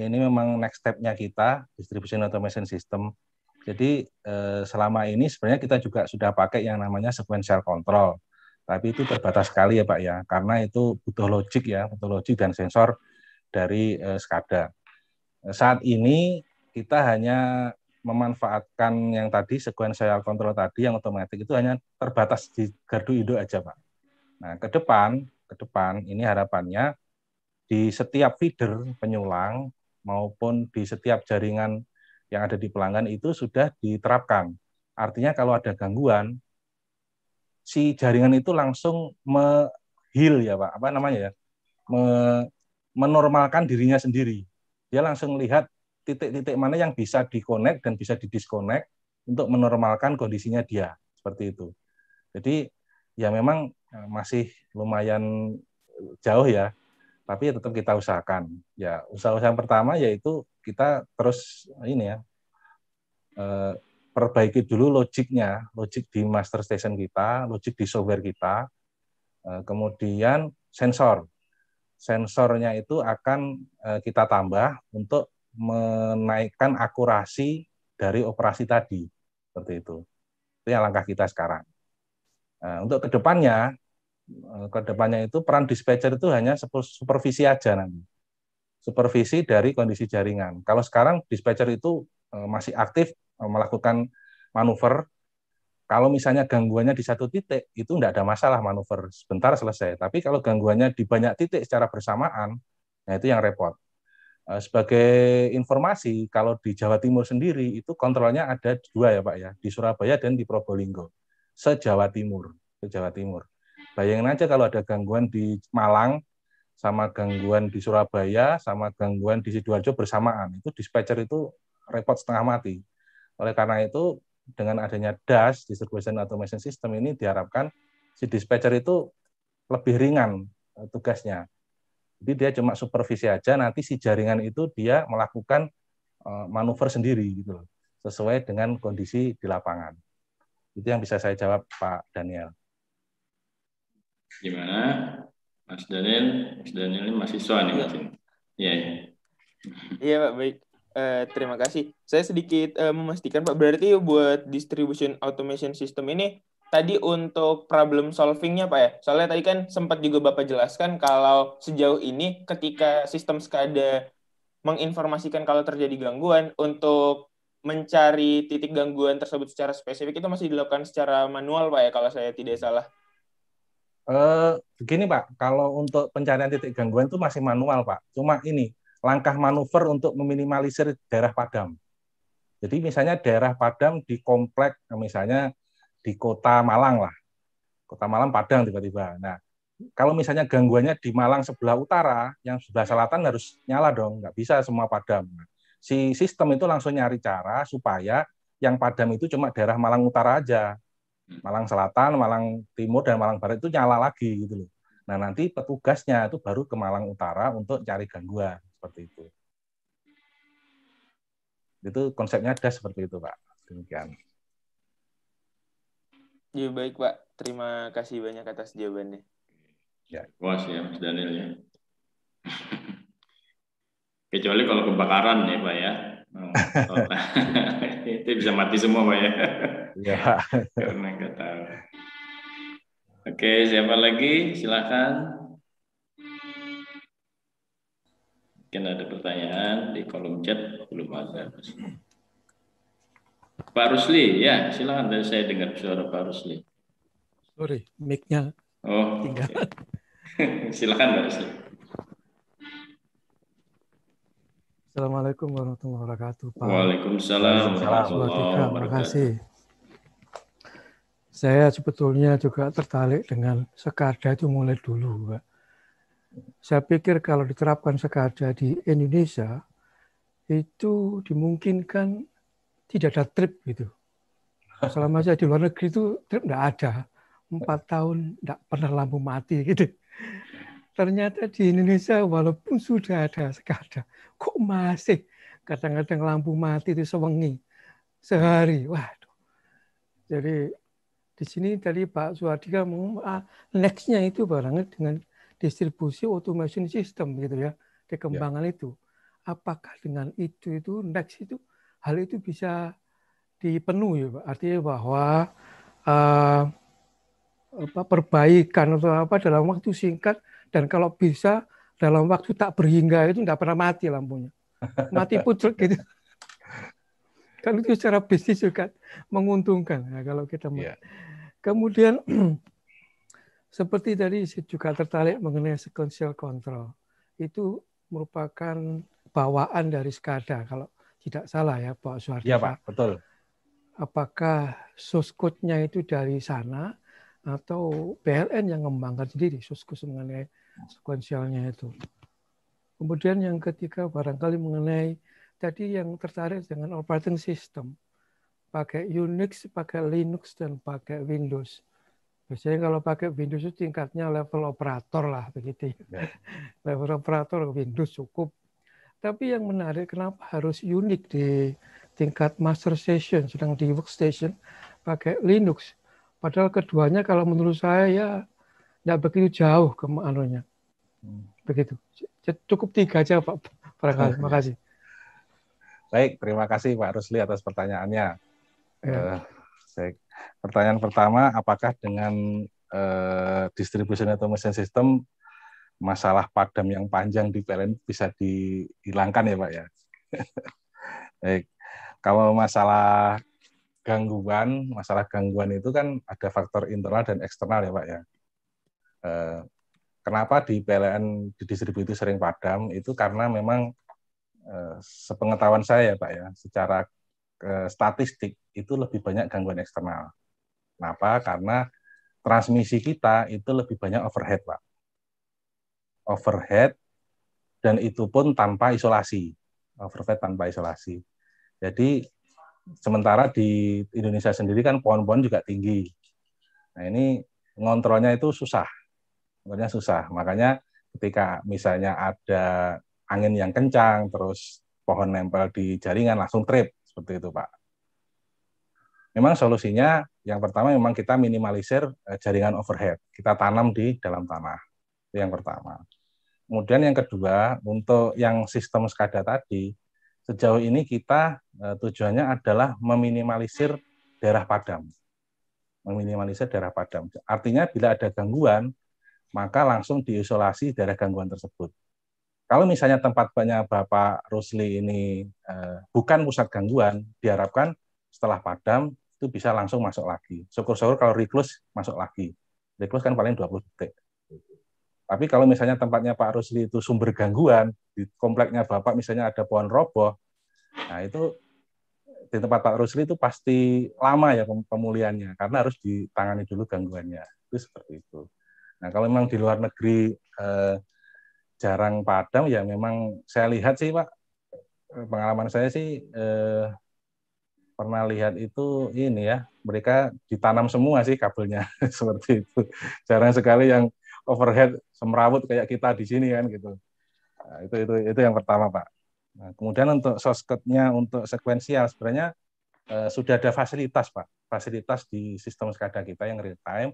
ini memang next step-nya kita, distribution automation system. Jadi eh, selama ini sebenarnya kita juga sudah pakai yang namanya sequential control. Tapi itu terbatas sekali ya, Pak ya, karena itu butuh logic, ya, butuh logic dan sensor dari eh, SCADA. Saat ini kita hanya memanfaatkan yang tadi sequential control tadi yang otomatis itu hanya terbatas di gardu induk aja pak. Nah ke depan ke depan ini harapannya di setiap feeder penyulang maupun di setiap jaringan yang ada di pelanggan itu sudah diterapkan. Artinya kalau ada gangguan si jaringan itu langsung menghil ya pak apa namanya ya menormalkan dirinya sendiri. Dia langsung lihat titik-titik mana yang bisa dikonek dan bisa didiskonek untuk menormalkan kondisinya dia seperti itu. Jadi ya memang eh, masih lumayan jauh ya, tapi ya tetap kita usahakan. Ya usaha-usaha yang pertama yaitu kita terus ini ya eh, perbaiki dulu logiknya, logik di master station kita, logik di software kita, eh, kemudian sensor. Sensornya itu akan kita tambah untuk menaikkan akurasi dari operasi tadi seperti itu itu yang langkah kita sekarang nah, untuk kedepannya eh, kedepannya itu peran dispatcher itu hanya supervisi aja nanti supervisi dari kondisi jaringan kalau sekarang dispatcher itu eh, masih aktif eh, melakukan manuver kalau misalnya gangguannya di satu titik itu tidak ada masalah manuver sebentar selesai tapi kalau gangguannya di banyak titik secara bersamaan nah itu yang repot Eh, sebagai informasi, kalau di Jawa Timur sendiri itu kontrolnya ada dua ya Pak ya, di Surabaya dan di Probolinggo. Se-Jawa Timur, Se Jawa Timur. Bayangin aja kalau ada gangguan di Malang, sama gangguan di Surabaya, sama gangguan di Sidoarjo bersamaan. Itu dispatcher itu repot setengah mati. Oleh karena itu, dengan adanya DAS, Distribution Automation System ini diharapkan si dispatcher itu lebih ringan eh, tugasnya jadi dia cuma supervisi aja, nanti si jaringan itu dia melakukan eh, manuver sendiri gitu loh, sesuai dengan kondisi di lapangan. Itu yang bisa saya jawab Pak Daniel. Gimana? Mas Daniel, Mas Daniel ini mahasiswa nih iya. Mas. Iya, iya. Iya Pak, baik. Uh, terima kasih. Saya sedikit uh, memastikan Pak, berarti buat distribution automation system ini tadi untuk problem solvingnya Pak ya, soalnya tadi kan sempat juga Bapak jelaskan kalau sejauh ini ketika sistem SCADA menginformasikan kalau terjadi gangguan, untuk mencari titik gangguan tersebut secara spesifik itu masih dilakukan secara manual Pak ya, kalau saya tidak salah. Eh, begini Pak, kalau untuk pencarian titik gangguan itu masih manual Pak. Cuma ini, langkah manuver untuk meminimalisir daerah padam. Jadi misalnya daerah padam di komplek, misalnya di kota Malang lah. Kota Malang Padang tiba-tiba. Nah, kalau misalnya gangguannya di Malang sebelah utara, yang sebelah selatan harus nyala dong, nggak bisa semua padam. Nah, si sistem itu langsung nyari cara supaya yang padam itu cuma daerah Malang Utara aja. Hmm. Malang Selatan, Malang Timur, dan Malang Barat itu nyala lagi gitu loh. Nah nanti petugasnya itu baru ke Malang Utara untuk cari gangguan seperti itu. Itu konsepnya ada seperti itu Pak. Demikian. Ya baik Pak, terima kasih banyak atas jawabannya. Ya, puas ya Mas Daniel ya. Kecuali kalau kebakaran ya Pak ya. Oh, oh itu bisa mati semua Pak ya. ya. Karena nggak tahu. Oke, siapa lagi? Silakan. Mungkin ada pertanyaan di kolom chat belum ada. Mas. Pak Rusli, ya silakan dari saya dengar suara Pak Rusli. Sorry, mic-nya oh, tinggal. Okay. silakan Pak Rusli. Assalamualaikum warahmatullahi wabarakatuh. Pak. Waalaikumsalam warahmatullahi wabarakatuh. Terima kasih. Saya sebetulnya juga tertarik dengan sekada itu mulai dulu, Pak. Saya pikir kalau diterapkan sekada di Indonesia, itu dimungkinkan tidak ada trip gitu. Selama saya di luar negeri itu trip nggak ada. Empat tahun nggak pernah lampu mati gitu. Ternyata di Indonesia walaupun sudah ada sekada kok masih kadang-kadang lampu mati itu sewengi sehari. Waduh. Jadi di sini tadi Pak Suwadika ngomong ah, nextnya itu barangnya dengan distribusi automation system gitu ya, ya. dikembangkan ya. itu. Apakah dengan itu itu next itu hal itu bisa dipenuhi Pak. Artinya bahwa uh, apa, perbaikan atau apa dalam waktu singkat dan kalau bisa dalam waktu tak berhingga itu tidak pernah mati lampunya. Mati pucuk gitu. kan itu secara bisnis juga menguntungkan ya, kalau kita mau. Yeah. Kemudian seperti tadi saya juga tertarik mengenai sequential control. Itu merupakan bawaan dari skada Kalau tidak salah ya Pak Soeharto. Iya Pak, betul. Apakah source-code-nya itu dari sana atau PLN yang mengembangkan sendiri source-code mengenai sekuensialnya itu. Kemudian yang ketiga barangkali mengenai tadi yang tertarik dengan operating system. Pakai Unix, pakai Linux, dan pakai Windows. Biasanya kalau pakai Windows itu tingkatnya level operator lah begitu. Ya. ya. level operator Windows cukup, tapi yang menarik kenapa harus unik di tingkat master station sedang di workstation pakai Linux. Padahal keduanya kalau menurut saya ya tidak begitu jauh ke anunya. Hmm. Begitu. Cukup tiga aja Pak. Terima kasih. Baik, terima kasih Pak Rusli atas pertanyaannya. Ya. Uh, pertanyaan pertama, apakah dengan uh, distribution atau mesin sistem masalah padam yang panjang di PLN bisa dihilangkan ya Pak ya. Baik. Kalau masalah gangguan, masalah gangguan itu kan ada faktor internal dan eksternal ya Pak ya. Eh, kenapa di PLN di distribusi sering padam itu karena memang eh, sepengetahuan saya ya Pak ya, secara eh, statistik itu lebih banyak gangguan eksternal. Kenapa? Karena transmisi kita itu lebih banyak overhead Pak overhead dan itu pun tanpa isolasi overhead tanpa isolasi jadi sementara di Indonesia sendiri kan pohon-pohon juga tinggi nah ini ngontrolnya itu susah ngontrolnya susah makanya ketika misalnya ada angin yang kencang terus pohon nempel di jaringan langsung trip seperti itu pak memang solusinya yang pertama memang kita minimalisir eh, jaringan overhead. Kita tanam di dalam tanah. Itu yang pertama. Kemudian yang kedua, untuk yang sistem SCADA tadi, sejauh ini kita eh, tujuannya adalah meminimalisir daerah padam. Meminimalisir daerah padam. Artinya bila ada gangguan, maka langsung diisolasi daerah gangguan tersebut. Kalau misalnya tempat banyak Bapak Rusli ini eh, bukan pusat gangguan, diharapkan setelah padam itu bisa langsung masuk lagi. Syukur-syukur kalau reclose masuk lagi. Reclose kan paling 20 detik tapi kalau misalnya tempatnya Pak Rusli itu sumber gangguan, di kompleknya Bapak misalnya ada pohon roboh, nah itu di tempat Pak Rusli itu pasti lama ya pemulihannya, karena harus ditangani dulu gangguannya. Itu seperti itu. Nah kalau memang di luar negeri eh, jarang padam, ya memang saya lihat sih Pak, eh, pengalaman saya sih eh, pernah lihat itu ini ya mereka ditanam semua sih kabelnya seperti itu jarang sekali yang overhead semrawut kayak kita di sini kan gitu. Nah, itu itu itu yang pertama Pak. Nah, kemudian untuk sourcecode-nya untuk sekuensial sebenarnya eh, sudah ada fasilitas Pak, fasilitas di sistem SCADA kita yang real time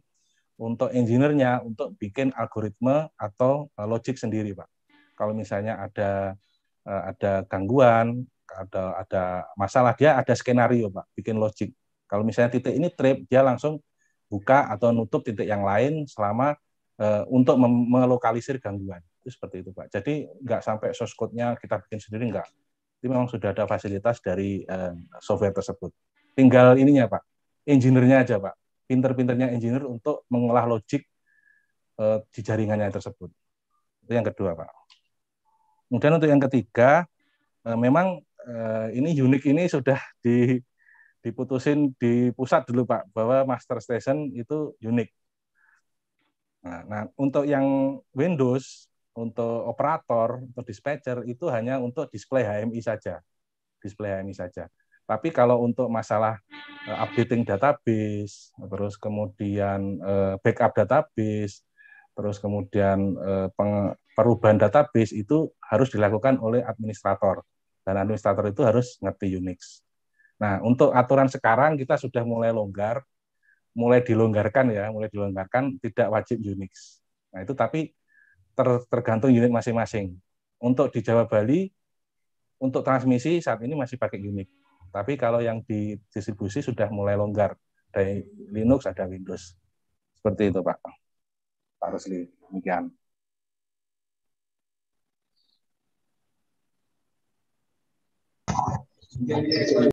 untuk engineer-nya untuk bikin algoritma atau logik eh, logic sendiri Pak. Kalau misalnya ada eh, ada gangguan, ada ada masalah dia ada skenario Pak, bikin logic. Kalau misalnya titik ini trip, dia langsung buka atau nutup titik yang lain selama Eh, untuk melokalisir gangguan. Itu seperti itu, Pak. Jadi nggak sampai source code-nya kita bikin sendiri, nggak. Itu memang sudah ada fasilitas dari uh, software tersebut. Tinggal ininya, Pak. Engineer-nya aja, Pak. Pinter-pinternya engineer untuk mengolah logik uh, di jaringannya tersebut. Itu yang kedua, Pak. Kemudian untuk yang ketiga, memang ini unik ini sudah di diputusin di pusat dulu Pak bahwa master station itu unik Nah, nah untuk yang Windows, untuk operator, untuk dispatcher itu hanya untuk display HMI saja, display HMI saja. Tapi kalau untuk masalah eh, updating database, terus kemudian eh, backup database, terus kemudian eh, perubahan database itu harus dilakukan oleh administrator dan administrator itu harus ngerti Unix. Nah, untuk aturan sekarang kita sudah mulai longgar mulai dilonggarkan ya, mulai dilonggarkan tidak wajib Unix. Nah itu tapi ter, tergantung unit masing-masing. Untuk di Jawa Bali, untuk transmisi saat ini masih pakai Unix Tapi kalau yang di distribusi sudah mulai longgar dari Linux ada Windows. Seperti itu Pak. Pak Rusli, demikian. you.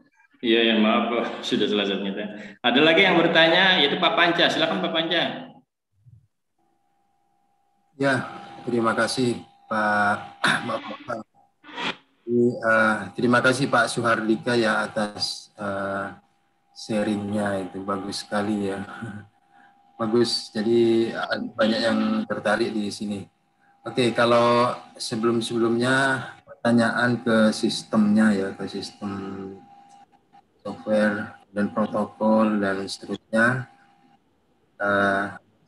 Iya, ya, maaf sudah selesai ternyata. Ada lagi yang bertanya yaitu Pak Panca. Silakan Pak Panca. Ya, terima kasih Pak Maaf, Jadi, Uh, terima kasih Pak Suhardika ya atas uh, sharingnya itu bagus sekali ya. Bagus. Jadi eh, banyak yang tertarik di sini. Oke, kalau sebelum-sebelumnya pertanyaan ke sistemnya ya, ke sistem software dan protokol dan seterusnya uh,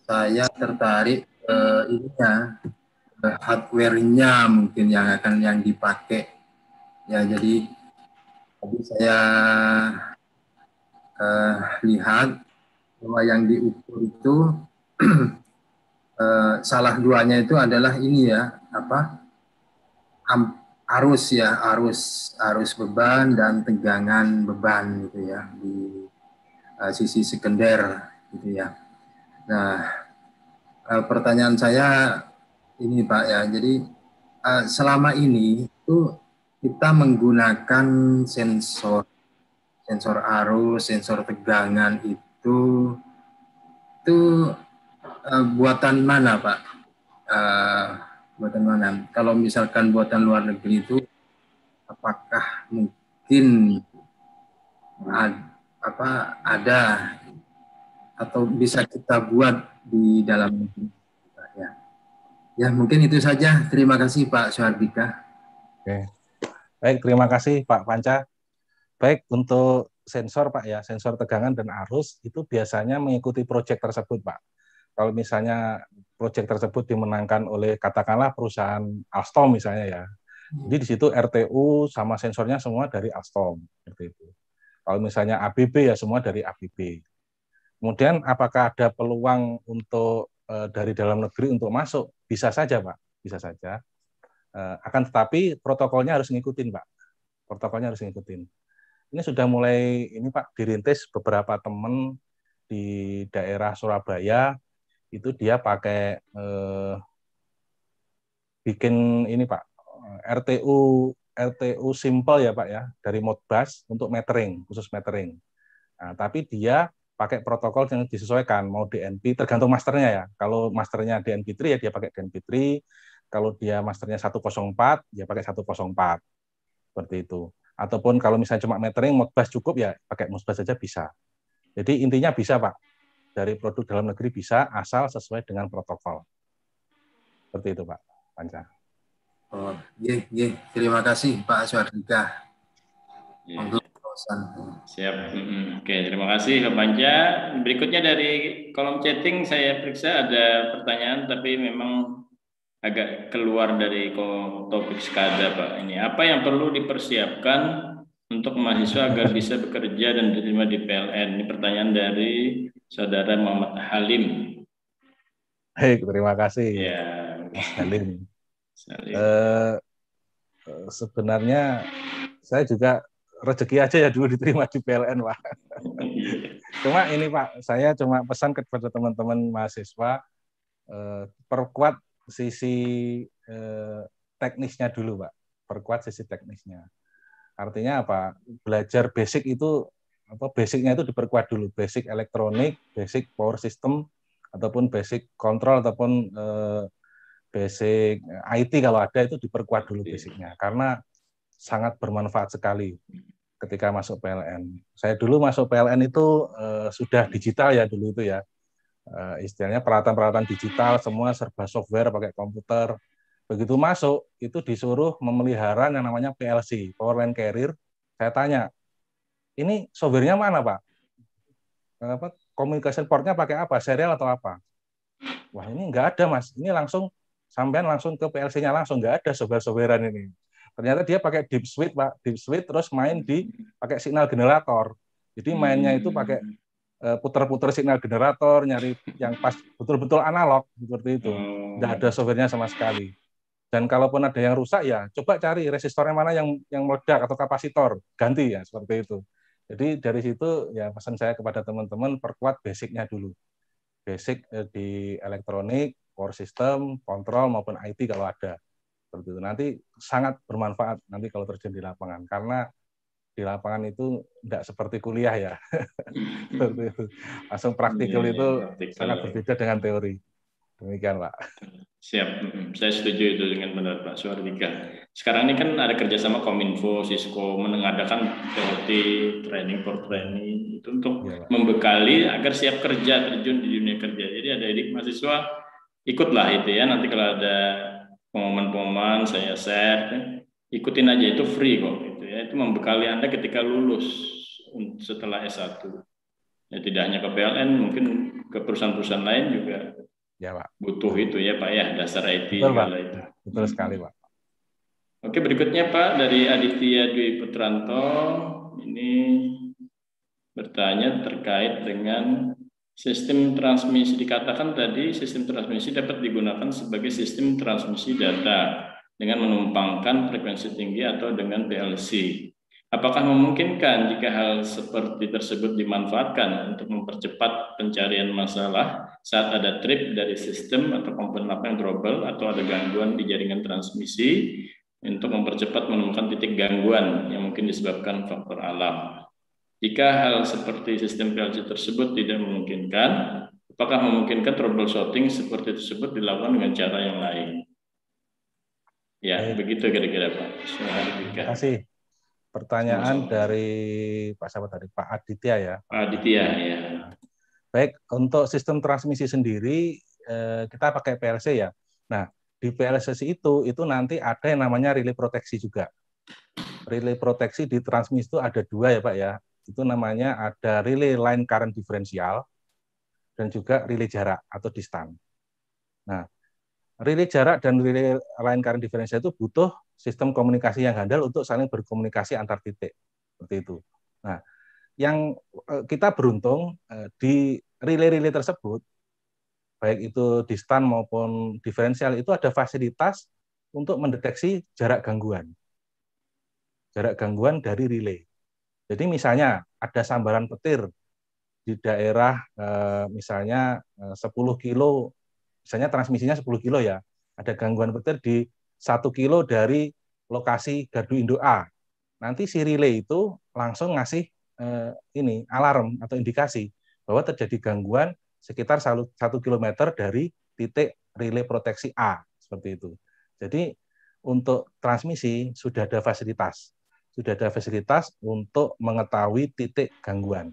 saya tertarik ke uh, ininya ya hardware mungkin yang akan yang dipakai ya jadi tadi saya uh, lihat bahwa yang diukur itu uh, salah duanya itu adalah ini ya apa arus ya arus arus beban dan tegangan beban gitu ya di uh, sisi sekunder gitu ya. Nah uh, pertanyaan saya ini Pak ya jadi uh, selama ini itu kita menggunakan sensor sensor arus sensor tegangan itu itu uh, buatan mana Pak? Uh, buatan mana? Kalau misalkan buatan luar negeri itu apakah mungkin ad, apa ada atau bisa kita buat di dalam negeri? Ya. ya mungkin itu saja. Terima kasih Pak Suhardika. Oke. Baik, terima kasih Pak Panca. Baik, untuk sensor Pak ya, sensor tegangan dan arus itu biasanya mengikuti proyek tersebut Pak kalau misalnya proyek tersebut dimenangkan oleh katakanlah perusahaan Alstom misalnya ya. Hmm. Jadi di situ RTU sama sensornya semua dari Alstom seperti itu. Kalau misalnya ABB ya semua dari ABB. Kemudian apakah ada peluang untuk e, dari dalam negeri untuk masuk? Bisa saja, Pak. Bisa saja. E, akan tetapi protokolnya harus ngikutin, Pak. Protokolnya harus ngikutin. Ini sudah mulai ini Pak dirintis beberapa teman di daerah Surabaya itu dia pakai eh, bikin ini Pak RTU RTU simple ya Pak ya dari Modbus untuk metering khusus metering. Nah, tapi dia pakai protokol yang disesuaikan mau DNP tergantung masternya ya. Kalau masternya DNP3 ya dia pakai DNP3. Kalau dia masternya 104 ya pakai 104. Seperti itu. Ataupun kalau misalnya cuma metering Modbus cukup ya pakai Modbus saja bisa. Jadi intinya bisa Pak dari produk dalam negeri bisa asal sesuai dengan protokol. Seperti itu Pak Panca. Oh, ye, ye. terima kasih Pak Aswadika. Siap. Oke, terima kasih Pak Panca. Berikutnya dari kolom chatting saya periksa ada pertanyaan tapi memang agak keluar dari topik sekada Pak. Ini apa yang perlu dipersiapkan untuk mahasiswa agar bisa bekerja dan diterima di PLN? Ini pertanyaan dari Saudara Muhammad Halim. hei terima kasih. Ya. Halim. Eh, eh, sebenarnya saya juga rezeki aja ya dulu diterima di PLN Pak. cuma ini Pak, saya cuma pesan kepada teman-teman mahasiswa uh, perkuat sisi uh, teknisnya dulu Pak, perkuat sisi teknisnya. Artinya apa? Belajar basic itu apa basicnya itu diperkuat dulu basic elektronik basic power system ataupun basic control ataupun eh, basic eh, IT kalau ada itu diperkuat dulu iya. basicnya karena sangat bermanfaat sekali ketika masuk PLN saya dulu masuk PLN itu eh, sudah digital ya dulu itu ya eh, istilahnya peralatan-peralatan digital semua serba software pakai komputer begitu masuk itu disuruh memelihara yang namanya PLC power line carrier saya tanya ini softwarenya mana pak? Komunikasi eh, komunikasi portnya pakai apa? Serial atau apa? Wah ini nggak ada mas. Ini langsung sampean langsung ke PLC-nya langsung nggak ada software-softwarean ini. Ternyata dia pakai deep switch pak, deep switch terus main di pakai signal generator. Jadi mainnya itu hmm. pakai eh, putar-putar signal generator, nyari yang pas betul-betul analog seperti itu. Oh. Nggak ada softwarenya sama sekali. Dan kalaupun ada yang rusak ya coba cari resistornya mana yang yang meledak atau kapasitor, ganti ya seperti itu. Jadi dari situ ya pesan saya kepada teman-teman perkuat basicnya dulu. Basic eh, di elektronik, power system, kontrol maupun IT kalau ada. Seperti itu. Nanti sangat bermanfaat nanti kalau terjun di lapangan karena di lapangan itu tidak seperti kuliah ya. Langsung praktikal iya, iya, itu praktikal. sangat berbeda dengan teori. Demikian Pak. Siap, saya setuju itu dengan benar Pak Suardika. Sekarang ini kan ada kerjasama Kominfo, Cisco menengadakan PLT, training for training itu untuk ya, membekali agar siap kerja terjun di dunia kerja. Jadi ada edik mahasiswa ikutlah itu ya. Nanti kalau ada pengumuman-pengumuman saya share, ya. ikutin aja itu free kok gitu ya. Itu membekali anda ketika lulus setelah S1. Ya, tidak hanya ke PLN, mungkin ke perusahaan-perusahaan lain juga ya Pak. Butuh itu ya Pak ya dasar IT. Betul, Pak. Itu. Betul sekali Pak. Oke berikutnya Pak dari Aditya Dwi Putranto ini bertanya terkait dengan sistem transmisi dikatakan tadi sistem transmisi dapat digunakan sebagai sistem transmisi data dengan menumpangkan frekuensi tinggi atau dengan PLC. Apakah memungkinkan jika hal seperti tersebut dimanfaatkan untuk mempercepat pencarian masalah saat ada trip dari sistem atau komponen apa yang trouble atau ada gangguan di jaringan transmisi untuk mempercepat menemukan titik gangguan yang mungkin disebabkan faktor alam? Jika hal seperti sistem PLC tersebut tidak memungkinkan, apakah memungkinkan troubleshooting seperti tersebut dilakukan dengan cara yang lain? Ya, Baik. begitu kira-kira Pak. Terima kasih pertanyaan iya. dari Pak siapa tadi Pak Aditya ya. Pak Aditya ya. Baik, untuk sistem transmisi sendiri eh, kita pakai PLC ya. Nah, di PLC itu itu nanti ada yang namanya relay proteksi juga. Relay proteksi di transmisi itu ada dua ya Pak ya. Itu namanya ada relay line current differential dan juga relay jarak atau distance. Nah, relay jarak dan relay line current differential itu butuh sistem komunikasi yang handal untuk saling berkomunikasi antar titik seperti itu. Nah, yang eh, kita beruntung eh, di relay-relay tersebut baik itu distan maupun diferensial itu ada fasilitas untuk mendeteksi jarak gangguan. Jarak gangguan dari relay. Jadi misalnya ada sambaran petir di daerah eh, misalnya 10 kilo, misalnya transmisinya 10 kilo ya, ada gangguan petir di satu kilo dari lokasi gardu induk A. Nanti si relay itu langsung ngasih eh, ini alarm atau indikasi bahwa terjadi gangguan sekitar satu kilometer dari titik relay proteksi A seperti itu. Jadi untuk transmisi sudah ada fasilitas. Sudah ada fasilitas untuk mengetahui titik gangguan.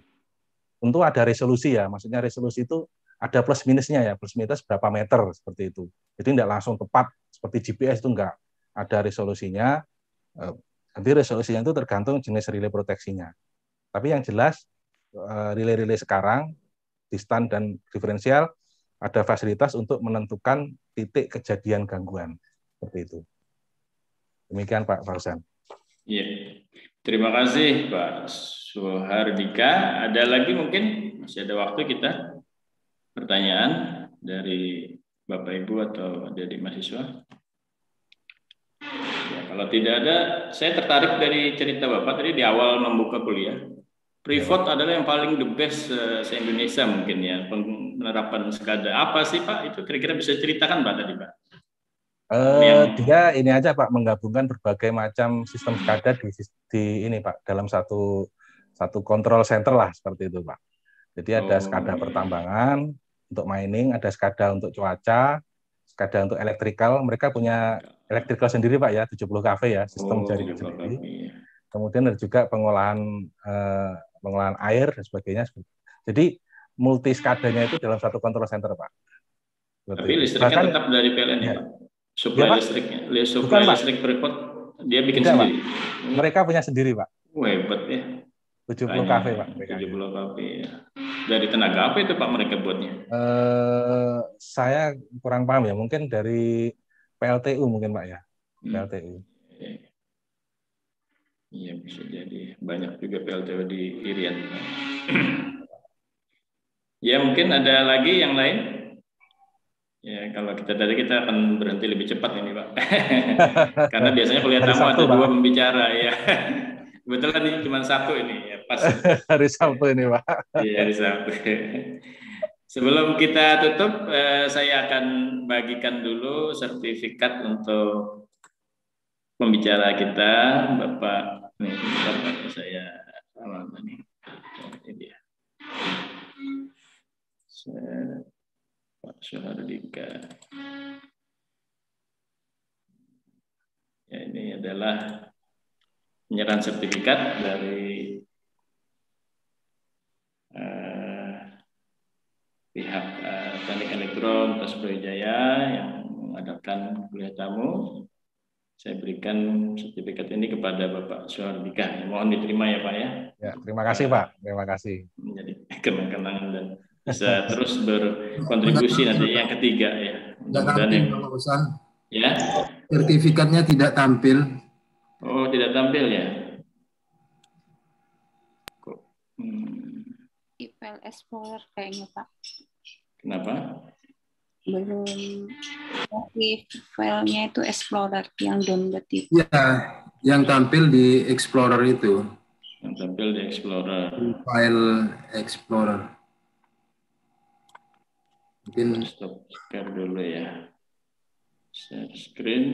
Untuk ada resolusi ya, maksudnya resolusi itu ada plus minusnya ya, plus minus berapa meter seperti itu. itu tidak langsung tepat seperti GPS itu enggak. Ada resolusinya, eh, nanti resolusinya itu tergantung jenis relay proteksinya. Tapi yang jelas, eh, relay-relay sekarang, distan dan diferensial, ada fasilitas untuk menentukan titik kejadian gangguan. Seperti itu. Demikian Pak Farzan. Iya. Terima kasih Pak Suhardika Ada lagi mungkin? Masih ada waktu kita? pertanyaan dari Bapak Ibu atau dari mahasiswa? Ya, kalau tidak ada, saya tertarik dari cerita Bapak tadi di awal membuka kuliah. Privat ya. adalah yang paling the best eh, se-Indonesia mungkin ya, penerapan SKADA. Apa sih Pak? Itu kira-kira bisa ceritakan Pak tadi Pak? Uh, Dia ini aja Pak, menggabungkan berbagai macam sistem SKADA di, di ini Pak, dalam satu satu kontrol center lah seperti itu Pak. Jadi ada oh, SKADA iya, iya. pertambangan, untuk mining, ada SCADA untuk cuaca, SCADA untuk electrical, Mereka punya electrical sendiri Pak ya, 70 kafe ya, sistem oh, jaringan sendiri. Kemudian ada juga pengolahan eh, pengolahan air dan sebagainya. Jadi multi scada itu dalam satu kontrol center Pak. Seperti Tapi listriknya Bahkan, tetap dari PLN ya, iya. Pak? Iya, supply ya, Pak? listriknya, supply Bukan, listrik Freeport dia bikin Tidak, sendiri. Pak. Mereka punya sendiri Pak. Wah, hebat ya. 70 kafe Pak. 70 kafe ya. Dari tenaga apa itu Pak mereka buatnya? Eh, saya kurang paham ya, mungkin dari PLTU mungkin Pak ya. Hmm. PLTU. Iya. iya bisa jadi banyak juga PLTU di Irian. ya mungkin ada lagi yang lain. Ya kalau kita dari kita akan berhenti lebih cepat ini Pak. Karena biasanya kuliah tamu ada dua pembicara ya. Kebetulan ini cuma satu ini ya pas. hari Sabtu ini pak. Iya hari Sabtu. Sebelum kita tutup, eh, saya akan bagikan dulu sertifikat untuk pembicara kita, Bapak. Nih, Bapak saya ini dia. Saya, Pak Syahardika. Ya, ini adalah penyerahan sertifikat dari eh, pihak eh, teknik elektron Tas Jaya yang mengadakan kuliah tamu. Saya berikan sertifikat ini kepada Bapak Suhardika. Ya, mohon diterima ya Pak ya. ya terima kasih Pak. Terima kasih. Menjadi kenang-kenangan dan bisa terus berkontribusi nanti yang ketiga ya. Tidak tampil ya. ya. Sertifikatnya tidak tampil. Oh, tidak tampil ya? Hmm. Email Explorer kayaknya, Pak. Kenapa? Belum Tapi filenya itu Explorer yang download itu. Ya, yang tampil di Explorer itu. Yang tampil di Explorer. File Explorer. Mungkin stop share dulu ya. Share screen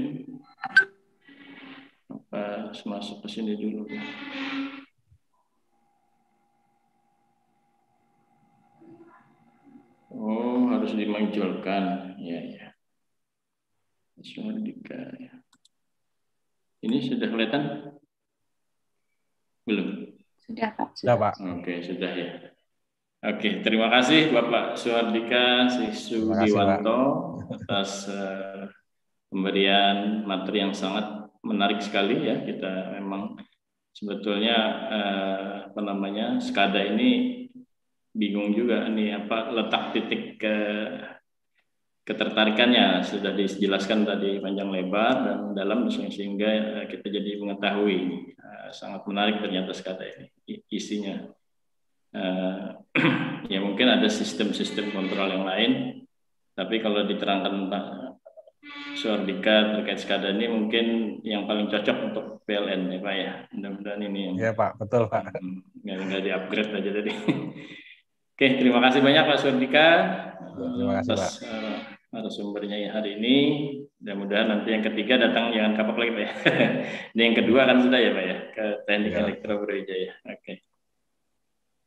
apa masuk ke sini dulu. Oh, harus dimunculkan. Ya, ya. ya. Ini sudah kelihatan? Belum? Sudah, Pak. Sudah, Pak. Oke, sudah ya. Oke, terima kasih Bapak Sisu Diwanto atas uh, pemberian materi yang sangat menarik sekali ya kita memang sebetulnya eh, apa namanya skada ini bingung juga nih apa letak titik ke eh, ketertarikannya sudah dijelaskan tadi panjang lebar dan dalam sehingga eh, kita jadi mengetahui eh, sangat menarik ternyata skada ini isinya ya mungkin ada sistem-sistem kontrol yang lain tapi kalau diterangkan Suardika terkait skada ini mungkin yang paling cocok untuk PLN ya Pak ya. Mudah-mudahan ini. Ya Pak, betul Pak. Hmm, nggak, nggak di-upgrade aja tadi. Oke, terima kasih banyak Pak Suardika. Terima kasih atas, Pak. Eh, atas sumbernya ya hari ini. Mudah-mudahan nanti yang ketiga datang jangan kapok lagi Pak ya. Dan yang kedua kan sudah ya Pak ya, ke teknik ya. elektro ya. Oke.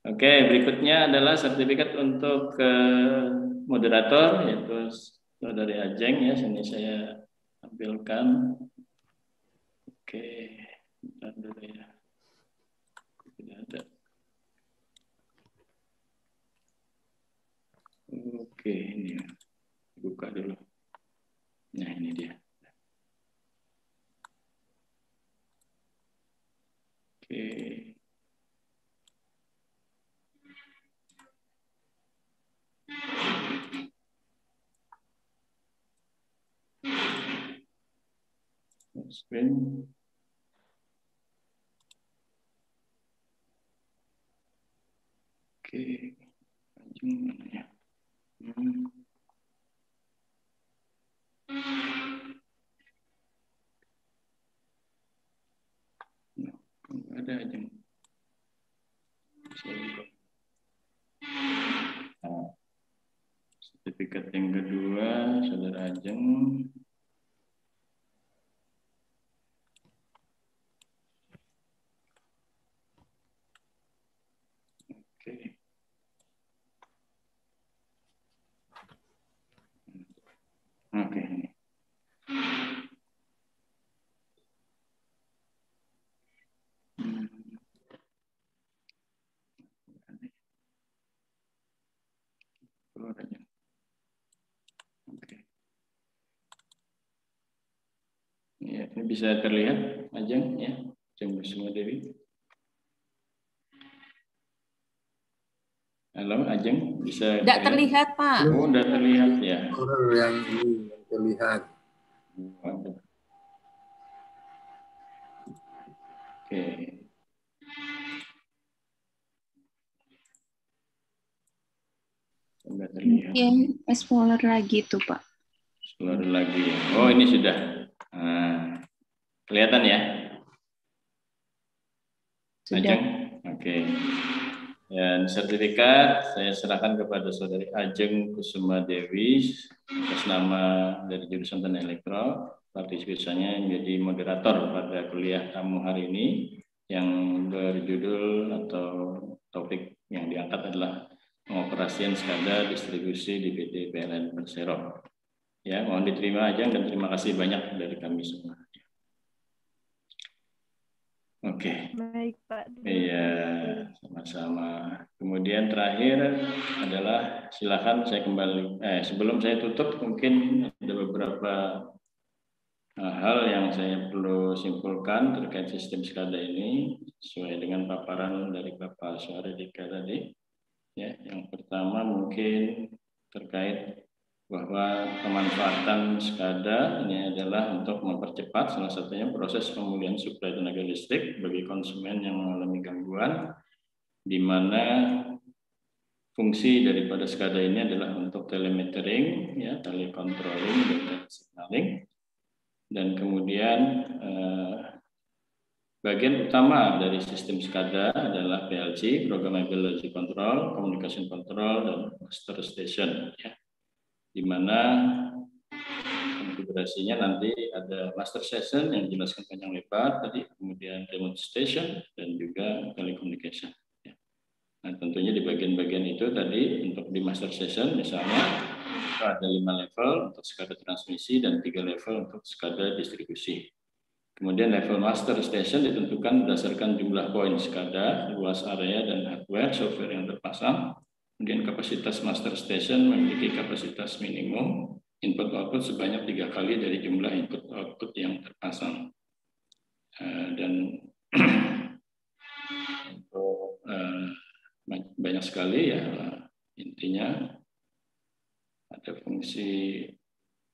Oke, berikutnya adalah sertifikat untuk ke eh, moderator yaitu kalau dari Ajeng ya, sini saya tampilkan. Oke, bentar dulu ya. Tidak ada. Oke, ini ya. buka dulu. Nah, ini dia. spin Ini bisa terlihat Ajeng ya, Ajeng semua Dewi. Halo Ajeng, bisa Tidak terlihat, Pak. Oh, tidak terlihat ya. yang yang terlihat. Oke. tidak terlihat. Mungkin explore lagi tuh Pak. explore lagi. Oh ini sudah. Nah, Kelihatan ya? Ajeng? Oke. Okay. Dan sertifikat saya serahkan kepada saudari Ajeng Kusuma Dewi atas nama dari jurusan Teknik Elektro. Partisipasinya menjadi moderator pada kuliah kamu hari ini yang berjudul atau topik yang diangkat adalah pengoperasian skada distribusi di PT PLN Persero. Ya, mohon diterima aja dan terima kasih banyak dari kami semua. Oke. Okay. Baik Pak. Iya, sama-sama. Kemudian terakhir adalah silakan saya kembali. Eh, sebelum saya tutup mungkin ada beberapa eh, hal yang saya perlu simpulkan terkait sistem skada ini sesuai dengan paparan dari Bapak Suharidika tadi. Ya, yang pertama mungkin terkait bahwa pemanfaatan SKADA ini adalah untuk mempercepat salah satunya proses pemulihan suplai tenaga listrik bagi konsumen yang mengalami gangguan, di mana fungsi daripada SKADA ini adalah untuk telemetering, ya, telecontrolling, dan signaling. Dan kemudian eh, bagian utama dari sistem SKADA adalah PLC, Programmable Logic Control, Communication Control, dan Master Station. Ya di mana konfigurasinya nanti ada master session yang dijelaskan panjang lebar tadi, kemudian demonstration dan juga telecommunication. Ya. Nah, tentunya di bagian-bagian itu tadi untuk di master session misalnya ada lima level untuk skala transmisi dan tiga level untuk skala distribusi. Kemudian level master station ditentukan berdasarkan jumlah poin skada luas area, dan hardware, software yang terpasang, Kemudian kapasitas master station memiliki kapasitas minimum input output sebanyak tiga kali dari jumlah input output yang terpasang. Eh, dan eh, banyak sekali ya intinya ada fungsi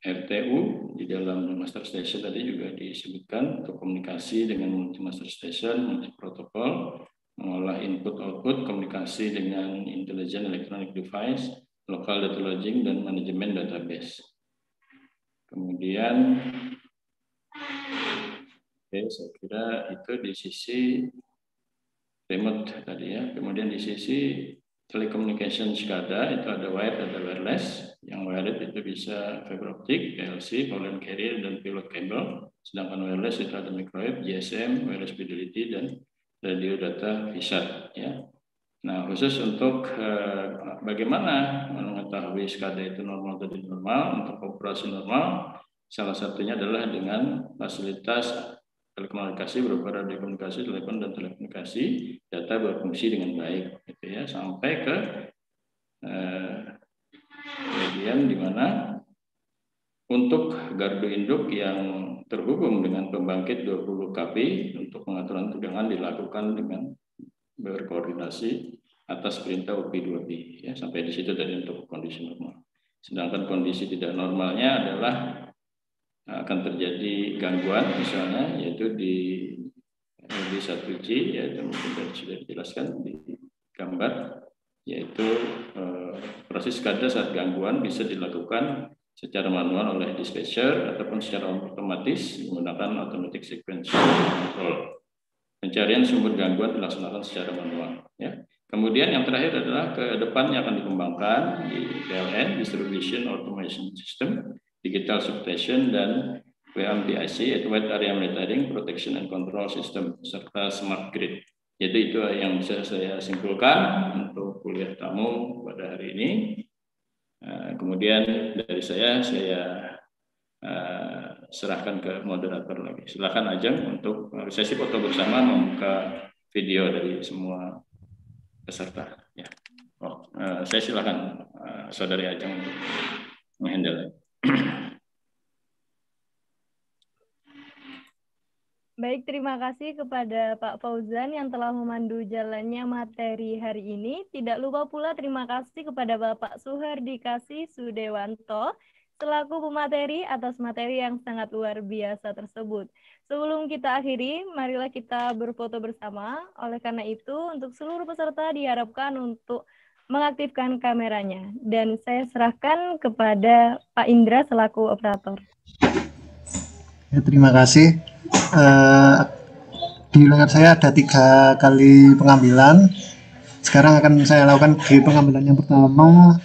RTU di dalam master station tadi juga disebutkan untuk komunikasi dengan multi master station, multi protokol, mengolah input output komunikasi dengan intelligent electronic device, local data logging dan manajemen database. Kemudian oke okay, saya kira itu di sisi remote tadi ya. Kemudian di sisi telecommunication SCADA itu ada wired ada wireless. Yang wired itu bisa fiber optik, PLC, power carrier dan pilot cable. Sedangkan wireless itu ada microwave, GSM, wireless fidelity dan radio data visat ya. Nah khusus untuk eh, bagaimana mengetahui SKD itu normal atau tidak normal untuk operasi normal salah satunya adalah dengan fasilitas telekomunikasi berupa radio komunikasi telepon dan telekomunikasi data berfungsi dengan baik gitu ya sampai ke eh, bagian di mana untuk gardu induk yang terhubung dengan pembangkit 20 kW untuk pengaturan tegangan dilakukan dengan berkoordinasi atas perintah op 2 b ya sampai di situ tadi untuk kondisi normal. Sedangkan kondisi tidak normalnya adalah akan terjadi gangguan misalnya yaitu di di satu g ya yang mungkin sudah dijelaskan di gambar yaitu eh, proses kada saat gangguan bisa dilakukan secara manual oleh dispatcher ataupun secara otomatis menggunakan automatic sequence control. Pencarian sumber gangguan dilaksanakan secara manual. Ya. Kemudian yang terakhir adalah ke depannya akan dikembangkan di PLN, Distribution Automation System, Digital Substation, dan WMDIC, yaitu Wide Area Monitoring, Protection and Control System, serta Smart Grid. Jadi itu yang bisa saya simpulkan untuk kuliah tamu pada hari ini. Eh, kemudian dari saya saya uh, serahkan ke moderator lagi. Silakan Ajeng untuk sesi foto bersama membuka video dari semua peserta. Ya. Oh, uh, saya silakan uh, saudari Ajeng untuk menghandle. Baik, terima kasih kepada Pak Fauzan yang telah memandu jalannya materi hari ini. Tidak lupa pula terima kasih kepada Bapak Suhardikasi Sudewanto selaku pemateri atas materi yang sangat luar biasa tersebut. Sebelum kita akhiri, marilah kita berfoto bersama. Oleh karena itu, untuk seluruh peserta diharapkan untuk mengaktifkan kameranya. Dan saya serahkan kepada Pak Indra selaku operator. Ya, terima kasih. Uh, di lengan saya ada tiga kali pengambilan. Sekarang akan saya lakukan di pengambilan yang pertama.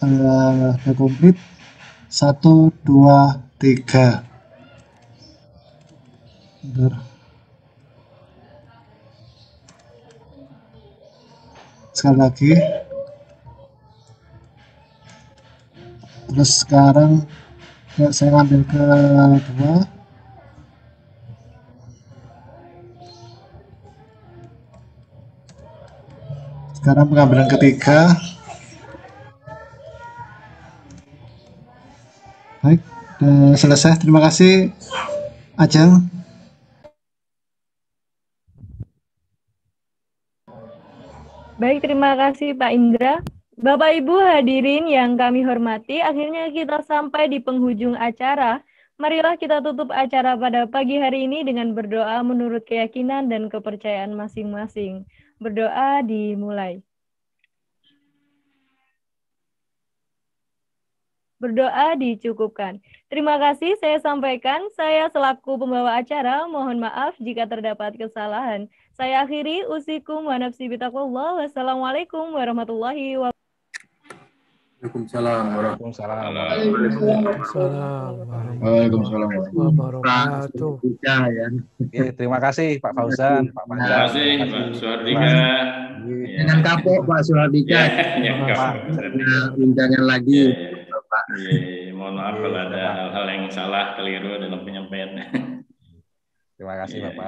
Uh, sudah komplit. Satu, dua, tiga. Bentar. Sekali lagi. Terus sekarang saya ambil ke dua sekarang pengambilan ketiga baik dan eh, selesai terima kasih Ajeng baik terima kasih Pak Indra Bapak Ibu hadirin yang kami hormati, akhirnya kita sampai di penghujung acara. Marilah kita tutup acara pada pagi hari ini dengan berdoa menurut keyakinan dan kepercayaan masing-masing. Berdoa dimulai. Berdoa dicukupkan. Terima kasih saya sampaikan. Saya selaku pembawa acara, mohon maaf jika terdapat kesalahan. Saya akhiri usikum wa nafsi bitakullah. Wassalamualaikum warahmatullahi wabarakatuh. Waalaikumsalam warahmatullahi wabarakatuh. Waalaikumsalam terima kasih Pak Fauzan, Pak Panca. Terima kasih Pak Suhardika. dengan kapok Pak Suhardika. Ya, ya, Undangan nah, lagi. Ya, Pak. Iya, iya, mohon maaf iya, kalau ada hal-hal yang salah, keliru dalam penyampaiannya. Terima kasih Bapak.